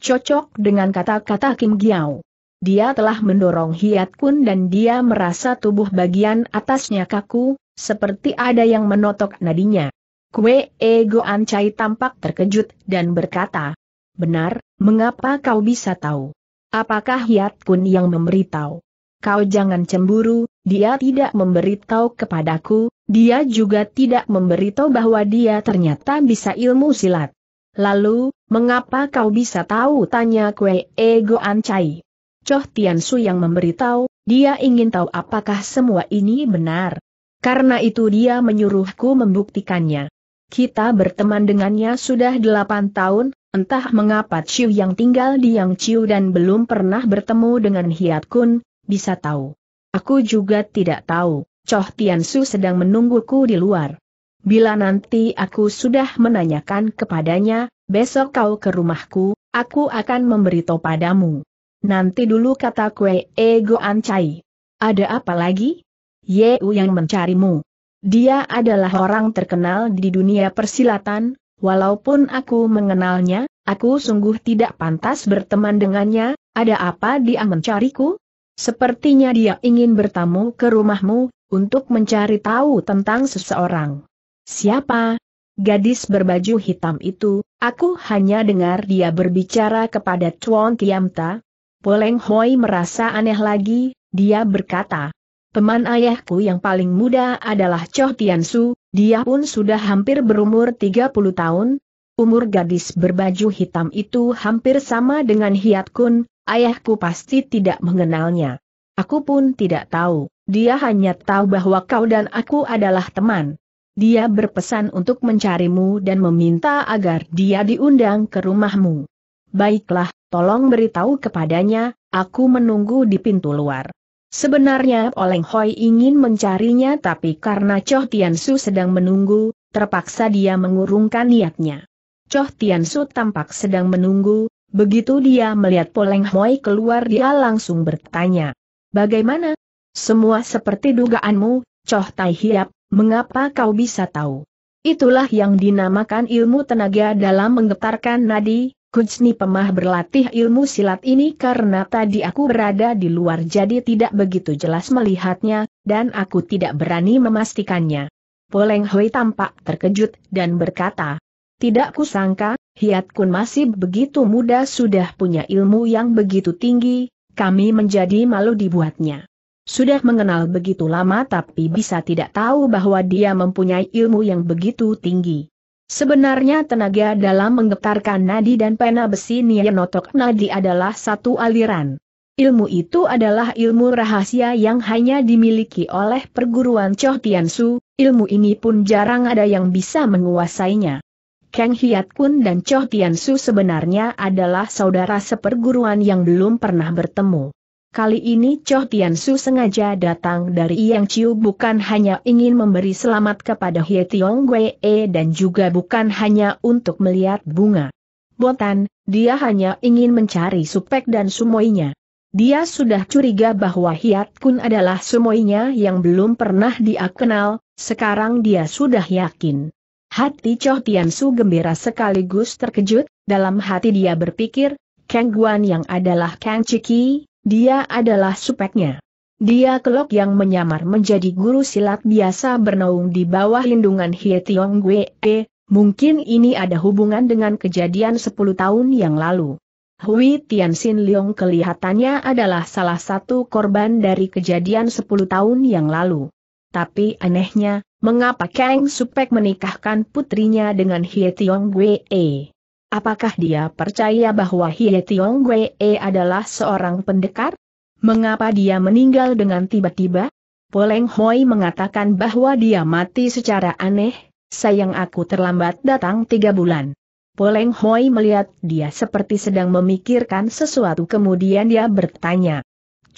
cocok dengan kata-kata Kim Giao? Dia telah mendorong Hiat Kun dan dia merasa tubuh bagian atasnya kaku, seperti ada yang menotok nadinya. Kue Ego Ancai tampak terkejut dan berkata, Benar, mengapa kau bisa tahu? Apakah Hiat Kun yang memberitahu? Kau jangan cemburu, dia tidak memberitahu kepadaku, dia juga tidak memberitahu bahwa dia ternyata bisa ilmu silat. Lalu, mengapa kau bisa tahu? Tanya Kue Ego Ancai. Choh Su yang memberitahu, dia ingin tahu apakah semua ini benar. Karena itu dia menyuruhku membuktikannya. Kita berteman dengannya sudah delapan tahun, entah mengapa Ciu yang tinggal di Yang Ciu dan belum pernah bertemu dengan Hiat Kun, bisa tahu. Aku juga tidak tahu. Choh Su sedang menungguku di luar. Bila nanti aku sudah menanyakan kepadanya, besok kau ke rumahku, aku akan memberitahu padamu. Nanti dulu kata kue ego ancai. Ada apa lagi? Yeu yang mencarimu. Dia adalah orang terkenal di dunia persilatan, walaupun aku mengenalnya, aku sungguh tidak pantas berteman dengannya, ada apa dia mencariku? Sepertinya dia ingin bertamu ke rumahmu, untuk mencari tahu tentang seseorang. Siapa? Gadis berbaju hitam itu, aku hanya dengar dia berbicara kepada Chuan Tiamta. Poleng Hoi merasa aneh lagi, dia berkata, Teman ayahku yang paling muda adalah Choh Tiansu, dia pun sudah hampir berumur 30 tahun. Umur gadis berbaju hitam itu hampir sama dengan Hiat Kun, ayahku pasti tidak mengenalnya. Aku pun tidak tahu. Dia hanya tahu bahwa kau dan aku adalah teman. Dia berpesan untuk mencarimu dan meminta agar dia diundang ke rumahmu. Baiklah, tolong beritahu kepadanya, aku menunggu di pintu luar. Sebenarnya Oleng Hoi ingin mencarinya tapi karena Choh Su sedang menunggu, terpaksa dia mengurungkan niatnya. Choh Su tampak sedang menunggu, begitu dia melihat Poleng Hoi keluar dia langsung bertanya. Bagaimana, semua seperti dugaanmu, Coh Tai Hiap, mengapa kau bisa tahu? Itulah yang dinamakan ilmu tenaga dalam menggetarkan nadi, Kujni Pemah berlatih ilmu silat ini karena tadi aku berada di luar jadi tidak begitu jelas melihatnya, dan aku tidak berani memastikannya. Poleng Hui tampak terkejut dan berkata, Tidak kusangka, Hiat Kun masih begitu muda sudah punya ilmu yang begitu tinggi, kami menjadi malu dibuatnya. Sudah mengenal begitu lama tapi bisa tidak tahu bahwa dia mempunyai ilmu yang begitu tinggi. Sebenarnya tenaga dalam menggetarkan nadi dan pena besi Nienotok nadi adalah satu aliran. Ilmu itu adalah ilmu rahasia yang hanya dimiliki oleh perguruan Choh Su. ilmu ini pun jarang ada yang bisa menguasainya. Kang Hiat Kun dan Choh Su sebenarnya adalah saudara seperguruan yang belum pernah bertemu. Kali ini Choh Tian Su sengaja datang dari Yang Chiu bukan hanya ingin memberi selamat kepada Hye Tiong Wee dan juga bukan hanya untuk melihat bunga. Botan, dia hanya ingin mencari Supek dan Sumoinya. Dia sudah curiga bahwa Hiat Kun adalah Sumoinya yang belum pernah dia kenal, sekarang dia sudah yakin. Hati Choh Tian Su gembira sekaligus terkejut, dalam hati dia berpikir, Kang Guan yang adalah Kang Ciki, dia adalah supeknya. Dia kelok yang menyamar menjadi guru silat biasa bernaung di bawah lindungan Hie Tiong E. mungkin ini ada hubungan dengan kejadian 10 tahun yang lalu. Hui Tianxin Leong kelihatannya adalah salah satu korban dari kejadian 10 tahun yang lalu. Tapi anehnya, mengapa Kang Supek menikahkan putrinya dengan Hie Tiong E. Apakah dia percaya bahwa Hie Tiong Wei e adalah seorang pendekar? Mengapa dia meninggal dengan tiba-tiba? Poleng Hoi mengatakan bahwa dia mati secara aneh, sayang aku terlambat datang tiga bulan. Poleng Hoi melihat dia seperti sedang memikirkan sesuatu kemudian dia bertanya.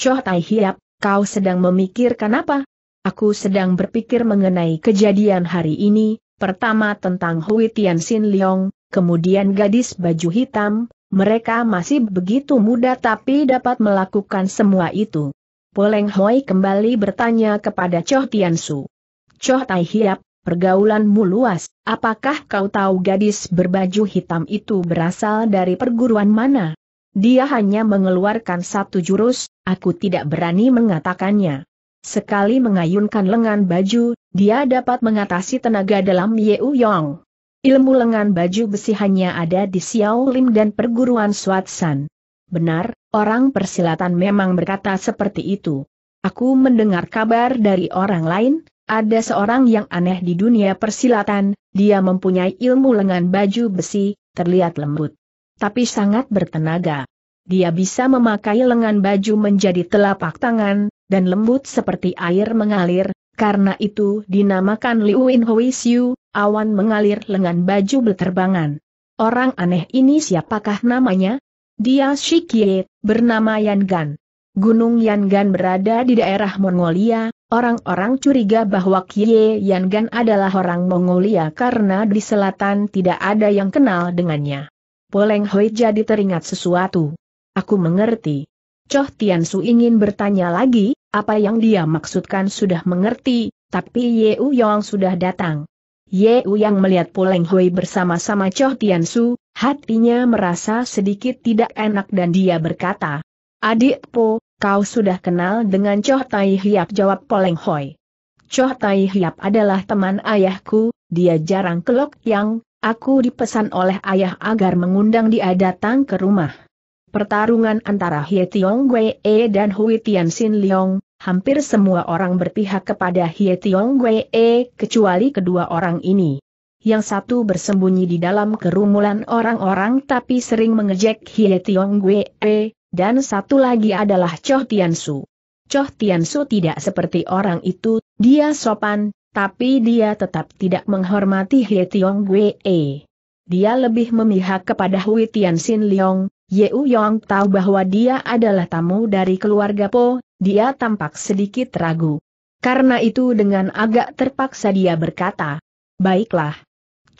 Choh Tai Hiap, kau sedang memikirkan apa? Aku sedang berpikir mengenai kejadian hari ini, pertama tentang Hui Tian Sin Leong, kemudian gadis baju hitam, mereka masih begitu muda tapi dapat melakukan semua itu. Poleng Hoi kembali bertanya kepada Choh Su. Choh Tai Hiap, pergaulanmu luas, apakah kau tahu gadis berbaju hitam itu berasal dari perguruan mana? Dia hanya mengeluarkan satu jurus, aku tidak berani mengatakannya. Sekali mengayunkan lengan baju, dia dapat mengatasi tenaga dalam Yeu Yong. Ilmu lengan baju besi hanya ada di Xiao Lim dan perguruan Swatsan. Benar, orang persilatan memang berkata seperti itu. Aku mendengar kabar dari orang lain, ada seorang yang aneh di dunia persilatan, dia mempunyai ilmu lengan baju besi, terlihat lembut. Tapi sangat bertenaga. Dia bisa memakai lengan baju menjadi telapak tangan, dan lembut seperti air mengalir, karena itu dinamakan Liu In Hui Xiu, awan mengalir lengan baju berterbangan. Orang aneh ini siapakah namanya? Dia Shikie, bernama Yan Gan. Gunung Yan Gan berada di daerah Mongolia, orang-orang curiga bahwa Kie Gan adalah orang Mongolia karena di selatan tidak ada yang kenal dengannya. Poleng Hui jadi teringat sesuatu. Aku mengerti. Choh Su ingin bertanya lagi, apa yang dia maksudkan sudah mengerti, tapi Ye U Yong sudah datang. Ye U Yang melihat Poleng Hui bersama-sama Choh Su, hatinya merasa sedikit tidak enak dan dia berkata, Adik Po, kau sudah kenal dengan Choh Tai Hiap jawab Poleng Hui. Choh Tai Hiap adalah teman ayahku, dia jarang kelok yang, aku dipesan oleh ayah agar mengundang dia datang ke rumah. Pertarungan antara Hie Tiong Wei e dan Hui Tianxin Leong, hampir semua orang berpihak kepada Hie Tiong Wei e kecuali kedua orang ini. Yang satu bersembunyi di dalam kerumulan orang-orang tapi sering mengejek Hie Tiong Wei e, dan satu lagi adalah Choh Su. Choh Su tidak seperti orang itu, dia sopan, tapi dia tetap tidak menghormati Hie Tiong E. Dia lebih memihak kepada Hui Tianxin Leong, Yeu Yong tahu bahwa dia adalah tamu dari keluarga Po, dia tampak sedikit ragu. Karena itu dengan agak terpaksa dia berkata, Baiklah.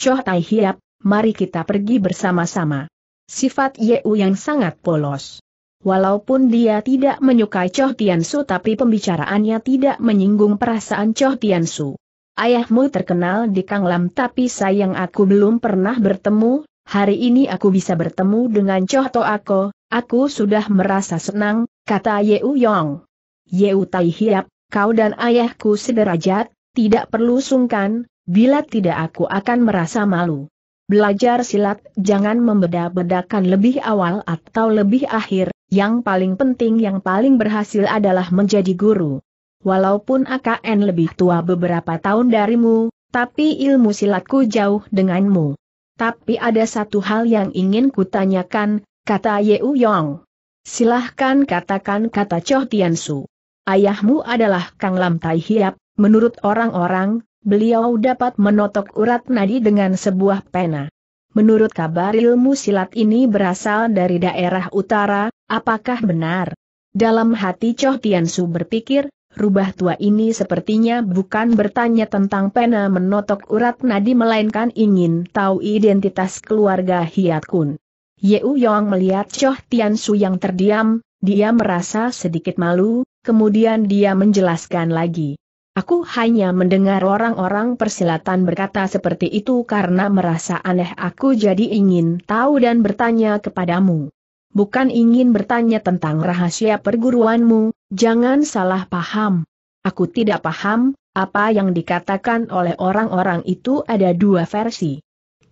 Choh Tai Hiap, mari kita pergi bersama-sama. Sifat Yeu yang sangat polos. Walaupun dia tidak menyukai Choh Tiansu tapi pembicaraannya tidak menyinggung perasaan Choh Tiansu. Ayahmu terkenal di Kanglam tapi sayang aku belum pernah bertemu hari ini aku bisa bertemu dengan Choh To Ako, aku sudah merasa senang, kata Yeu Yong. Yeu Tai Hiap, kau dan ayahku sederajat, tidak perlu sungkan, bila tidak aku akan merasa malu. Belajar silat, jangan membeda-bedakan lebih awal atau lebih akhir, yang paling penting yang paling berhasil adalah menjadi guru. Walaupun AKN lebih tua beberapa tahun darimu, tapi ilmu silatku jauh denganmu. Tapi ada satu hal yang ingin kutanyakan, kata Ye Yong. Silahkan katakan kata Choh Tian Su. Ayahmu adalah Kang Lam Tai Hiap, menurut orang-orang, beliau dapat menotok urat nadi dengan sebuah pena. Menurut kabar ilmu silat ini berasal dari daerah utara, apakah benar? Dalam hati Choh Tian Su berpikir, rubah tua ini sepertinya bukan bertanya tentang pena menotok urat nadi melainkan ingin tahu identitas keluarga Hiat Kun. Yeu Yong melihat Choh Tian Su yang terdiam, dia merasa sedikit malu, kemudian dia menjelaskan lagi. Aku hanya mendengar orang-orang persilatan berkata seperti itu karena merasa aneh aku jadi ingin tahu dan bertanya kepadamu bukan ingin bertanya tentang rahasia perguruanmu, jangan salah paham. Aku tidak paham, apa yang dikatakan oleh orang-orang itu ada dua versi.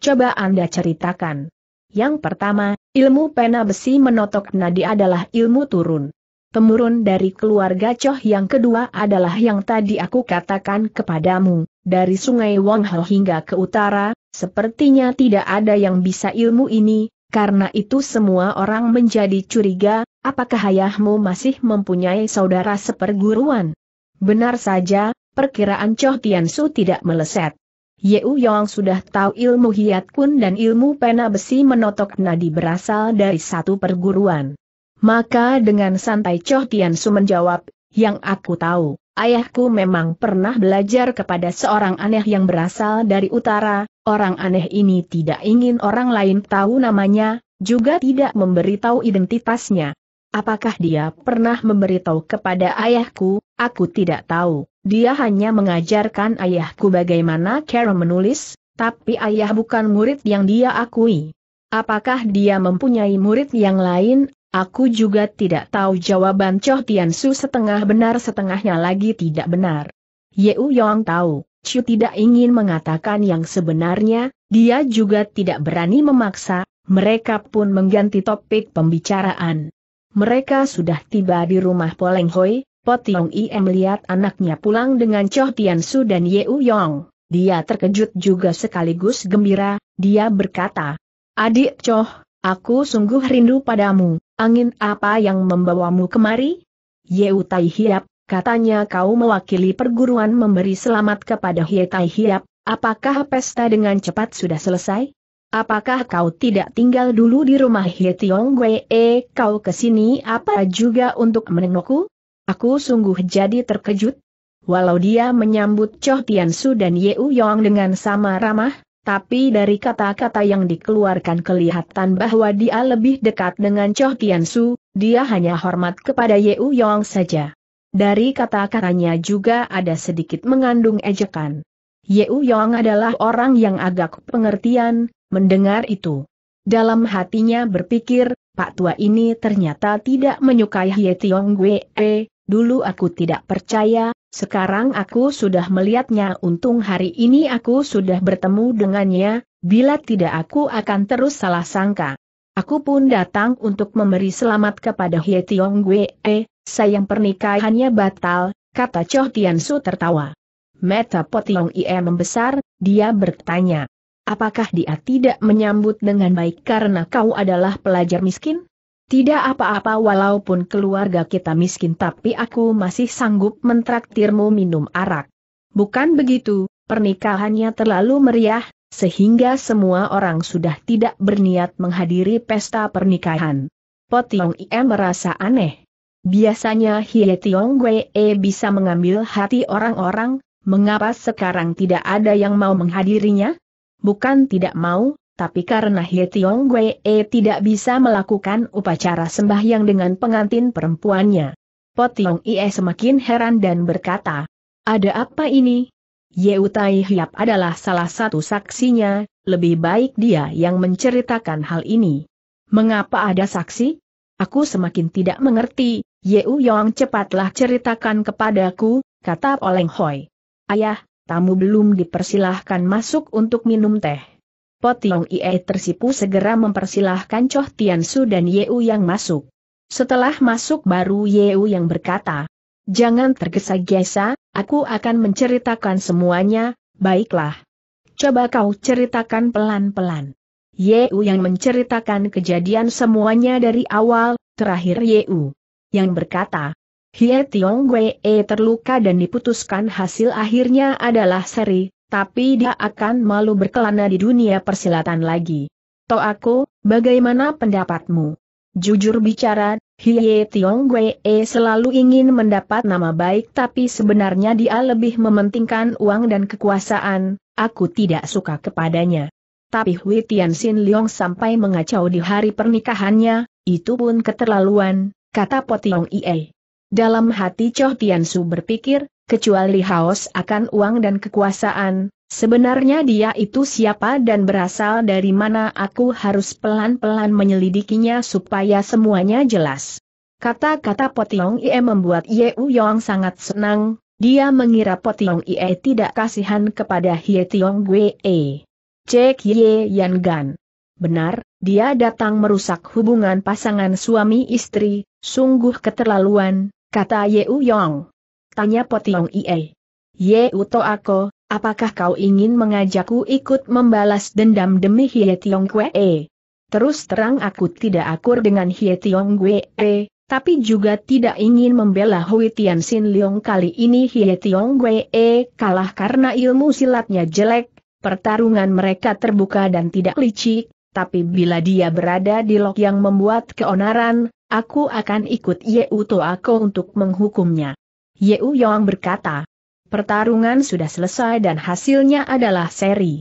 Coba Anda ceritakan. Yang pertama, ilmu pena besi menotok nadi adalah ilmu turun. Temurun dari keluarga Choh yang kedua adalah yang tadi aku katakan kepadamu, dari sungai Wanghe hingga ke utara, sepertinya tidak ada yang bisa ilmu ini, karena itu semua orang menjadi curiga, apakah ayahmu masih mempunyai saudara seperguruan? Benar saja, perkiraan Choh Tiansu tidak meleset. Yeu Yong sudah tahu ilmu hiat kun dan ilmu pena besi menotok nadi berasal dari satu perguruan. Maka dengan santai Choh Tiansu menjawab, yang aku tahu. Ayahku memang pernah belajar kepada seorang aneh yang berasal dari utara, orang aneh ini tidak ingin orang lain tahu namanya, juga tidak memberitahu identitasnya. Apakah dia pernah memberitahu kepada ayahku, aku tidak tahu, dia hanya mengajarkan ayahku bagaimana cara menulis, tapi ayah bukan murid yang dia akui. Apakah dia mempunyai murid yang lain, Aku juga tidak tahu jawaban Choh Tian Su setengah benar setengahnya lagi tidak benar. Yeu Yong tahu, Chu tidak ingin mengatakan yang sebenarnya, dia juga tidak berani memaksa, mereka pun mengganti topik pembicaraan. Mereka sudah tiba di rumah Poleng Hoi, Potiong Im melihat anaknya pulang dengan Choh Tian Su dan Yeu Yong. Dia terkejut juga sekaligus gembira, dia berkata, Adik Choh, aku sungguh rindu padamu. Angin apa yang membawamu kemari? Yeu Tai Hiap, katanya kau mewakili perguruan memberi selamat kepada Ye Tai Hiap, apakah pesta dengan cepat sudah selesai? Apakah kau tidak tinggal dulu di rumah Ye Tiong Wei? E, eh, kau kesini apa juga untuk menengokku? Aku sungguh jadi terkejut. Walau dia menyambut Choh Tian Su dan Yeu Yong dengan sama ramah, tapi dari kata-kata yang dikeluarkan kelihatan bahwa dia lebih dekat dengan Choh Tian Su, dia hanya hormat kepada Yeu Yong saja. Dari kata-katanya juga ada sedikit mengandung ejekan. Yeu Yong adalah orang yang agak pengertian, mendengar itu. Dalam hatinya berpikir, Pak Tua ini ternyata tidak menyukai Ye Tiong Wei, dulu aku tidak percaya, sekarang aku sudah melihatnya untung hari ini aku sudah bertemu dengannya, bila tidak aku akan terus salah sangka. Aku pun datang untuk memberi selamat kepada Hye Tiong eh, sayang pernikahannya batal, kata Choh Tian Su tertawa. Meta Potiong Ie membesar, dia bertanya. Apakah dia tidak menyambut dengan baik karena kau adalah pelajar miskin? Tidak apa-apa walaupun keluarga kita miskin tapi aku masih sanggup mentraktirmu minum arak. Bukan begitu, pernikahannya terlalu meriah, sehingga semua orang sudah tidak berniat menghadiri pesta pernikahan. Potiong Im merasa aneh. Biasanya Hie Tiong e bisa mengambil hati orang-orang, mengapa sekarang tidak ada yang mau menghadirinya? Bukan tidak mau, tapi karena He Tiong Wei e, tidak bisa melakukan upacara sembahyang dengan pengantin perempuannya. Potiong Ie semakin heran dan berkata, ada apa ini? Yeu Tai Hiap adalah salah satu saksinya, lebih baik dia yang menceritakan hal ini. Mengapa ada saksi? Aku semakin tidak mengerti, Yeu Yong cepatlah ceritakan kepadaku, kata Oleng Hoi. Ayah, tamu belum dipersilahkan masuk untuk minum teh. Potiong Ie tersipu segera mempersilahkan Choh Tian Su dan Yeu yang masuk. Setelah masuk baru Yeu yang berkata, Jangan tergesa-gesa, aku akan menceritakan semuanya, baiklah. Coba kau ceritakan pelan-pelan. Yeu yang menceritakan kejadian semuanya dari awal, terakhir Yeu. Yang berkata, Hie Tiong Wei terluka dan diputuskan hasil akhirnya adalah seri, tapi dia akan malu berkelana di dunia persilatan lagi. Toh aku, bagaimana pendapatmu? Jujur bicara, Hiye Tiong Gue e selalu ingin mendapat nama baik tapi sebenarnya dia lebih mementingkan uang dan kekuasaan, aku tidak suka kepadanya. Tapi Hui Tian Sin Leong sampai mengacau di hari pernikahannya, itu pun keterlaluan, kata Potiong Ie. Dalam hati Choh Tian Su berpikir, kecuali haus akan uang dan kekuasaan, sebenarnya dia itu siapa dan berasal dari mana aku harus pelan-pelan menyelidikinya supaya semuanya jelas. Kata-kata Potiong Ie membuat Ye Uyong sangat senang, dia mengira Potiong Ie tidak kasihan kepada Hie Tiong Gue. Cek Ye Yan Gan. Benar, dia datang merusak hubungan pasangan suami istri, sungguh keterlaluan, kata Ye Uyong. Tanya Potiong Ie. Ye Uto Ako, apakah kau ingin mengajakku ikut membalas dendam demi Hie Tiong Kwe? Terus terang aku tidak akur dengan Hie Tiong Kwe, tapi juga tidak ingin membela Hui Tian Sin Leong kali ini Hie Tiong Kwe kalah karena ilmu silatnya jelek, pertarungan mereka terbuka dan tidak licik, tapi bila dia berada di lok yang membuat keonaran, aku akan ikut Ye Uto Ako untuk menghukumnya. Yeu Yong berkata. Pertarungan sudah selesai dan hasilnya adalah seri.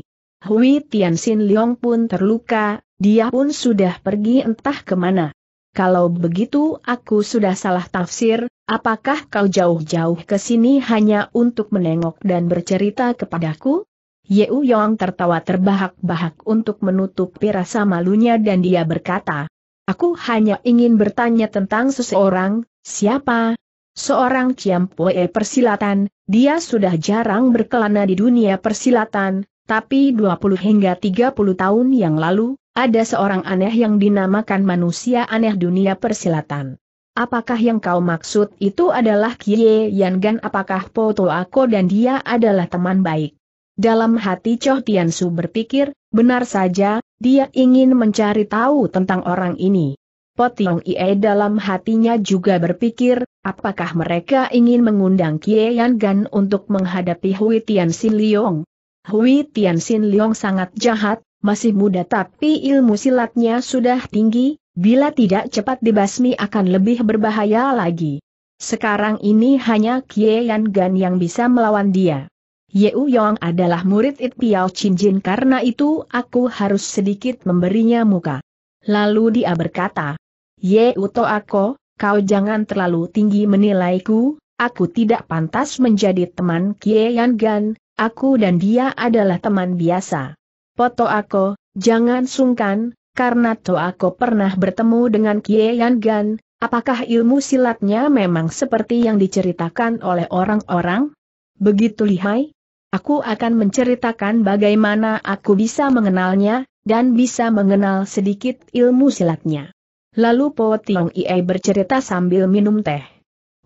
Hui Tianxin Leong pun terluka, dia pun sudah pergi entah kemana. Kalau begitu aku sudah salah tafsir, apakah kau jauh-jauh ke sini hanya untuk menengok dan bercerita kepadaku? Yeu Yong tertawa terbahak-bahak untuk menutup rasa malunya dan dia berkata, Aku hanya ingin bertanya tentang seseorang, siapa, Seorang Ciampoe persilatan, dia sudah jarang berkelana di dunia persilatan, tapi 20 hingga 30 tahun yang lalu, ada seorang aneh yang dinamakan manusia aneh dunia persilatan. Apakah yang kau maksud itu adalah Kie Gan? apakah Poto Ako dan dia adalah teman baik? Dalam hati Choh Su berpikir, benar saja, dia ingin mencari tahu tentang orang ini. Potiong Ie dalam hatinya juga berpikir, Apakah mereka ingin mengundang Yan Gan untuk menghadapi Hui Tian Sin Liong? Hui Tian Sin Liong sangat jahat, masih muda tapi ilmu silatnya sudah tinggi, bila tidak cepat dibasmi akan lebih berbahaya lagi. Sekarang ini hanya Yan Gan yang bisa melawan dia. Yeu Yong adalah murid It Piao Chin Jin karena itu aku harus sedikit memberinya muka. Lalu dia berkata, Yeu To Ako, kau jangan terlalu tinggi menilaiku, aku tidak pantas menjadi teman Kieyan Gan, aku dan dia adalah teman biasa. Poto aku, jangan sungkan, karena to aku pernah bertemu dengan Kieyan Gan, apakah ilmu silatnya memang seperti yang diceritakan oleh orang-orang? Begitu lihai? Aku akan menceritakan bagaimana aku bisa mengenalnya, dan bisa mengenal sedikit ilmu silatnya. Lalu Po Tiong Ie bercerita sambil minum teh.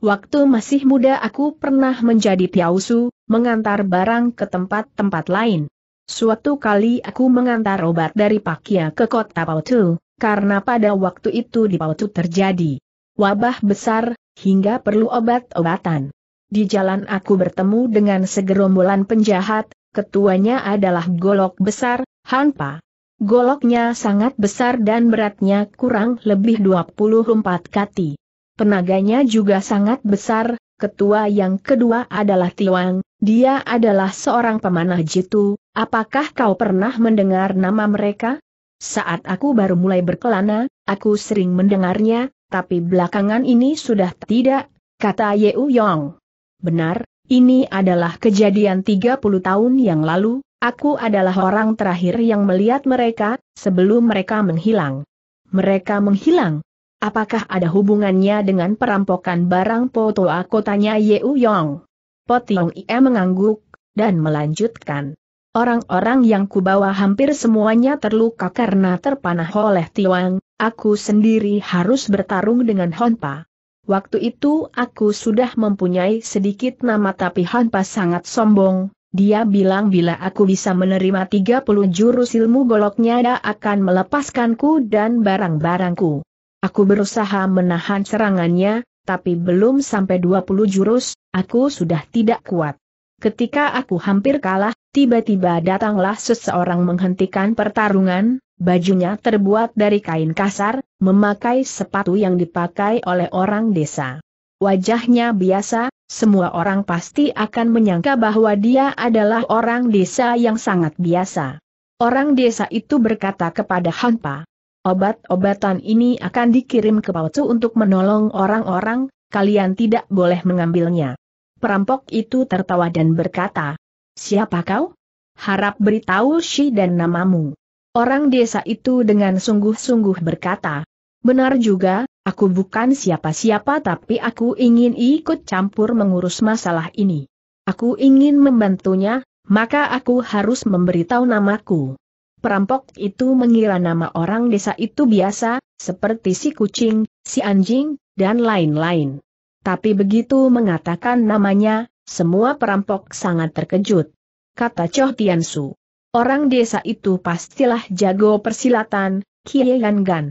Waktu masih muda aku pernah menjadi piausu, mengantar barang ke tempat-tempat lain. Suatu kali aku mengantar obat dari Pakia ke kota Pautu, karena pada waktu itu di Pautu terjadi wabah besar, hingga perlu obat-obatan. Di jalan aku bertemu dengan segerombolan penjahat, ketuanya adalah Golok Besar, Hanpa. Goloknya sangat besar dan beratnya kurang lebih 24 kati. Tenaganya juga sangat besar, ketua yang kedua adalah Tiwang, dia adalah seorang pemanah jitu, apakah kau pernah mendengar nama mereka? Saat aku baru mulai berkelana, aku sering mendengarnya, tapi belakangan ini sudah tidak, kata Yeu Yong. Benar, ini adalah kejadian 30 tahun yang lalu, Aku adalah orang terakhir yang melihat mereka, sebelum mereka menghilang. Mereka menghilang? Apakah ada hubungannya dengan perampokan barang Potoa kotanya Ye Uyong? Potiong Ie mengangguk, dan melanjutkan. Orang-orang yang kubawa hampir semuanya terluka karena terpanah oleh Tiwang, aku sendiri harus bertarung dengan Honpa. Waktu itu aku sudah mempunyai sedikit nama tapi Honpa sangat sombong, dia bilang bila aku bisa menerima 30 jurus ilmu goloknya dia akan melepaskanku dan barang-barangku. Aku berusaha menahan serangannya, tapi belum sampai 20 jurus, aku sudah tidak kuat. Ketika aku hampir kalah, tiba-tiba datanglah seseorang menghentikan pertarungan, bajunya terbuat dari kain kasar, memakai sepatu yang dipakai oleh orang desa. Wajahnya biasa, semua orang pasti akan menyangka bahwa dia adalah orang desa yang sangat biasa. Orang desa itu berkata kepada Hanpa, obat-obatan ini akan dikirim ke Pautu untuk menolong orang-orang, kalian tidak boleh mengambilnya. Perampok itu tertawa dan berkata, siapa kau? Harap beritahu si dan namamu. Orang desa itu dengan sungguh-sungguh berkata, benar juga, Aku bukan siapa-siapa tapi aku ingin ikut campur mengurus masalah ini. Aku ingin membantunya, maka aku harus memberitahu namaku. Perampok itu mengira nama orang desa itu biasa, seperti si kucing, si anjing, dan lain-lain. Tapi begitu mengatakan namanya, semua perampok sangat terkejut. Kata Choh Tiansu. Orang desa itu pastilah jago persilatan, Yan Gan.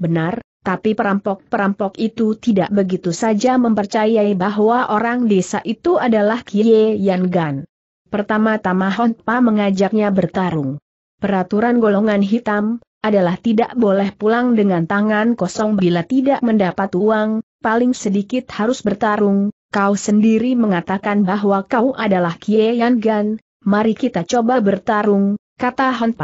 Benar, tapi perampok-perampok itu tidak begitu saja mempercayai bahwa orang desa itu adalah Kie Yan Gan. Pertama-tama Hon mengajaknya bertarung. Peraturan golongan hitam adalah tidak boleh pulang dengan tangan kosong bila tidak mendapat uang, paling sedikit harus bertarung. Kau sendiri mengatakan bahwa kau adalah Kie Yan Gan, mari kita coba bertarung, kata Hon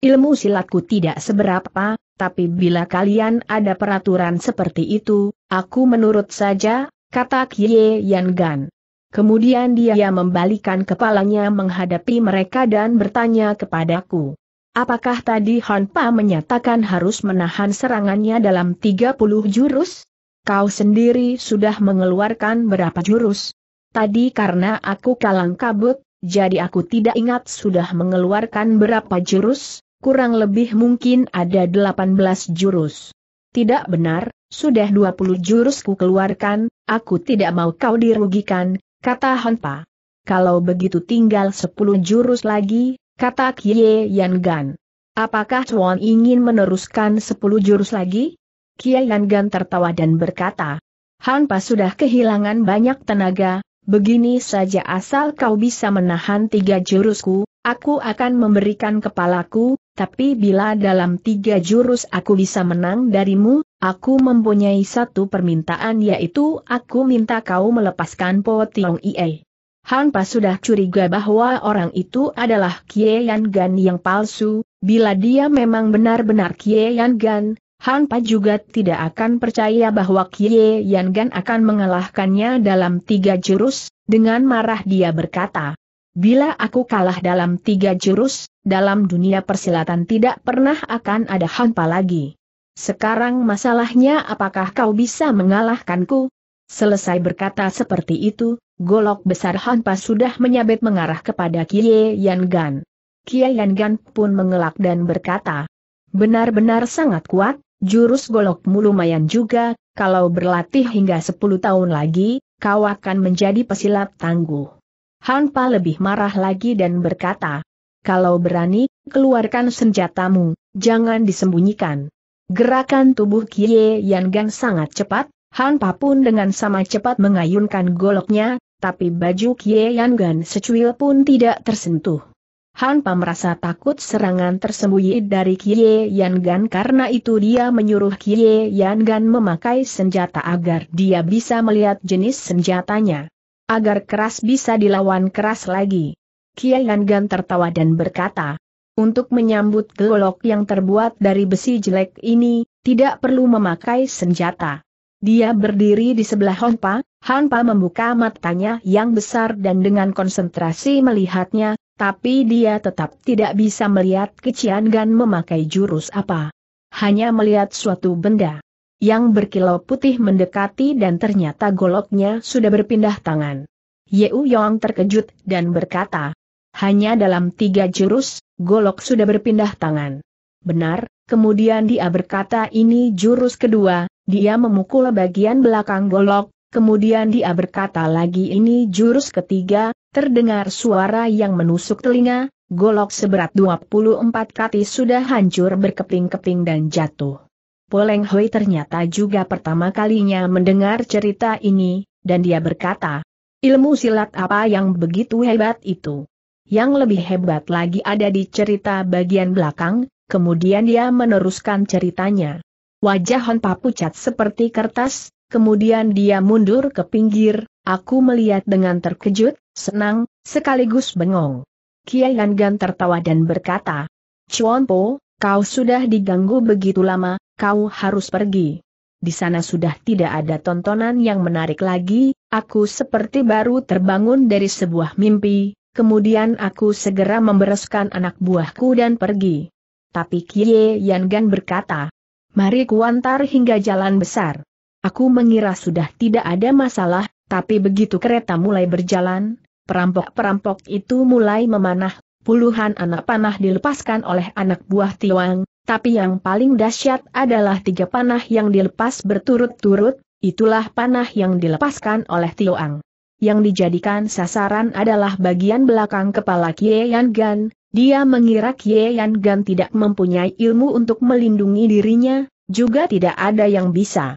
Ilmu silatku tidak seberapa, tapi bila kalian ada peraturan seperti itu, aku menurut saja, kata Kye Yan Gan. Kemudian dia membalikan kepalanya menghadapi mereka dan bertanya kepadaku. Apakah tadi Hanpa menyatakan harus menahan serangannya dalam 30 jurus? Kau sendiri sudah mengeluarkan berapa jurus? Tadi karena aku kalang kabut, jadi aku tidak ingat sudah mengeluarkan berapa jurus, kurang lebih mungkin ada 18 jurus. Tidak benar, sudah 20 jurus ku keluarkan, aku tidak mau kau dirugikan, kata Hanpa. Kalau begitu tinggal 10 jurus lagi, kata Kie Yan Gan. Apakah Chuan ingin meneruskan 10 jurus lagi? Kie Yan Gan tertawa dan berkata, Hanpa sudah kehilangan banyak tenaga, begini saja asal kau bisa menahan tiga jurusku, aku akan memberikan kepalaku, tapi bila dalam tiga jurus aku bisa menang darimu, aku mempunyai satu permintaan yaitu aku minta kau melepaskan Po Tiong Ie. Hanpa sudah curiga bahwa orang itu adalah Kie Yan Gan yang palsu, bila dia memang benar-benar Kie Yan Gan, Hanpa juga tidak akan percaya bahwa Kie Yan Gan akan mengalahkannya dalam tiga jurus, dengan marah dia berkata, Bila aku kalah dalam tiga jurus, dalam dunia persilatan tidak pernah akan ada hampa lagi. Sekarang masalahnya apakah kau bisa mengalahkanku? Selesai berkata seperti itu, golok besar hampa sudah menyabet mengarah kepada Kie Yan Gan. Kie Yan Gan pun mengelak dan berkata, Benar-benar sangat kuat, jurus golokmu lumayan juga, kalau berlatih hingga 10 tahun lagi, kau akan menjadi pesilat tangguh. Hanpa lebih marah lagi dan berkata, kalau berani, keluarkan senjatamu, jangan disembunyikan. Gerakan tubuh Kie Yan Gang sangat cepat, Han pun dengan sama cepat mengayunkan goloknya, tapi baju Kie Yan Gang secuil pun tidak tersentuh. Han merasa takut serangan tersembunyi dari Kie Yan Gan karena itu dia menyuruh Kie Yan Gan memakai senjata agar dia bisa melihat jenis senjatanya. Agar keras bisa dilawan keras lagi. Kiai Gan tertawa dan berkata, untuk menyambut golok yang terbuat dari besi jelek ini, tidak perlu memakai senjata. Dia berdiri di sebelah Honpa, Hanpa membuka matanya yang besar dan dengan konsentrasi melihatnya, tapi dia tetap tidak bisa melihat kecian Gan memakai jurus apa. Hanya melihat suatu benda yang berkilau putih mendekati dan ternyata goloknya sudah berpindah tangan. Yeu Yong terkejut dan berkata, hanya dalam tiga jurus, golok sudah berpindah tangan. Benar, kemudian dia berkata ini jurus kedua, dia memukul bagian belakang golok, kemudian dia berkata lagi ini jurus ketiga, terdengar suara yang menusuk telinga, golok seberat 24 kati sudah hancur berkeping-keping dan jatuh. Poleng Hoi ternyata juga pertama kalinya mendengar cerita ini, dan dia berkata, ilmu silat apa yang begitu hebat itu? Yang lebih hebat lagi ada di cerita bagian belakang, kemudian dia meneruskan ceritanya. Wajah Honpa pucat seperti kertas, kemudian dia mundur ke pinggir, aku melihat dengan terkejut, senang, sekaligus bengong. Kiai Gan tertawa dan berkata, Chuan Po, kau sudah diganggu begitu lama, kau harus pergi. Di sana sudah tidak ada tontonan yang menarik lagi, aku seperti baru terbangun dari sebuah mimpi, Kemudian aku segera membereskan anak buahku dan pergi. Tapi Kie Yangan berkata, Mari kuantar hingga jalan besar. Aku mengira sudah tidak ada masalah, tapi begitu kereta mulai berjalan, perampok-perampok itu mulai memanah, puluhan anak panah dilepaskan oleh anak buah Tiwang, tapi yang paling dahsyat adalah tiga panah yang dilepas berturut-turut, itulah panah yang dilepaskan oleh Tiwang yang dijadikan sasaran adalah bagian belakang kepala Kie Yan Gan, dia mengira Kie Yan Gan tidak mempunyai ilmu untuk melindungi dirinya, juga tidak ada yang bisa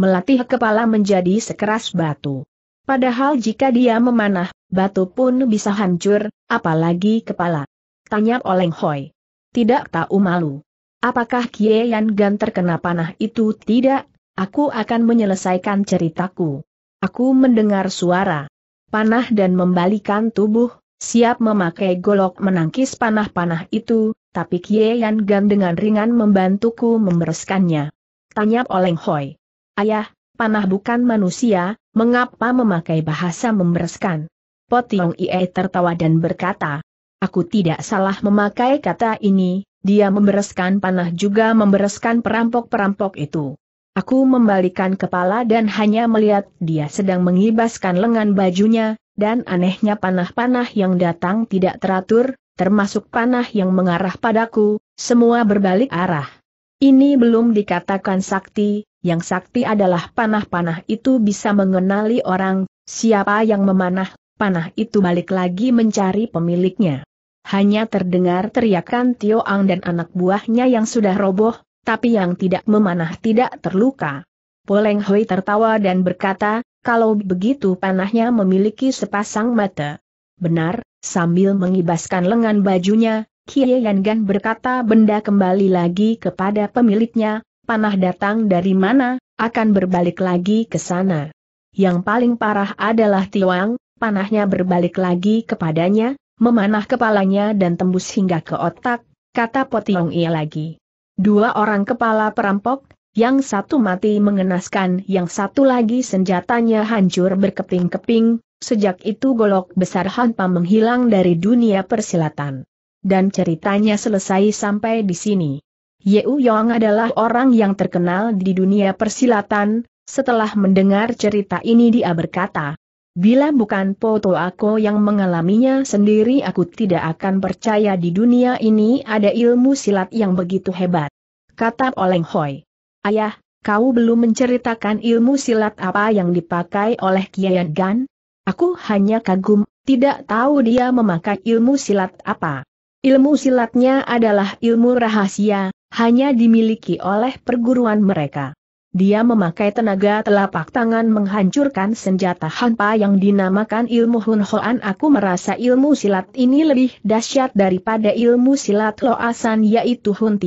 melatih kepala menjadi sekeras batu. Padahal jika dia memanah, batu pun bisa hancur, apalagi kepala. Tanya Oleng Hoi. Tidak tahu malu. Apakah Kie Yan Gan terkena panah itu tidak? Aku akan menyelesaikan ceritaku. Aku mendengar suara panah dan membalikan tubuh, siap memakai golok menangkis panah-panah itu, tapi Kie Yan Gan dengan ringan membantuku membereskannya. Tanya oleh Hoi. Ayah, panah bukan manusia, mengapa memakai bahasa membereskan? Potiong Ie tertawa dan berkata, Aku tidak salah memakai kata ini, dia membereskan panah juga membereskan perampok-perampok itu. Aku membalikan kepala dan hanya melihat dia sedang mengibaskan lengan bajunya, dan anehnya panah-panah yang datang tidak teratur, termasuk panah yang mengarah padaku, semua berbalik arah. Ini belum dikatakan sakti, yang sakti adalah panah-panah itu bisa mengenali orang, siapa yang memanah, panah itu balik lagi mencari pemiliknya. Hanya terdengar teriakan Tio Ang dan anak buahnya yang sudah roboh, tapi yang tidak memanah tidak terluka. Poleng Hui tertawa dan berkata, kalau begitu panahnya memiliki sepasang mata. Benar, sambil mengibaskan lengan bajunya, Kie Yangan berkata benda kembali lagi kepada pemiliknya, panah datang dari mana, akan berbalik lagi ke sana. Yang paling parah adalah Tiwang, panahnya berbalik lagi kepadanya, memanah kepalanya dan tembus hingga ke otak, kata Potiong Ia lagi. Dua orang kepala perampok, yang satu mati mengenaskan, yang satu lagi senjatanya hancur berkeping-keping, sejak itu golok besar Hanpa menghilang dari dunia persilatan. Dan ceritanya selesai sampai di sini. Yeu Yong adalah orang yang terkenal di dunia persilatan, setelah mendengar cerita ini dia berkata, Bila bukan foto aku yang mengalaminya sendiri aku tidak akan percaya di dunia ini ada ilmu silat yang begitu hebat. Kata Oleng Hoi. Ayah, kau belum menceritakan ilmu silat apa yang dipakai oleh Kian Gan? Aku hanya kagum, tidak tahu dia memakai ilmu silat apa. Ilmu silatnya adalah ilmu rahasia, hanya dimiliki oleh perguruan mereka. Dia memakai tenaga telapak tangan menghancurkan senjata hampa yang dinamakan ilmu Hun Aku merasa ilmu silat ini lebih dahsyat daripada ilmu silat Loasan yaitu Hun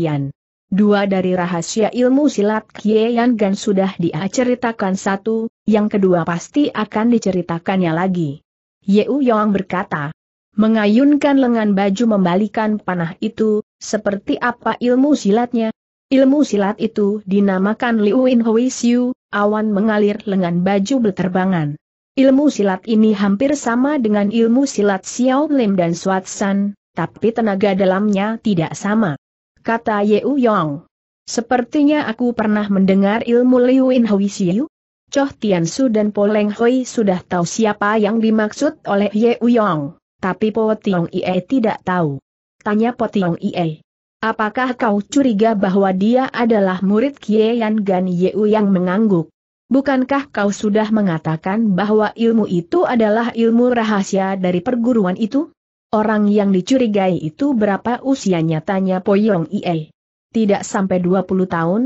Dua dari rahasia ilmu silat Yan Gan sudah dia ceritakan satu, yang kedua pasti akan diceritakannya lagi. Yeu Yong berkata, mengayunkan lengan baju membalikan panah itu, seperti apa ilmu silatnya, Ilmu silat itu dinamakan Liu in Hui Siu, awan mengalir lengan baju berterbangan. Ilmu silat ini hampir sama dengan ilmu silat Xiao Lim dan San, tapi tenaga dalamnya tidak sama. Kata Ye U Yong. Sepertinya aku pernah mendengar ilmu Liu in Hui Siu. Choh Tian Su dan Po Leng Hui sudah tahu siapa yang dimaksud oleh Ye U Yong, tapi Po Tiong Ie tidak tahu. Tanya Po Tiong Ie. Apakah kau curiga bahwa dia adalah murid Kieyan Gan Yeu yang mengangguk? Bukankah kau sudah mengatakan bahwa ilmu itu adalah ilmu rahasia dari perguruan itu? Orang yang dicurigai itu berapa usianya tanya Poyong Ie. Tidak sampai 20 tahun?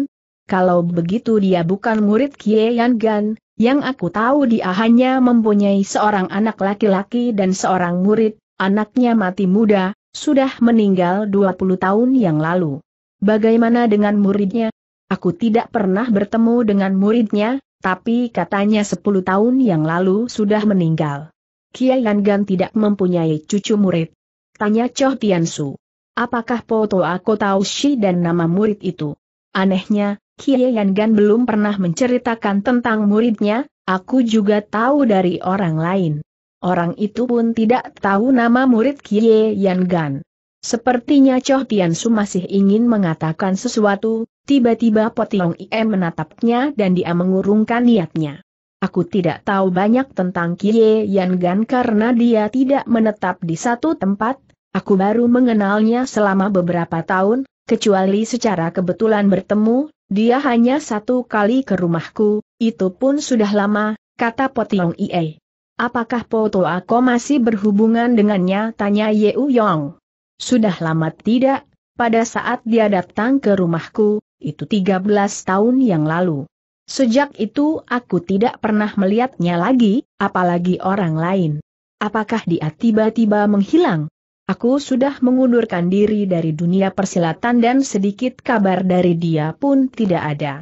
Kalau begitu dia bukan murid Kieyan Gan, yang aku tahu dia hanya mempunyai seorang anak laki-laki dan seorang murid, anaknya mati muda, sudah meninggal 20 tahun yang lalu. Bagaimana dengan muridnya? Aku tidak pernah bertemu dengan muridnya, tapi katanya 10 tahun yang lalu sudah meninggal. Kiai Langgan tidak mempunyai cucu murid. Tanya Choh Tiansu. Apakah foto aku tahu Shi dan nama murid itu? Anehnya, Kiai Langgan belum pernah menceritakan tentang muridnya, aku juga tahu dari orang lain. Orang itu pun tidak tahu nama murid Kie Yan Gan. Sepertinya Choh Tian Su masih ingin mengatakan sesuatu, tiba-tiba Potiong Ie menatapnya dan dia mengurungkan niatnya. Aku tidak tahu banyak tentang Kie Yan Gan karena dia tidak menetap di satu tempat, aku baru mengenalnya selama beberapa tahun, kecuali secara kebetulan bertemu, dia hanya satu kali ke rumahku, itu pun sudah lama, kata Potiong Ie. Apakah Poto Ako masih berhubungan dengannya? Tanya Yeu Yong. Sudah lama tidak, pada saat dia datang ke rumahku, itu 13 tahun yang lalu. Sejak itu aku tidak pernah melihatnya lagi, apalagi orang lain. Apakah dia tiba-tiba menghilang? Aku sudah mengundurkan diri dari dunia persilatan dan sedikit kabar dari dia pun tidak ada.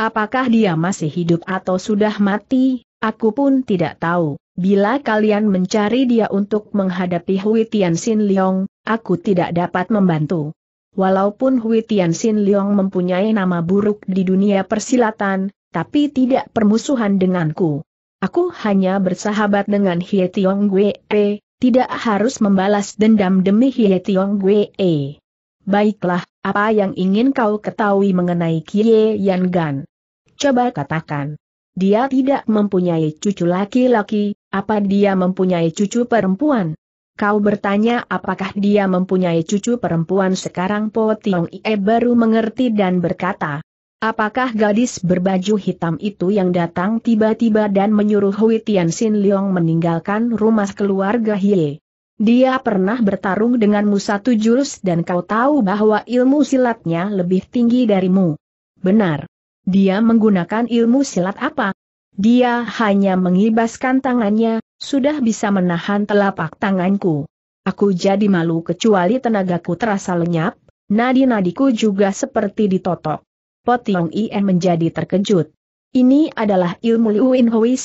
Apakah dia masih hidup atau sudah mati, aku pun tidak tahu. Bila kalian mencari dia untuk menghadapi Hui Xin Liong, aku tidak dapat membantu. Walaupun Hui Xin Liong mempunyai nama buruk di dunia persilatan, tapi tidak permusuhan denganku. Aku hanya bersahabat dengan Hie Tiong E, tidak harus membalas dendam demi Hie Tiong E. Baiklah, apa yang ingin kau ketahui mengenai Kie Yan Gan? Coba katakan. Dia tidak mempunyai cucu laki-laki, apa dia mempunyai cucu perempuan? Kau bertanya apakah dia mempunyai cucu perempuan sekarang Po Tiong Ie baru mengerti dan berkata, Apakah gadis berbaju hitam itu yang datang tiba-tiba dan menyuruh Hui Tian Sin Leong meninggalkan rumah keluarga Hie? Dia pernah bertarung denganmu satu jurus dan kau tahu bahwa ilmu silatnya lebih tinggi darimu. Benar. Dia menggunakan ilmu silat apa? Dia hanya mengibaskan tangannya, sudah bisa menahan telapak tanganku. Aku jadi malu kecuali tenagaku terasa lenyap, nadi-nadiku juga seperti ditotok. Potiong Ien menjadi terkejut. Ini adalah ilmu Liu In Hui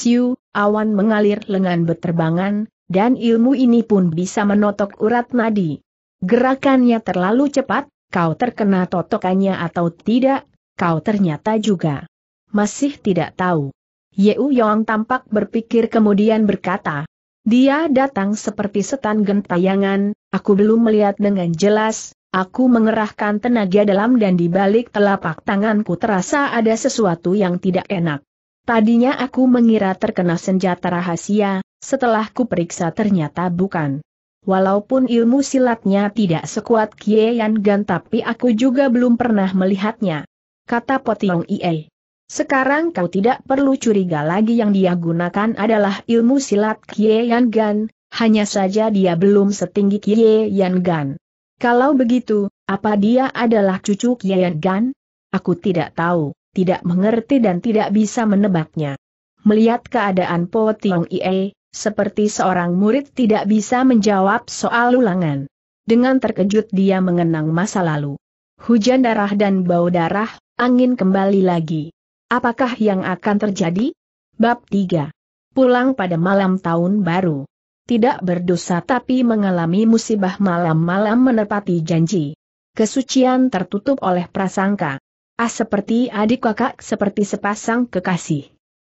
awan mengalir lengan beterbangan, dan ilmu ini pun bisa menotok urat nadi. Gerakannya terlalu cepat, kau terkena totokannya atau tidak, kau ternyata juga masih tidak tahu. Yeu Yong tampak berpikir kemudian berkata, dia datang seperti setan gentayangan, aku belum melihat dengan jelas, aku mengerahkan tenaga dalam dan di balik telapak tanganku terasa ada sesuatu yang tidak enak. Tadinya aku mengira terkena senjata rahasia, setelah periksa ternyata bukan. Walaupun ilmu silatnya tidak sekuat Kieyan Gan tapi aku juga belum pernah melihatnya kata Potiong Ie. Sekarang kau tidak perlu curiga lagi yang dia gunakan adalah ilmu silat Kie Yan Gan, hanya saja dia belum setinggi Kie Yan Gan. Kalau begitu, apa dia adalah cucu Kie Yan Gan? Aku tidak tahu, tidak mengerti dan tidak bisa menebaknya. Melihat keadaan Po Tiong Ie, seperti seorang murid tidak bisa menjawab soal ulangan. Dengan terkejut dia mengenang masa lalu. Hujan darah dan bau darah Angin kembali lagi. Apakah yang akan terjadi? Bab 3. Pulang pada malam tahun baru. Tidak berdosa tapi mengalami musibah malam-malam menepati janji. Kesucian tertutup oleh prasangka. Ah seperti adik kakak seperti sepasang kekasih.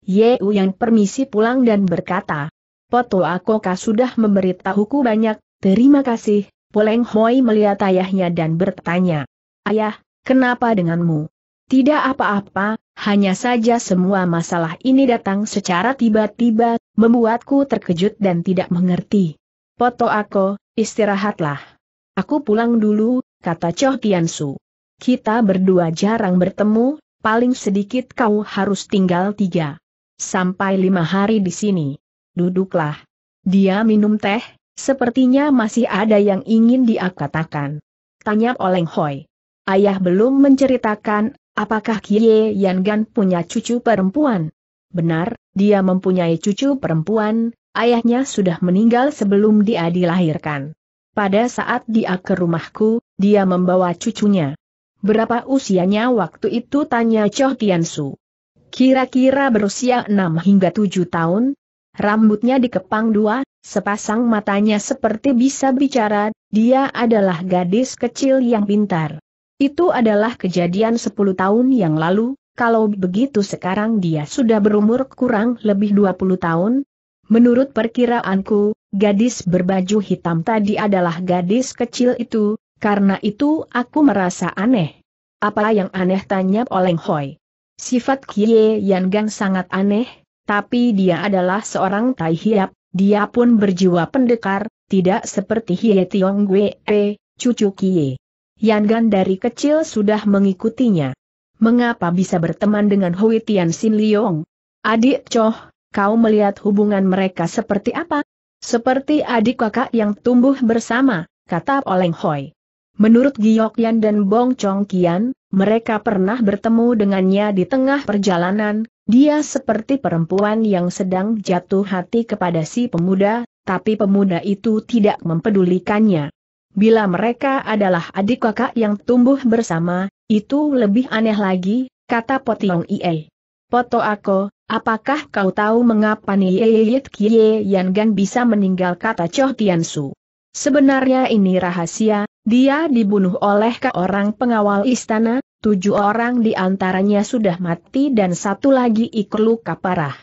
Yeu yang permisi pulang dan berkata, Poto Akoka sudah memberitahuku banyak, terima kasih, Poleng Hoi melihat ayahnya dan bertanya, Ayah, kenapa denganmu? Tidak apa-apa, hanya saja semua masalah ini datang secara tiba-tiba, membuatku terkejut dan tidak mengerti. Poto aku, istirahatlah. Aku pulang dulu, kata Choh Su. Kita berdua jarang bertemu, paling sedikit kau harus tinggal tiga. Sampai lima hari di sini. Duduklah. Dia minum teh, sepertinya masih ada yang ingin dia katakan. Tanya Oleng Hoi. Ayah belum menceritakan Apakah Kie Yan Gan punya cucu perempuan? Benar, dia mempunyai cucu perempuan, ayahnya sudah meninggal sebelum dia dilahirkan. Pada saat dia ke rumahku, dia membawa cucunya. Berapa usianya waktu itu tanya Cho Su. Kira-kira berusia 6 hingga 7 tahun, rambutnya dikepang dua, sepasang matanya seperti bisa bicara, dia adalah gadis kecil yang pintar. Itu adalah kejadian 10 tahun yang lalu, kalau begitu sekarang dia sudah berumur kurang lebih 20 tahun. Menurut perkiraanku, gadis berbaju hitam tadi adalah gadis kecil itu, karena itu aku merasa aneh. Apa yang aneh tanya Oleng Hoi? Sifat Kie Yan Gan sangat aneh, tapi dia adalah seorang Tai Hiap, dia pun berjiwa pendekar, tidak seperti Hie Tiong Gwe, cucu Kie. Yan Gan dari kecil sudah mengikutinya. Mengapa bisa berteman dengan Hui Tian Sin Liong? Adik Choh, kau melihat hubungan mereka seperti apa? Seperti adik kakak yang tumbuh bersama, kata Oleng Hoi. Menurut Giok Yan dan Bong Chong Kian, mereka pernah bertemu dengannya di tengah perjalanan, dia seperti perempuan yang sedang jatuh hati kepada si pemuda, tapi pemuda itu tidak mempedulikannya. Bila mereka adalah adik kakak yang tumbuh bersama, itu lebih aneh lagi, kata Potiong Ie. Poto aku, apakah kau tahu mengapa Niyeyit Kie Yan Gan bisa meninggal kata Choh Tian Su? Sebenarnya ini rahasia, dia dibunuh oleh ke orang pengawal istana, tujuh orang di antaranya sudah mati dan satu lagi ikut luka parah.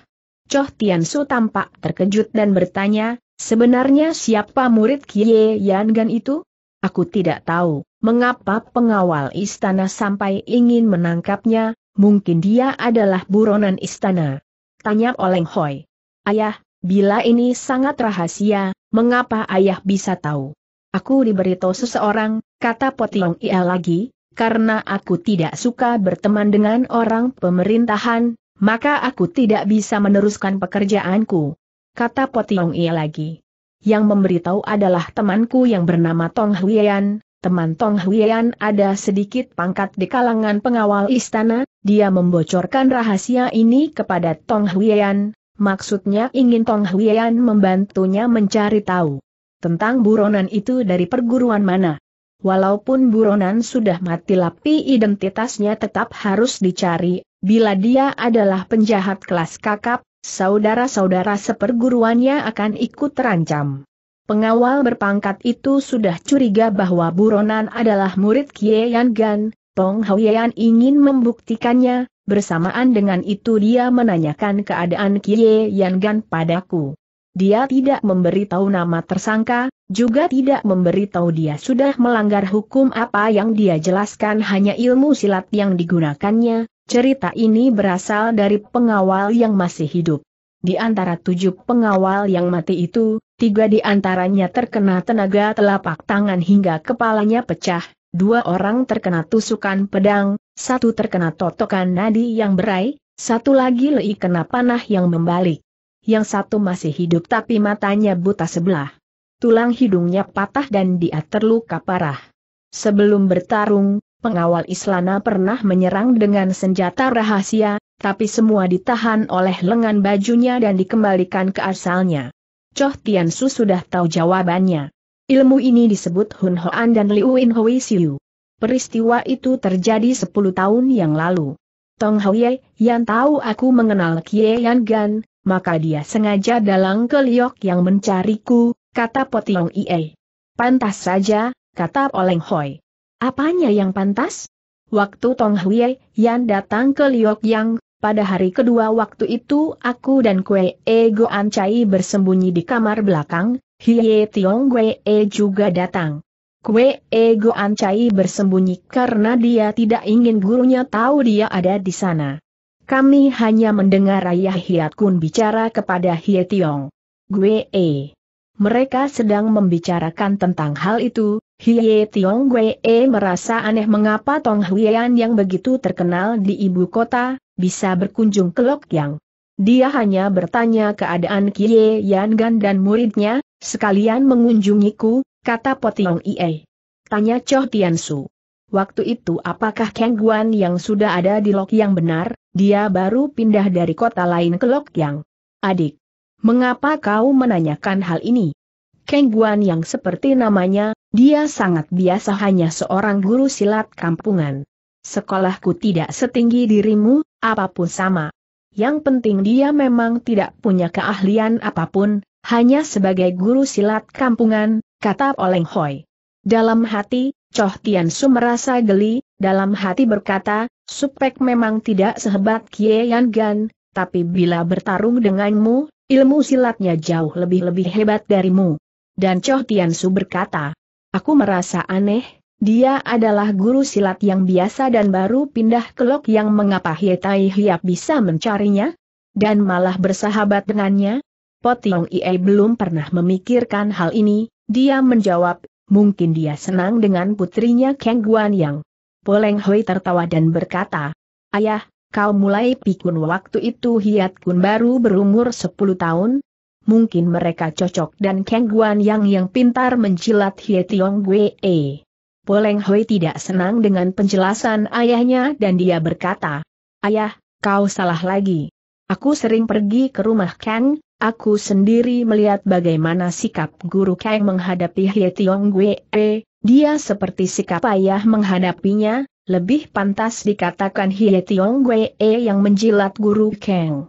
Choh Tian Su tampak terkejut dan bertanya, Sebenarnya siapa murid Kie Yan itu? Aku tidak tahu, mengapa pengawal istana sampai ingin menangkapnya, mungkin dia adalah buronan istana. Tanya Oleng Hoi. Ayah, bila ini sangat rahasia, mengapa ayah bisa tahu? Aku diberitahu seseorang, kata Potiong Ia lagi, karena aku tidak suka berteman dengan orang pemerintahan, maka aku tidak bisa meneruskan pekerjaanku kata Potiong Ia lagi. Yang memberitahu adalah temanku yang bernama Tong Huiyan. teman Tong Huiyan ada sedikit pangkat di kalangan pengawal istana, dia membocorkan rahasia ini kepada Tong Huiyan. maksudnya ingin Tong Huiyan membantunya mencari tahu tentang buronan itu dari perguruan mana. Walaupun buronan sudah mati lapi identitasnya tetap harus dicari, bila dia adalah penjahat kelas kakap, saudara-saudara seperguruannya akan ikut terancam. Pengawal berpangkat itu sudah curiga bahwa buronan adalah murid Kie Yan Gan, Tong Hoyan ingin membuktikannya, bersamaan dengan itu dia menanyakan keadaan Kie Yan Gan padaku. Dia tidak memberitahu nama tersangka, juga tidak memberitahu dia sudah melanggar hukum apa yang dia jelaskan hanya ilmu silat yang digunakannya, Cerita ini berasal dari pengawal yang masih hidup. Di antara tujuh pengawal yang mati itu, tiga di antaranya terkena tenaga telapak tangan hingga kepalanya pecah, dua orang terkena tusukan pedang, satu terkena totokan nadi yang berai, satu lagi lei kena panah yang membalik. Yang satu masih hidup tapi matanya buta sebelah. Tulang hidungnya patah dan dia terluka parah. Sebelum bertarung, pengawal Islana pernah menyerang dengan senjata rahasia, tapi semua ditahan oleh lengan bajunya dan dikembalikan ke asalnya. Choh Tiansu sudah tahu jawabannya. Ilmu ini disebut Hun Hoan dan Liu In Hui Siu. Peristiwa itu terjadi 10 tahun yang lalu. Tong Hoye, yang tahu aku mengenal Kie Yan Gan, maka dia sengaja dalang ke Liok yang mencariku, kata Potiong Ie. Pantas saja, kata Oleng Hoi. Apanya yang pantas? Waktu Tong Hui Yan datang ke Liok Yang, pada hari kedua waktu itu aku dan Kue Ego Ancai bersembunyi di kamar belakang, Hie Tiong Kue E juga datang. Kue Ego Ancai bersembunyi karena dia tidak ingin gurunya tahu dia ada di sana. Kami hanya mendengar Ayah Hiat Kun bicara kepada Hie Tiong. Gue e, Mereka sedang membicarakan tentang hal itu, Hiye Tiong Wee merasa aneh mengapa Tong Huian yang begitu terkenal di ibu kota, bisa berkunjung ke Lok Yang. Dia hanya bertanya keadaan Kie Yan Gan dan muridnya, sekalian mengunjungiku, kata Potiong Ie. Tanya Choh Tian Su. Waktu itu apakah Kang Guan yang sudah ada di Lok Yang benar, dia baru pindah dari kota lain ke Lok Yang? Adik, mengapa kau menanyakan hal ini? Keng Guan yang seperti namanya, dia sangat biasa hanya seorang guru silat kampungan. Sekolahku tidak setinggi dirimu, apapun sama. Yang penting dia memang tidak punya keahlian apapun, hanya sebagai guru silat kampungan, kata Oleng Hoi. Dalam hati, Choh Tian Su merasa geli, dalam hati berkata, Supek memang tidak sehebat Kie Yan Gan, tapi bila bertarung denganmu, ilmu silatnya jauh lebih-lebih hebat darimu. Dan Choh Tian Su berkata, Aku merasa aneh, dia adalah guru silat yang biasa dan baru pindah ke lok yang mengapa Hie Tai Hiap bisa mencarinya? Dan malah bersahabat dengannya? Potiong Ie belum pernah memikirkan hal ini, dia menjawab, mungkin dia senang dengan putrinya Kang Guan Yang. Poleng Hui tertawa dan berkata, Ayah, kau mulai pikun waktu itu Hiat Kun baru berumur 10 tahun, mungkin mereka cocok dan Kang Guan Yang yang pintar mencilat Hie Tiong Gue. Poleng Hui tidak senang dengan penjelasan ayahnya dan dia berkata, Ayah, kau salah lagi. Aku sering pergi ke rumah Kang, aku sendiri melihat bagaimana sikap guru Kang menghadapi Hie Tiong Gue. Dia seperti sikap ayah menghadapinya, lebih pantas dikatakan Hie Tiong Gue yang menjilat guru Kang.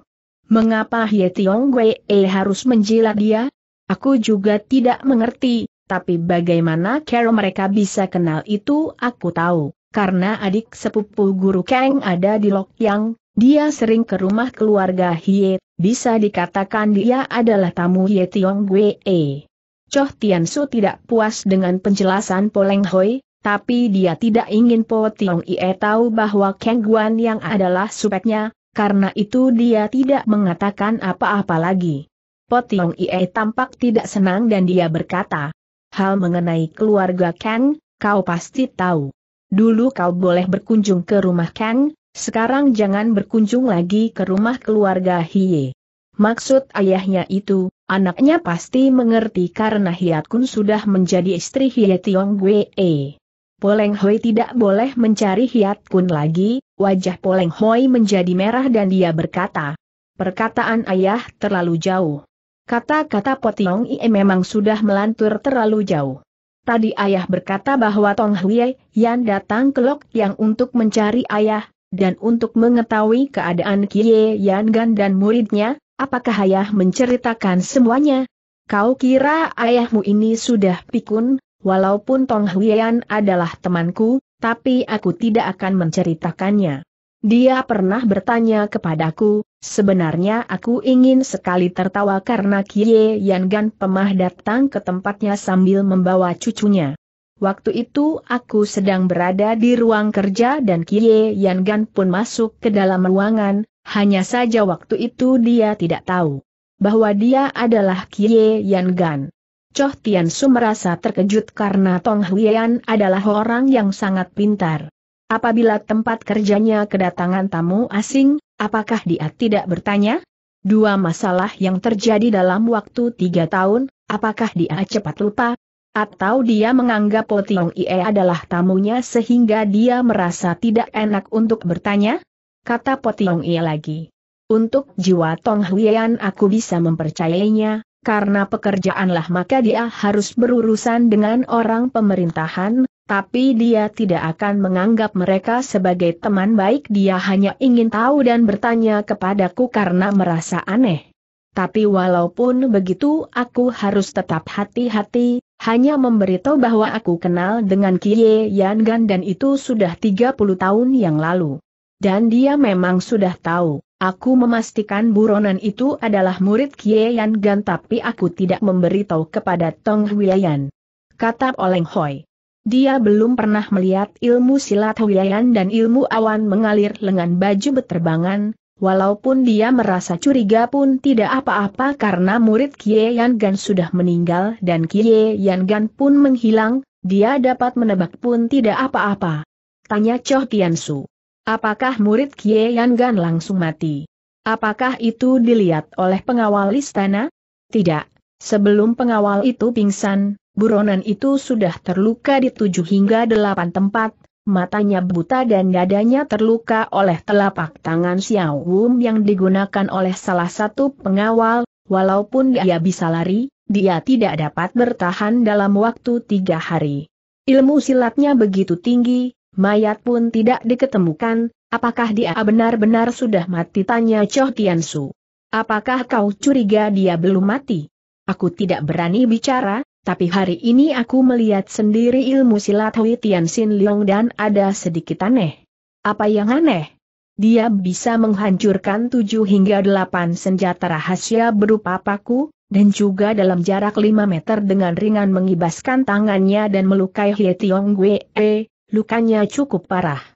Mengapa Hye Tiong Wei eh, harus menjilat dia? Aku juga tidak mengerti, tapi bagaimana cara mereka bisa kenal itu aku tahu. Karena adik sepupu guru Kang ada di Lok Yang, dia sering ke rumah keluarga Hye, bisa dikatakan dia adalah tamu Hye Tiong e. Choh Tian Su tidak puas dengan penjelasan Poleng Hoi, tapi dia tidak ingin Po Tiong Ie tahu bahwa Kang Guan yang adalah supeknya, karena itu dia tidak mengatakan apa-apa lagi. Potiong Ie tampak tidak senang dan dia berkata, Hal mengenai keluarga Kang, kau pasti tahu. Dulu kau boleh berkunjung ke rumah Kang, sekarang jangan berkunjung lagi ke rumah keluarga Hiye. Maksud ayahnya itu, anaknya pasti mengerti karena Hiat Kun sudah menjadi istri Hiye Tiong Wei. Poleng Hoi tidak boleh mencari Hiat Kun lagi, wajah Poleng Hoi menjadi merah dan dia berkata, perkataan ayah terlalu jauh. Kata-kata Potiong Ie memang sudah melantur terlalu jauh. Tadi ayah berkata bahwa Tong Hui yang datang ke Lok Yang untuk mencari ayah, dan untuk mengetahui keadaan Kie Yan Gan dan muridnya, apakah ayah menceritakan semuanya? Kau kira ayahmu ini sudah pikun? Walaupun Tong Huian adalah temanku, tapi aku tidak akan menceritakannya. Dia pernah bertanya kepadaku, sebenarnya aku ingin sekali tertawa karena Kie Yan Gan Pemah datang ke tempatnya sambil membawa cucunya. Waktu itu aku sedang berada di ruang kerja dan Kie Yan Gan pun masuk ke dalam ruangan, hanya saja waktu itu dia tidak tahu bahwa dia adalah Kie Yan Gan. Choh Tian Su merasa terkejut karena Tong Huian adalah orang yang sangat pintar. Apabila tempat kerjanya kedatangan tamu asing, apakah dia tidak bertanya? Dua masalah yang terjadi dalam waktu tiga tahun, apakah dia cepat lupa? Atau dia menganggap Po Tiong Ie adalah tamunya sehingga dia merasa tidak enak untuk bertanya? Kata Po Tiong Ie lagi. Untuk jiwa Tong Huian aku bisa mempercayainya, karena pekerjaanlah maka dia harus berurusan dengan orang pemerintahan, tapi dia tidak akan menganggap mereka sebagai teman baik dia hanya ingin tahu dan bertanya kepadaku karena merasa aneh. Tapi walaupun begitu aku harus tetap hati-hati, hanya memberitahu bahwa aku kenal dengan Kie Yan Gan dan itu sudah 30 tahun yang lalu. Dan dia memang sudah tahu. Aku memastikan buronan itu adalah murid Kieyan Gan tapi aku tidak memberitahu kepada Tong Huiyan. Kata Oleng Hoi. Dia belum pernah melihat ilmu silat Huiyan dan ilmu awan mengalir lengan baju beterbangan, walaupun dia merasa curiga pun tidak apa-apa karena murid Kie Kieyan Gan sudah meninggal dan Kie Kieyan Gan pun menghilang, dia dapat menebak pun tidak apa-apa. Tanya Choh Su. Apakah murid Kie Yan Gan langsung mati? Apakah itu dilihat oleh pengawal istana? Tidak. Sebelum pengawal itu pingsan, buronan itu sudah terluka di tujuh hingga delapan tempat, matanya buta dan dadanya terluka oleh telapak tangan Xiao Wum yang digunakan oleh salah satu pengawal, walaupun dia bisa lari, dia tidak dapat bertahan dalam waktu tiga hari. Ilmu silatnya begitu tinggi, mayat pun tidak diketemukan, apakah dia benar-benar sudah mati tanya Choh Tian Su. Apakah kau curiga dia belum mati? Aku tidak berani bicara, tapi hari ini aku melihat sendiri ilmu silat Hui Tian Sin Leong dan ada sedikit aneh. Apa yang aneh? Dia bisa menghancurkan tujuh hingga delapan senjata rahasia berupa paku, dan juga dalam jarak lima meter dengan ringan mengibaskan tangannya dan melukai Hietiong Tiong Lukanya cukup parah.